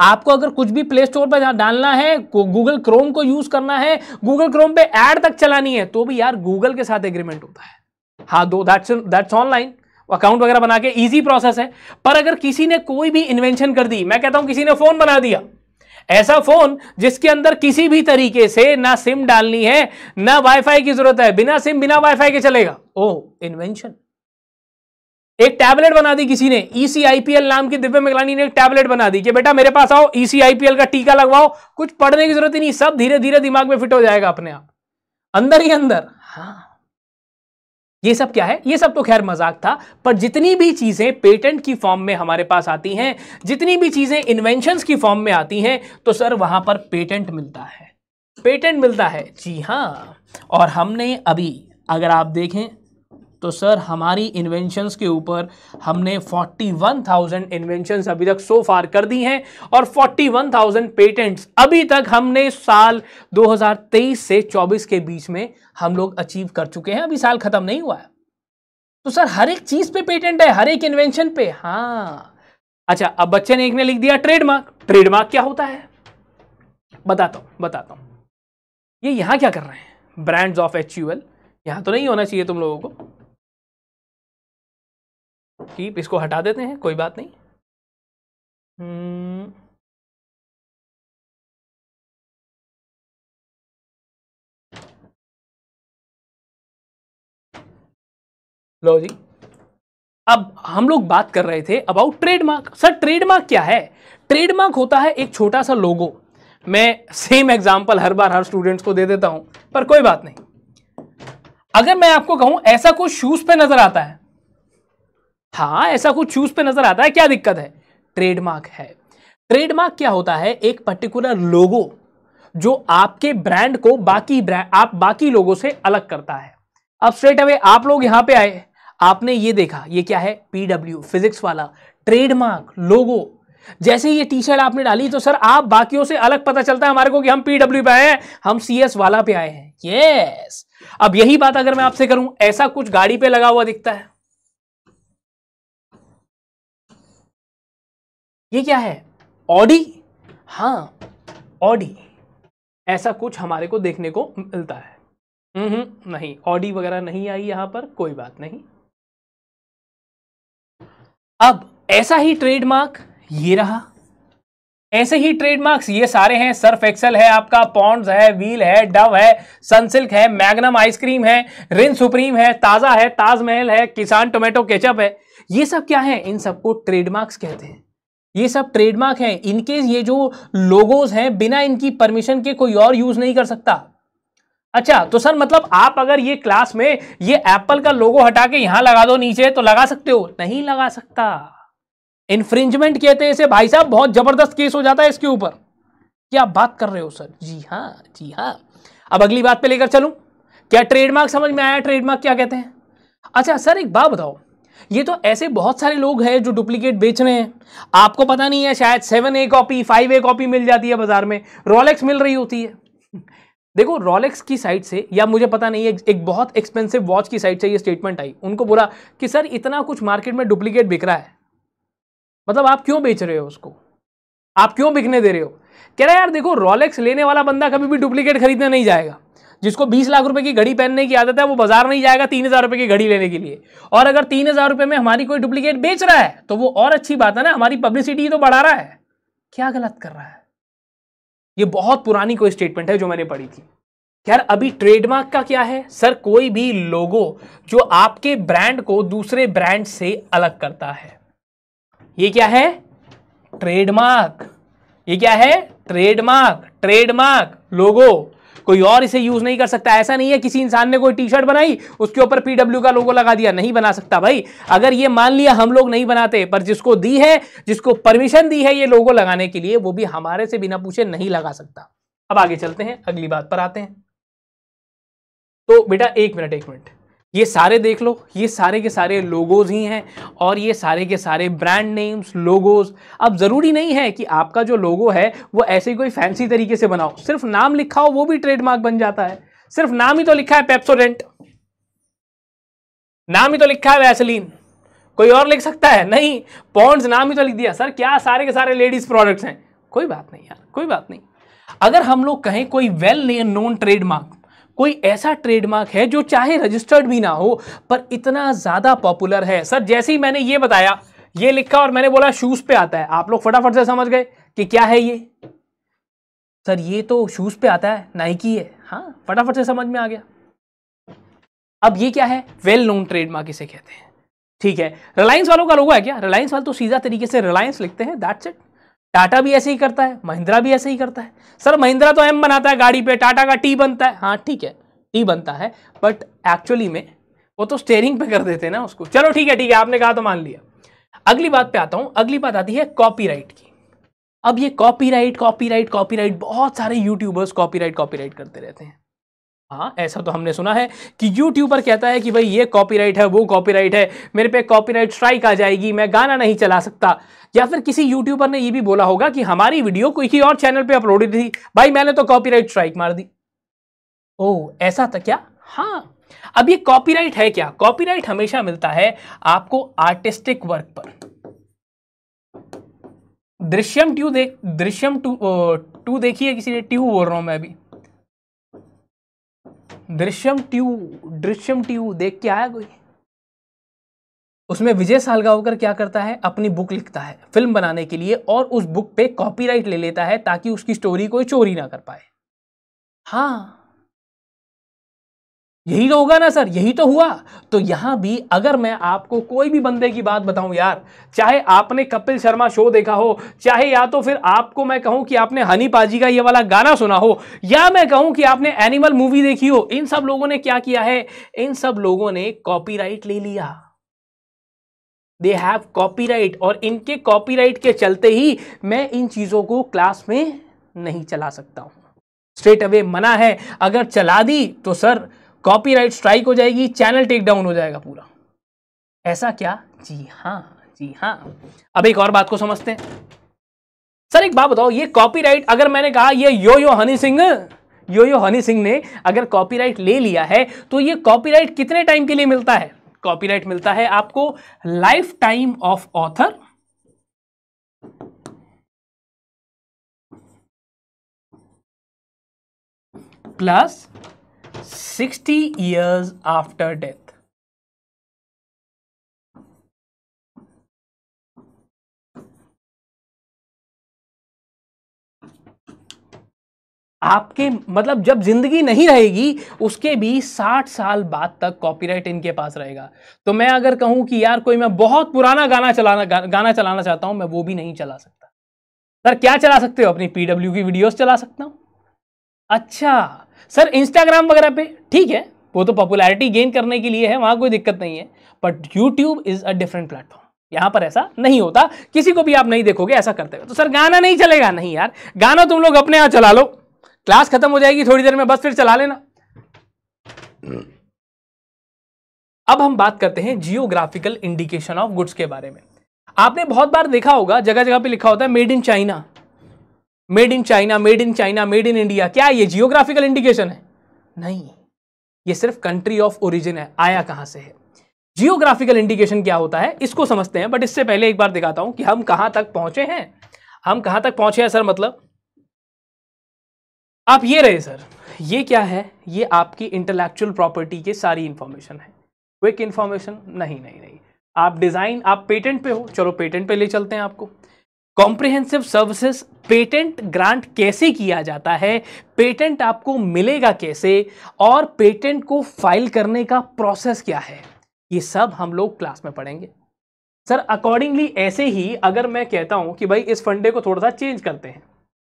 आपको अगर कुछ भी प्ले स्टोर पर डालना है गूगल क्रोम को यूज करना है गूगल क्रोम पे एड तक चलानी है तो भी यार गूगल के साथ एग्रीमेंट होता है हाँ दो दैट्स दैट्स ऑनलाइन अकाउंट वगैरह बना के इजी प्रोसेस है पर अगर किसी ने कोई भी इन्वेंशन कर दी मैं कहता हूं किसी ने फोन बना दिया ऐसा फोन जिसके अंदर किसी भी तरीके से ना सिम डालनी है ना वाईफाई की जरूरत है बिना सिम बिना वाईफाई के चलेगा ओ इन्वेंशन एक टैबलेट बना दी किसी ने ईसीआईपीएल e नाम की दिव्य मिगलानी ने एक टैबलेट बना दी कि बेटा मेरे पास आओ ईसीआईपीएल e का टीका लगवाओ कुछ पढ़ने की जरूरत ही नहीं सब धीरे धीरे दिमाग में फिट हो जाएगा अपने आप अंदर ही अंदर हाँ ये सब क्या है ये सब तो खैर मजाक था पर जितनी भी चीज़ें पेटेंट की फॉर्म में हमारे पास आती हैं जितनी भी चीज़ें इन्वेंशन की फॉर्म में आती हैं तो सर वहां पर पेटेंट मिलता है पेटेंट मिलता है जी हाँ और हमने अभी अगर आप देखें तो सर हमारी इन्वेंशंस के ऊपर हमने 41,000 इन्वेंशंस अभी तक सो फार कर दी हैं और 41,000 पेटेंट्स अभी तक हमने साल 2023 से 24 के बीच में हम लोग अचीव कर चुके हैं अभी साल ख़त्म नहीं हुआ है तो सर हर एक चीज़ पे पेटेंट है हर एक इन्वेंशन पे हाँ अच्छा अब बच्चे ने एक ने लिख दिया ट्रेडमार्क ट्रेडमार्क क्या होता है बताता हूँ बताता हूँ ये यहां क्या कर रहे हैं ब्रांड्स ऑफ एच यहां तो नहीं होना चाहिए तुम लोगों को कीप इसको हटा देते हैं कोई बात नहीं हम्म। लो जी अब हम लोग बात कर रहे थे अबाउट ट्रेडमार्क सर ट्रेडमार्क क्या है ट्रेडमार्क होता है एक छोटा सा लोगो मैं सेम एग्जाम्पल हर बार हर स्टूडेंट्स को दे देता हूं पर कोई बात नहीं अगर मैं आपको कहूं ऐसा कोई शूज पे नजर आता है हाँ ऐसा कुछ शूज पे नजर आता है क्या दिक्कत है ट्रेडमार्क है ट्रेडमार्क क्या होता है एक पर्टिकुलर लोगो जो आपके ब्रांड को बाकी ब्रांड आप बाकी लोगों से अलग करता है अब स्ट्रेट अवे आप लोग यहां पे आए आपने ये देखा ये क्या है पीडब्ल्यू फिजिक्स वाला ट्रेडमार्क लोगो जैसे ये टी शर्ट आपने डाली तो सर आप बाकियों से अलग पता चलता है हमारे को कि हम पीडब्ल्यू पे आए हैं हम सी वाला पे आए हैं यस अब यही बात अगर मैं आपसे करूं ऐसा कुछ गाड़ी पे लगा हुआ दिखता है ये क्या है ऑडी हाँ ऑडी ऐसा कुछ हमारे को देखने को मिलता है हम्म, नहीं ऑडी वगैरह नहीं आई यहां पर कोई बात नहीं अब ऐसा ही ट्रेडमार्क ये रहा ऐसे ही ट्रेडमार्क्स ये सारे हैं सर्फ एक्सल है आपका पॉन्ड्स है व्हील है डव है सनसिल्क है मैग्नम आइसक्रीम है रिन सुप्रीम है ताज़ा है ताजमहल है किसान टोमेटो केचप है ये सब क्या है इन सबको ट्रेडमार्क्स कहते हैं ये सब ट्रेडमार्क हैं इनकेस ये जो लोगोज हैं बिना इनकी परमिशन के कोई और यूज नहीं कर सकता अच्छा तो सर मतलब आप अगर ये क्लास में ये एप्पल का लोगो हटा के यहां लगा दो नीचे तो लगा सकते हो नहीं लगा सकता इन्फ्रिंजमेंट कहते हैं इसे भाई साहब बहुत जबरदस्त केस हो जाता है इसके ऊपर क्या बात कर रहे हो सर जी हाँ जी हाँ अब अगली बात पे लेकर चलूं क्या ट्रेडमार्क समझ में आया ट्रेडमार्क क्या कहते हैं अच्छा सर एक बात बताओ ये तो ऐसे बहुत सारे लोग हैं जो डुप्लीकेट बेच रहे हैं आपको पता नहीं है शायद seven A copy five A copy मिल जाती है बाजार में रोलेक्स मिल रही होती है देखो रोलेक्स की साइट से या मुझे पता नहीं है एक बहुत एक्सपेंसिव वॉच की साइट से ये स्टेटमेंट आई उनको बोला कि सर इतना कुछ मार्केट में डुप्लीकेट बिक रहा है मतलब आप क्यों बेच रहे हो उसको आप क्यों बिकने दे रहे हो कह रहा है यार देखो रोलेक्स लेने वाला बंदा कभी भी डुप्लीकेट खरीदने नहीं जाएगा जिसको बीस लाख रुपए की घड़ी पहनने की आदत है वो बाजार नहीं जाएगा तीन हजार रुपए की घड़ी लेने के लिए और अगर तीन हजार रुपए में हमारी कोई डुप्लीकेट बेच रहा है तो वो और अच्छी बात है ना हमारी पब्लिसिटी तो बढ़ा रहा है क्या गलत कर रहा है ये बहुत पुरानी कोई स्टेटमेंट है जो मैंने पढ़ी थी यार अभी ट्रेडमार्क का क्या है सर कोई भी लोगो जो आपके ब्रांड को दूसरे ब्रांड से अलग करता है ये क्या है ट्रेडमार्क ये क्या है ट्रेडमार्क ट्रेडमार्क लोगो कोई और इसे यूज नहीं कर सकता ऐसा नहीं है किसी इंसान ने कोई टी शर्ट बनाई उसके ऊपर पीडब्ल्यू का लोगो लगा दिया नहीं बना सकता भाई अगर ये मान लिया हम लोग नहीं बनाते पर जिसको दी है जिसको परमिशन दी है ये लोगो लगाने के लिए वो भी हमारे से बिना पूछे नहीं लगा सकता अब आगे चलते हैं अगली बात पर आते हैं तो बेटा एक मिनट एक मिनट ये सारे देख लो ये सारे के सारे लोगोज़ ही हैं और ये सारे के सारे ब्रांड नेम्स लोगोज़ अब ज़रूरी नहीं है कि आपका जो लोगो है वो ऐसे ही कोई फैंसी तरीके से बनाओ सिर्फ नाम लिखा हो वो भी ट्रेडमार्क बन जाता है सिर्फ नाम ही तो लिखा है पेप्सोडेंट नाम ही तो लिखा है वैसलीन कोई और लिख सकता है नहीं पॉन्ड्स नाम ही तो लिख दिया सर क्या सारे के सारे लेडीज़ प्रोडक्ट्स हैं कोई बात नहीं यार कोई बात नहीं अगर हम लोग कहें कोई वेल नोन ट्रेडमार्क कोई ऐसा ट्रेडमार्क है जो चाहे रजिस्टर्ड भी ना हो पर इतना ज़्यादा पॉपुलर है सर जैसे ही मैंने ये बताया ये लिखा और मैंने बोला शूज़ पे आता है आप लोग फटाफट से समझ गए कि क्या है ये सर ये तो शूज़ पे आता है नाइकी है हाँ फटाफट से समझ में आ गया अब ये क्या है वेल नोन ट्रेडमार्क इसे कहते हैं ठीक है रिलायंस वालों का लोगो है क्या रिलायंस वाले तो सीधा तरीके से रिलायंस लिखते हैं दैट्स इट टाटा भी ऐसे ही करता है महिंद्रा भी ऐसे ही करता है सर महिंद्रा तो एम बनाता है गाड़ी पे टाटा का टी बनता है हाँ ठीक है टी बनता है बट एक्चुअली में वो तो स्टेयरिंग पे कर देते हैं ना उसको चलो ठीक है ठीक है आपने कहा तो मान लिया अगली बात पे आता हूँ अगली बात आती है कॉपी की अब ये कॉपी राइट बहुत सारे यूट्यूबर्स कॉपी राइट करते रहते हैं हाँ ऐसा तो हमने सुना है कि यूट्यूबर कहता है कि भाई ये कॉपीराइट है वो कॉपीराइट है मेरे पे कॉपीराइट स्ट्राइक आ जाएगी मैं गाना नहीं चला सकता या फिर किसी यूट्यूबर ने ये भी बोला होगा कि हमारी वीडियो कोई और चैनल पे अपलोडेड थी भाई मैंने तो कॉपीराइट स्ट्राइक मार दी ओ ऐसा था क्या हाँ अब ये कॉपीराइट है क्या कॉपीराइट हमेशा मिलता है आपको आर्टिस्टिक वर्क पर दृश्यम ट्यू देख दृश्यम टू टू देखिए किसी ने ट्यू बोल रहा हूं मैं अभी दृश्यम ट्यू दृश्यम ट्यू देख के आया कोई उसमें विजय सालगावकर क्या करता है अपनी बुक लिखता है फिल्म बनाने के लिए और उस बुक पे कॉपीराइट ले लेता है ताकि उसकी स्टोरी कोई चोरी ना कर पाए हाँ यही तो होगा ना सर यही तो हुआ तो यहां भी अगर मैं आपको कोई भी बंदे की बात बताऊं यार चाहे आपने कपिल शर्मा शो देखा हो चाहे या तो फिर आपको मैं कहूं कि आपने हनी पाजी का ये वाला गाना सुना हो या मैं कहूं कि आपने एनिमल मूवी देखी हो इन सब लोगों ने क्या किया है इन सब लोगों ने कॉपी ले लिया दे हैव कॉपी और इनके कॉपी के चलते ही मैं इन चीज़ों को क्लास में नहीं चला सकता हूं स्ट्रेट अवे मना है अगर चला दी तो सर कॉपीराइट स्ट्राइक हो जाएगी चैनल टेक डाउन हो जाएगा पूरा ऐसा क्या जी हाँ जी हाँ अब एक और बात को समझते हैं सर एक बात बताओ ये कॉपीराइट अगर मैंने कहा ये यो यो हनी सिंह यो यो हनी सिंह ने अगर कॉपीराइट ले लिया है तो ये कॉपीराइट कितने टाइम के लिए मिलता है कॉपीराइट मिलता है आपको life time of author plus sixty years after death आपके मतलब जब जिंदगी नहीं रहेगी उसके भी 60 साल बाद तक कॉपीराइट इनके पास रहेगा तो मैं अगर कहूं कि यार कोई मैं बहुत पुराना गाना चलाना गा, गाना चलाना चाहता हूं मैं वो भी नहीं चला सकता सर क्या चला सकते हो अपनी पीडब्ल्यू की वीडियोस चला सकता हूं अच्छा सर इंस्टाग्राम वगैरह पे ठीक है वो तो पॉपुलैरिटी गेन करने के लिए है वहां कोई दिक्कत नहीं है but YouTube is a different platform यहां पर ऐसा नहीं होता किसी को भी आप नहीं देखोगे ऐसा करते हुए तो सर गाना नहीं चलेगा नहीं यार गाना तुम लोग अपने यहां चला लो क्लास खत्म हो जाएगी थोड़ी देर में बस फिर चला लेना अब हम बात करते हैं जियोग्राफिकल इंडिकेशन ऑफ गुड्स के बारे में आपने बहुत बार देखा होगा जगह जगह पे लिखा होता है made in China made in China made in China made in India क्या ये जियोग्राफिकल इंडिकेशन है नहीं ये सिर्फ कंट्री ऑफ ओरिजिन है आया कहां से है जियोग्राफिकल इंडिकेशन क्या होता है इसको समझते हैं बट इससे पहले एक बार दिखाता हूं कि हम कहां तक पहुंचे हैं हम कहां तक पहुंचे हैं सर मतलब आप ये रहे सर ये क्या है ये आपकी इंटेलेक्चुअल प्रॉपर्टी के सारी इंफॉर्मेशन है क्विक इन्फॉर्मेशन नहीं नहीं नहीं आप डिज़ाइन आप पेटेंट पे हो चलो पेटेंट पे ले चलते हैं आपको कॉम्प्रिहेंसिव सर्विसेज पेटेंट ग्रांट कैसे किया जाता है पेटेंट आपको मिलेगा कैसे और पेटेंट को फाइल करने का प्रोसेस क्या है ये सब हम लोग क्लास में पढ़ेंगे सर अकॉर्डिंगली ऐसे ही अगर मैं कहता हूं कि भाई इस फंडे को थोड़ा सा चेंज करते हैं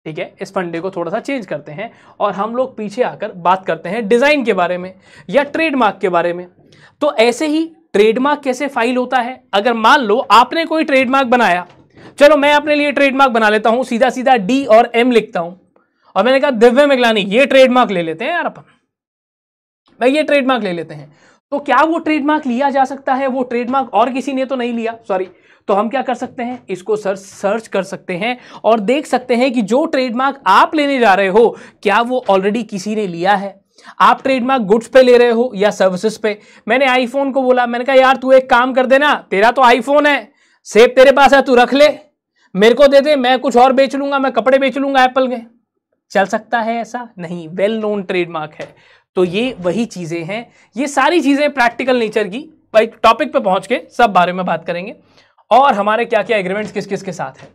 ठीक है इस फंडे को थोड़ा सा चेंज करते हैं और हम लोग पीछे आकर बात करते हैं डिज़ाइन के बारे में या ट्रेडमार्क के बारे में तो ऐसे ही ट्रेडमार्क कैसे फाइल होता है अगर मान लो आपने कोई ट्रेडमार्क बनाया चलो मैं अपने लिए ट्रेडमार्क बना लेता हूं सीधा सीधा डी और एम लिखता हूं और मैंने कहा दिव्य मिगलानी ये ट्रेडमार्क ले लेते हैं यार अपन भाई ये ट्रेडमार्क ले लेते हैं तो क्या वो ट्रेडमार्क लिया जा सकता है वो ट्रेडमार्क और किसी ने तो नहीं लिया सॉरी तो हम क्या कर सकते हैं इसको सर्च सर्च कर सकते हैं और देख सकते हैं कि जो ट्रेडमार्क आप लेने जा रहे हो क्या वो ऑलरेडी किसी ने लिया है आप ट्रेडमार्क गुड्स पे ले रहे हो या सर्विसेज पे मैंने आईफोन को बोला मैंने कहा यार तू एक काम कर देना तेरा तो आईफोन है सेब तेरे पास है तू रख ले मेरे को दे दे मैं कुछ और बेच लूंगा मैं कपड़े बेच लूंगा एप्पल के चल सकता है ऐसा नहीं वेल नोन ट्रेडमार्क है तो ये वही चीज़ें हैं ये सारी चीज़ें प्रैक्टिकल नेचर की भाई टॉपिक पे पहुंच के सब बारे में बात करेंगे और हमारे क्या क्या एग्रीमेंट्स किस किस के साथ है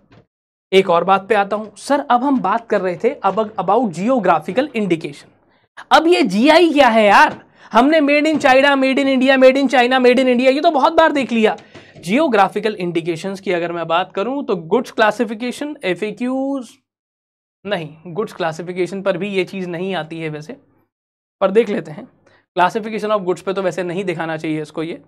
एक और बात पे आता हूं सर अब हम बात कर रहे थे अब अबाउट जियोग्राफिकल इंडिकेशन अब ये जीआई क्या है यार हमने made in China made in India made in China made in India ये तो बहुत बार देख लिया जियोग्राफिकल इंडिकेशंस की अगर मैं बात करूं तो गुड्स क्लासिफिकेशन एफ नहीं गुड्स क्लासिफिकेशन पर भी ये चीज़ नहीं आती है वैसे पर देख लेते हैं क्लासिफिकेशन ऑफ गुड्स पे तो वैसे नहीं दिखाना चाहिए इसको ये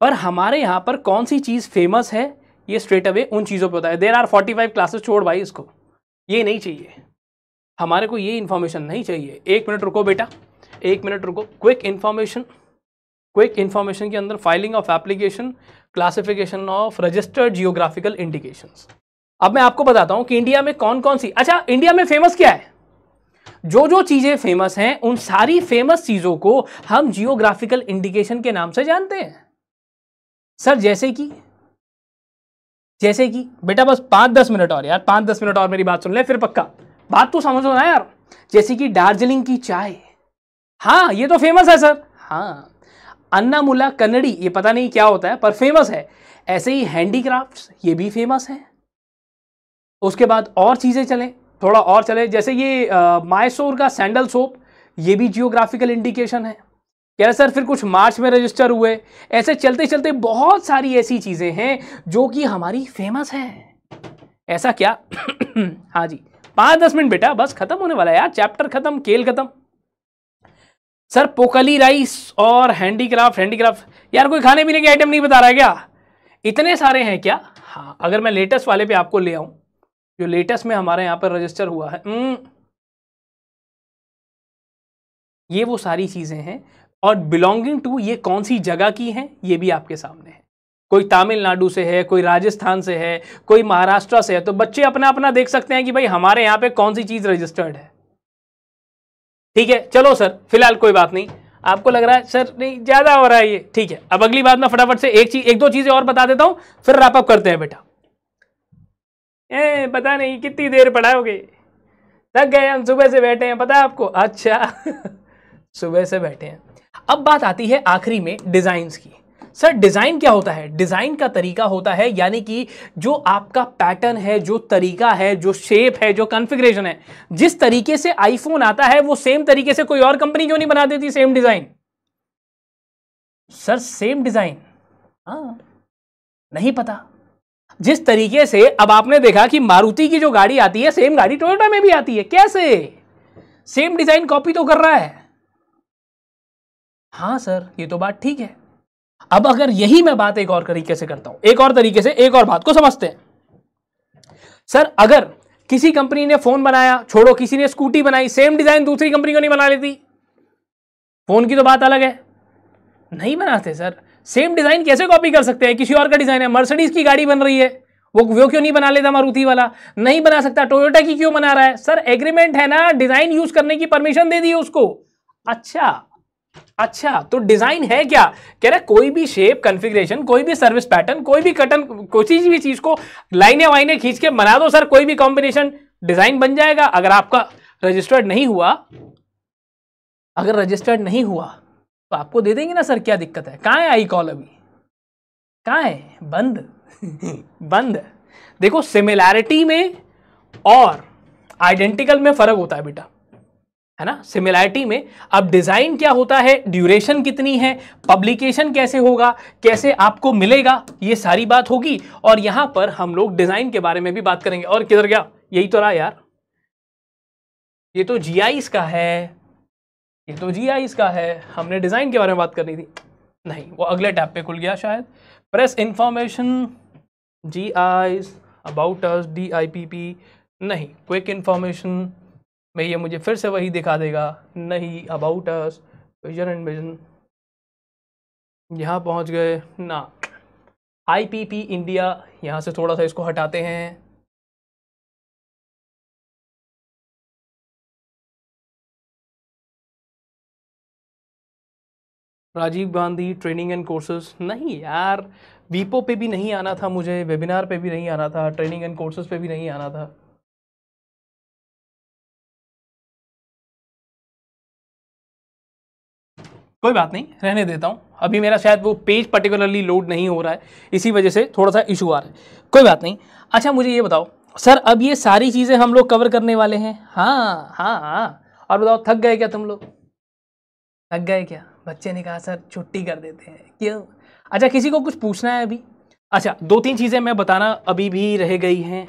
पर हमारे यहाँ पर कौन सी चीज़ फेमस है ये स्ट्रेट अवे उन चीज़ों पर होता है there are forty five classes छोड़ भाई इसको ये नहीं चाहिए हमारे को ये इन्फॉर्मेशन नहीं चाहिए एक मिनट रुको बेटा एक मिनट रुको क्विक इन्फॉर्मेशन क्विक इन्फॉर्मेशन के अंदर filing of application classification of registered geographical indication अब मैं आपको बताता हूं कि इंडिया में कौन कौन सी अच्छा इंडिया में फेमस क्या है जो जो चीज़ें फेमस हैं उन सारी फेमस चीज़ों को हम जियोग्राफिकल इंडिकेशन के नाम से जानते हैं सर जैसे कि जैसे कि बेटा बस पांच दस मिनट और यार पांच दस मिनट और मेरी बात सुन ले फिर पक्का बात तो समझो ना यार जैसे कि दार्जिलिंग की चाय हाँ ये तो फेमस है सर हाँ अन्नामुला कन्नड़ी ये पता नहीं क्या होता है पर फेमस है ऐसे ही हैंडीक्राफ्ट्स ये भी फेमस है उसके बाद और चीज़ें चलें थोड़ा और चले जैसे ये मायसोर का सैंडल सोप ये भी जियोग्राफिकल इंडिकेशन है कह रहे सर फिर कुछ मार्च में रजिस्टर हुए ऐसे चलते चलते बहुत सारी ऐसी चीज़ें हैं जो कि हमारी फेमस है ऐसा क्या [clears throat] हाँ जी पाँच दस मिनट बेटा बस ख़त्म होने वाला है यार चैप्टर ख़त्म केल ख़त्म सर पोकली राइस और हैंडीक्राफ्ट हैंडीक्राफ्ट यार कोई खाने पीने के आइटम नहीं बता रहा है क्या इतने सारे हैं क्या हाँ अगर मैं लेटेस्ट वाले पे आपको ले आऊं जो लेटेस्ट में हमारे यहाँ पर रजिस्टर हुआ है हम्म। ये वो सारी चीज़ें हैं और बिलोंगिंग टू ये कौन सी जगह की हैं ये भी आपके सामने है कोई तमिलनाडु से है कोई राजस्थान से है कोई महाराष्ट्र से है तो बच्चे अपना अपना देख सकते हैं कि भाई हमारे यहाँ पे कौन सी चीज़ रजिस्टर्ड है ठीक है चलो सर फिलहाल कोई बात नहीं आपको लग रहा है सर नहीं ज़्यादा हो रहा है ये ठीक है अब अगली बात मैं फटाफट से एक चीज एक दो चीज़ें और बता देता हूँ फिर रैपअप करते हैं बेटा ए पता नहीं कितनी देर पढ़ाओगे थक गए हम सुबह से बैठे हैं पता है आपको अच्छा [laughs] सुबह से बैठे हैं अब बात आती है आखिरी में डिज़ाइंस की सर डिज़ाइन क्या होता है डिज़ाइन का तरीका होता है यानी कि जो आपका पैटर्न है जो तरीका है जो शेप है जो कॉन्फ़िगरेशन है जिस तरीके से आईफोन आता है वो सेम तरीके से कोई और कंपनी क्यों नहीं बना देती same design sir same design हाँ नहीं पता जिस तरीके से अब आपने देखा कि मारुति की जो गाड़ी आती है सेम गाड़ी टोयोटा में भी आती है कैसे सेम डिज़ाइन कॉपी तो कर रहा है हाँ सर ये तो बात ठीक है अब अगर यही मैं बात एक और तरीके से करता हूं एक और तरीके से एक और बात को समझते हैं सर अगर किसी कंपनी ने फोन बनाया छोड़ो किसी ने स्कूटी बनाई सेम डिजाइन दूसरी कंपनी को नहीं बना लेती फोन की तो बात अलग है नहीं बनाते सर सेम डिजाइन कैसे कॉपी कर सकते हैं किसी और का डिजाइन है मर्सडीज की गाड़ी बन रही है वो वो क्यों नहीं बना लेता मारुति वाला नहीं बना सकता टोयोटा की क्यों बना रहा है सर एग्रीमेंट है ना डिजाइन यूज करने की परमिशन दे दी उसको अच्छा अच्छा तो डिजाइन है क्या कह रहा है कोई भी शेप कॉन्फ़िगरेशन कोई भी सर्विस पैटर्न कोई भी कटन कोई भी चीज को लाइने वाइने खींच के बना दो सर कोई भी कॉम्बिनेशन डिजाइन बन जाएगा अगर आपका रजिस्टर्ड नहीं हुआ अगर रजिस्टर्ड नहीं हुआ तो आपको दे देंगे ना सर क्या दिक्कत है कहाँ है आई कॉल अभी कहाँ है बंद [laughs] बंद देखो सिमिलैरिटी में और आइडेंटिकल में फर्क होता है बेटा है ना सिमिलैरिटी में अब डिज़ाइन क्या होता है ड्यूरेशन कितनी है पब्लिकेशन कैसे होगा कैसे आपको मिलेगा ये सारी बात होगी और यहाँ पर हम लोग डिज़ाइन के बारे में भी बात करेंगे और किधर गया यही तो रहा यार ये तो जी का है ये तो जी का है हमने डिज़ाइन के बारे में बात करनी थी नहीं वो अगले टैप पे खुल गया शायद press information G I about us D I P P नहीं क्विक इंफॉर्मेशन भैया मुझे फिर से वही दिखा देगा नहीं about us vision and vision यहाँ पहुँच गए ना आईपीपी इंडिया यहाँ से थोड़ा सा इसको हटाते हैं Rajiv Gandhi training and courses नहीं यार वीपो पे भी नहीं आना था मुझे वेबिनार पे भी नहीं आना था ट्रेनिंग एंड कोर्सेज पे भी नहीं आना था कोई बात नहीं रहने देता हूँ अभी मेरा शायद वो पेज पर्टिकुलरली लोड नहीं हो रहा है इसी वजह से थोड़ा सा इशू आ रहा है कोई बात नहीं अच्छा मुझे ये बताओ सर अब ये सारी चीज़ें हम लोग कवर करने वाले हैं हाँ हाँ हाँ और बताओ थक गए क्या तुम लोग थक गए क्या बच्चे ने कहा सर छुट्टी कर देते हैं क्यों अच्छा किसी को कुछ पूछना है अभी अच्छा दो तीन चीज़ें मैं बताना अभी भी रह गई हैं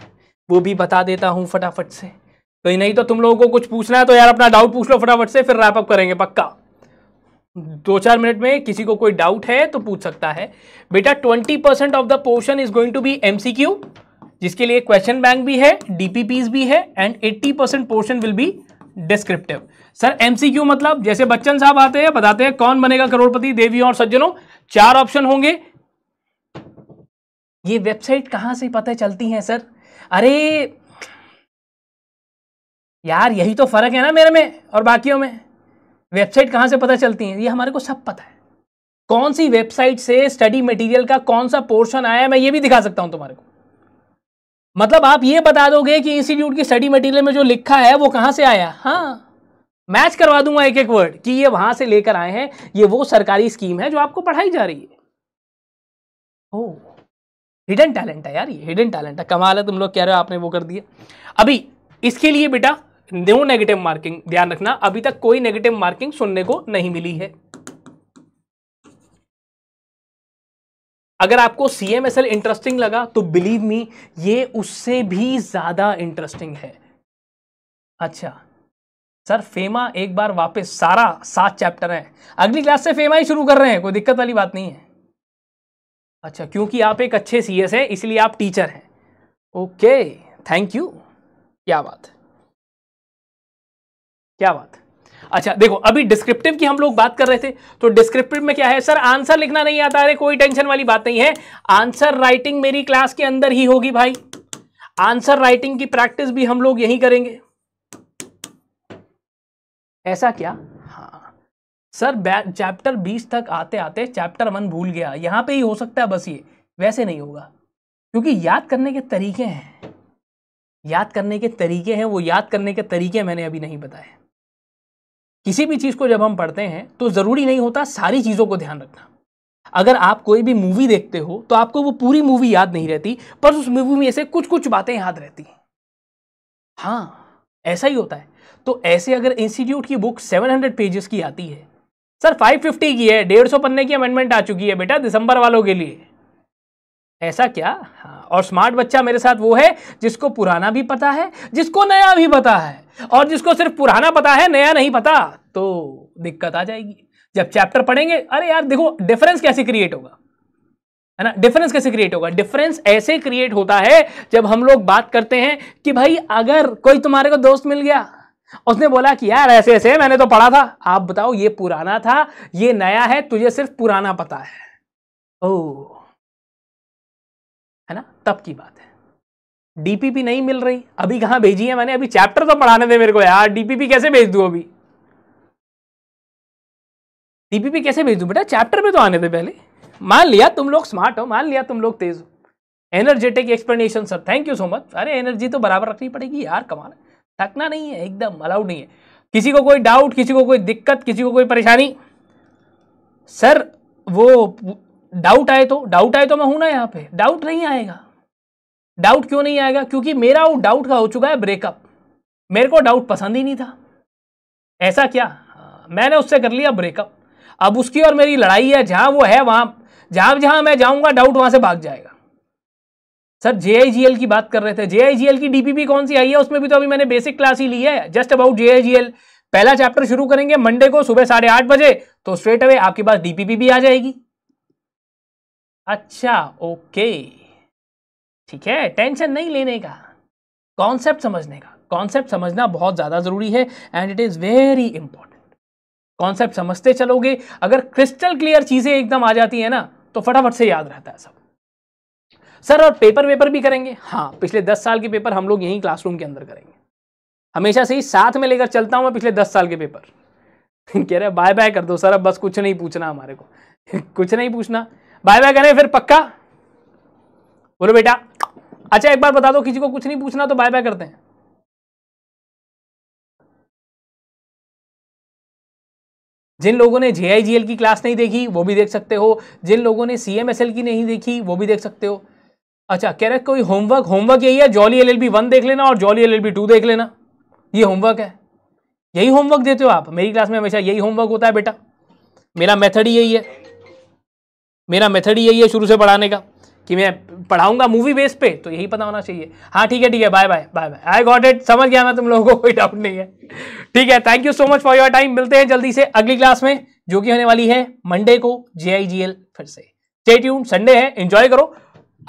वो भी बता देता हूँ फटाफट से तो नहीं तो तुम लोगों को कुछ पूछना है तो यार अपना डाउट पूछ लो फटाफट से फिर रैपअप करेंगे पक्का दो चार मिनट में किसी को कोई डाउट है तो पूछ सकता है बेटा twenty percent of the portion is going to be MCQ जिसके लिए क्वेश्चन बैंक भी है डीपीपीज भी है and eighty percent portion will be descriptive sir MCQ मतलब जैसे बच्चन साहब आते हैं बताते हैं कौन बनेगा करोड़पति देवी और सज्जनों चार ऑप्शन होंगे ये वेबसाइट कहां से पता चलती है सर अरे यार यही तो फर्क है ना मेरे में और बाकियों में वेबसाइट कहाँ से पता चलती है ये हमारे को सब पता है कौन सी वेबसाइट से स्टडी मटेरियल का कौन सा पोर्शन आया मैं ये भी दिखा सकता हूँ तुम्हारे को मतलब आप ये बता दोगे कि इंस्टीट्यूट की स्टडी मटेरियल में जो लिखा है वो कहाँ से आया हाँ मैच करवा दूंगा एक एक वर्ड कि ये वहां से लेकर आए हैं ये वो सरकारी स्कीम है जो आपको पढ़ाई जा रही है ओ हिडन टैलेंट है यार ये हिडन टैलेंट है कमाल है तुम लोग कह रहे हो आपने वो कर दिया अभी इसके लिए बेटा नो नेगेटिव मार्किंग ध्यान रखना अभी तक कोई नेगेटिव मार्किंग सुनने को नहीं मिली है अगर आपको सीएमएसएल इंटरेस्टिंग लगा तो बिलीव मी ये उससे भी ज़्यादा इंटरेस्टिंग है अच्छा सर फेमा एक बार वापस सारा सात चैप्टर है अगली क्लास से फेमा ही शुरू कर रहे हैं कोई दिक्कत वाली बात नहीं है अच्छा क्योंकि आप एक अच्छे सीएस हैं इसलिए आप टीचर हैं ओके थैंक यू क्या बात क्या बात अच्छा देखो अभी डिस्क्रिप्टिव की हम लोग बात कर रहे थे तो डिस्क्रिप्टिव में क्या है सर आंसर लिखना नहीं आता अरे कोई टेंशन वाली बात नहीं है आंसर राइटिंग मेरी क्लास के अंदर ही होगी भाई आंसर राइटिंग की प्रैक्टिस भी हम लोग यही करेंगे ऐसा क्या हाँ सर चैप्टर बीस तक आते आते चैप्टर वन भूल गया यहाँ पे ही हो सकता है बस ये वैसे नहीं होगा क्योंकि याद करने के तरीके हैं याद करने के तरीके हैं वो याद करने के तरीके मैंने अभी नहीं बताए किसी भी चीज़ को जब हम पढ़ते हैं तो ज़रूरी नहीं होता सारी चीज़ों को ध्यान रखना अगर आप कोई भी मूवी देखते हो तो आपको वो पूरी मूवी याद नहीं रहती पर उस मूवी में ऐसे कुछ कुछ बातें याद रहती हैं हाँ ऐसा ही होता है तो ऐसे अगर इंस्टीट्यूट की बुक 700 पेजेस की आती है सर 550 की है 150 पन्ने की अमेंडमेंट आ चुकी है बेटा दिसंबर वालों के लिए ऐसा क्या हाँ, और स्मार्ट बच्चा मेरे साथ वो है जिसको पुराना भी पता है जिसको नया भी पता है और जिसको सिर्फ पुराना पता है नया नहीं पता तो दिक्कत आ जाएगी जब चैप्टर पढ़ेंगे अरे यार देखो डिफरेंस कैसे क्रिएट होगा है ना डिफरेंस कैसे क्रिएट होगा डिफरेंस ऐसे क्रिएट होता है जब हम लोग बात करते हैं कि भाई अगर कोई तुम्हारे को दोस्त मिल गया उसने बोला कि यार ऐसे ऐसे मैंने तो पढ़ा था आप बताओ ये पुराना था ये नया है तुझे सिर्फ पुराना पता है ओ है ना तब की बात है डीपीपी नहीं मिल रही अभी कहाँ भेजी है मैंने अभी चैप्टर तो पढ़ाने दे मेरे को यार डीपीपी कैसे भेज दू अभी डीपीपी कैसे भेज दू बेटा चैप्टर में तो आने दे पहले मान लिया तुम लोग स्मार्ट हो मान लिया तुम लोग तेज हो energetic explanation sir thank you so much अरे एनर्जी तो बराबर रखनी पड़ेगी यार कमाल थकना नहीं है एकदम अलाउड नहीं है किसी को कोई डाउट किसी को कोई दिक्कत किसी को कोई परेशानी सर वो डाउट आए तो डाउट आए तो मैं हूं ना यहां पे डाउट नहीं आएगा डाउट क्यों नहीं आएगा क्योंकि मेरा वो डाउट का हो चुका है ब्रेकअप मेरे को डाउट पसंद ही नहीं था ऐसा क्या मैंने उससे कर लिया ब्रेकअप अब उसकी और मेरी लड़ाई है जहां वो है वहां जहां जहां मैं जाऊंगा डाउट वहां से भाग जाएगा sir J I G L की बात कर रहे थे जे की डीपीपी कौन सी आई है उसमें भी तो अभी मैंने बेसिक क्लास ही ली है just about J I G L पहला चैप्टर शुरू करेंगे मंडे को सुबह साढ़े आठ बजे तो स्ट्रेट अवे आपके पास डीपीपी भी आ जाएगी अच्छा ओके ठीक है टेंशन नहीं लेने का कॉन्सेप्ट समझने का कॉन्सेप्ट समझना बहुत ज़्यादा ज़रूरी है and it is very important concept समझते चलोगे अगर क्रिस्टल क्लियर चीज़ें एकदम आ जाती है ना तो फटाफट से याद रहता है सब सर और पेपर वेपर भी करेंगे हाँ पिछले दस साल के पेपर हम लोग यहीं क्लासरूम के अंदर करेंगे हमेशा से ही साथ में लेकर चलता हूँ मैं पिछले दस साल के पेपर [laughs] कह रहे बाय बाय कर दो सर अब बस कुछ नहीं पूछना हमारे को [laughs] कुछ नहीं पूछना बाय बाय करें फिर पक्का बोलो बेटा अच्छा एक बार बता दो किसी को कुछ नहीं पूछना तो बाय बाय करते हैं जिन लोगों ने जे की क्लास नहीं देखी वो भी देख सकते हो जिन लोगों ने सी की नहीं देखी वो भी देख सकते हो अच्छा कह रहे कोई होमवर्क होमवर्क यही है Jolly L L B one देख लेना और Jolly L L B two देख लेना ये होमवर्क है यही होमवर्क देते हो आप मेरी क्लास में हमेशा यही होमवर्क होता है बेटा मेरा मेथड ही यही है मेरा मेथड ही यही है शुरू से पढ़ाने का कि मैं पढ़ाऊंगा मूवी बेस पे तो यही पता होना चाहिए हाँ ठीक है ठीक है bye bye bye bye I got it समझ गया मैं तुम लोगों को कोई डाउट नहीं है ठीक है thank you so much for your time मिलते हैं जल्दी से अगली क्लास में जो कि होने वाली है मंडे को जे फिर से स्टे ट्यून संडे है एंजॉय करो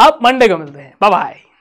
अब मंडे को मिलते हैं बाय बाय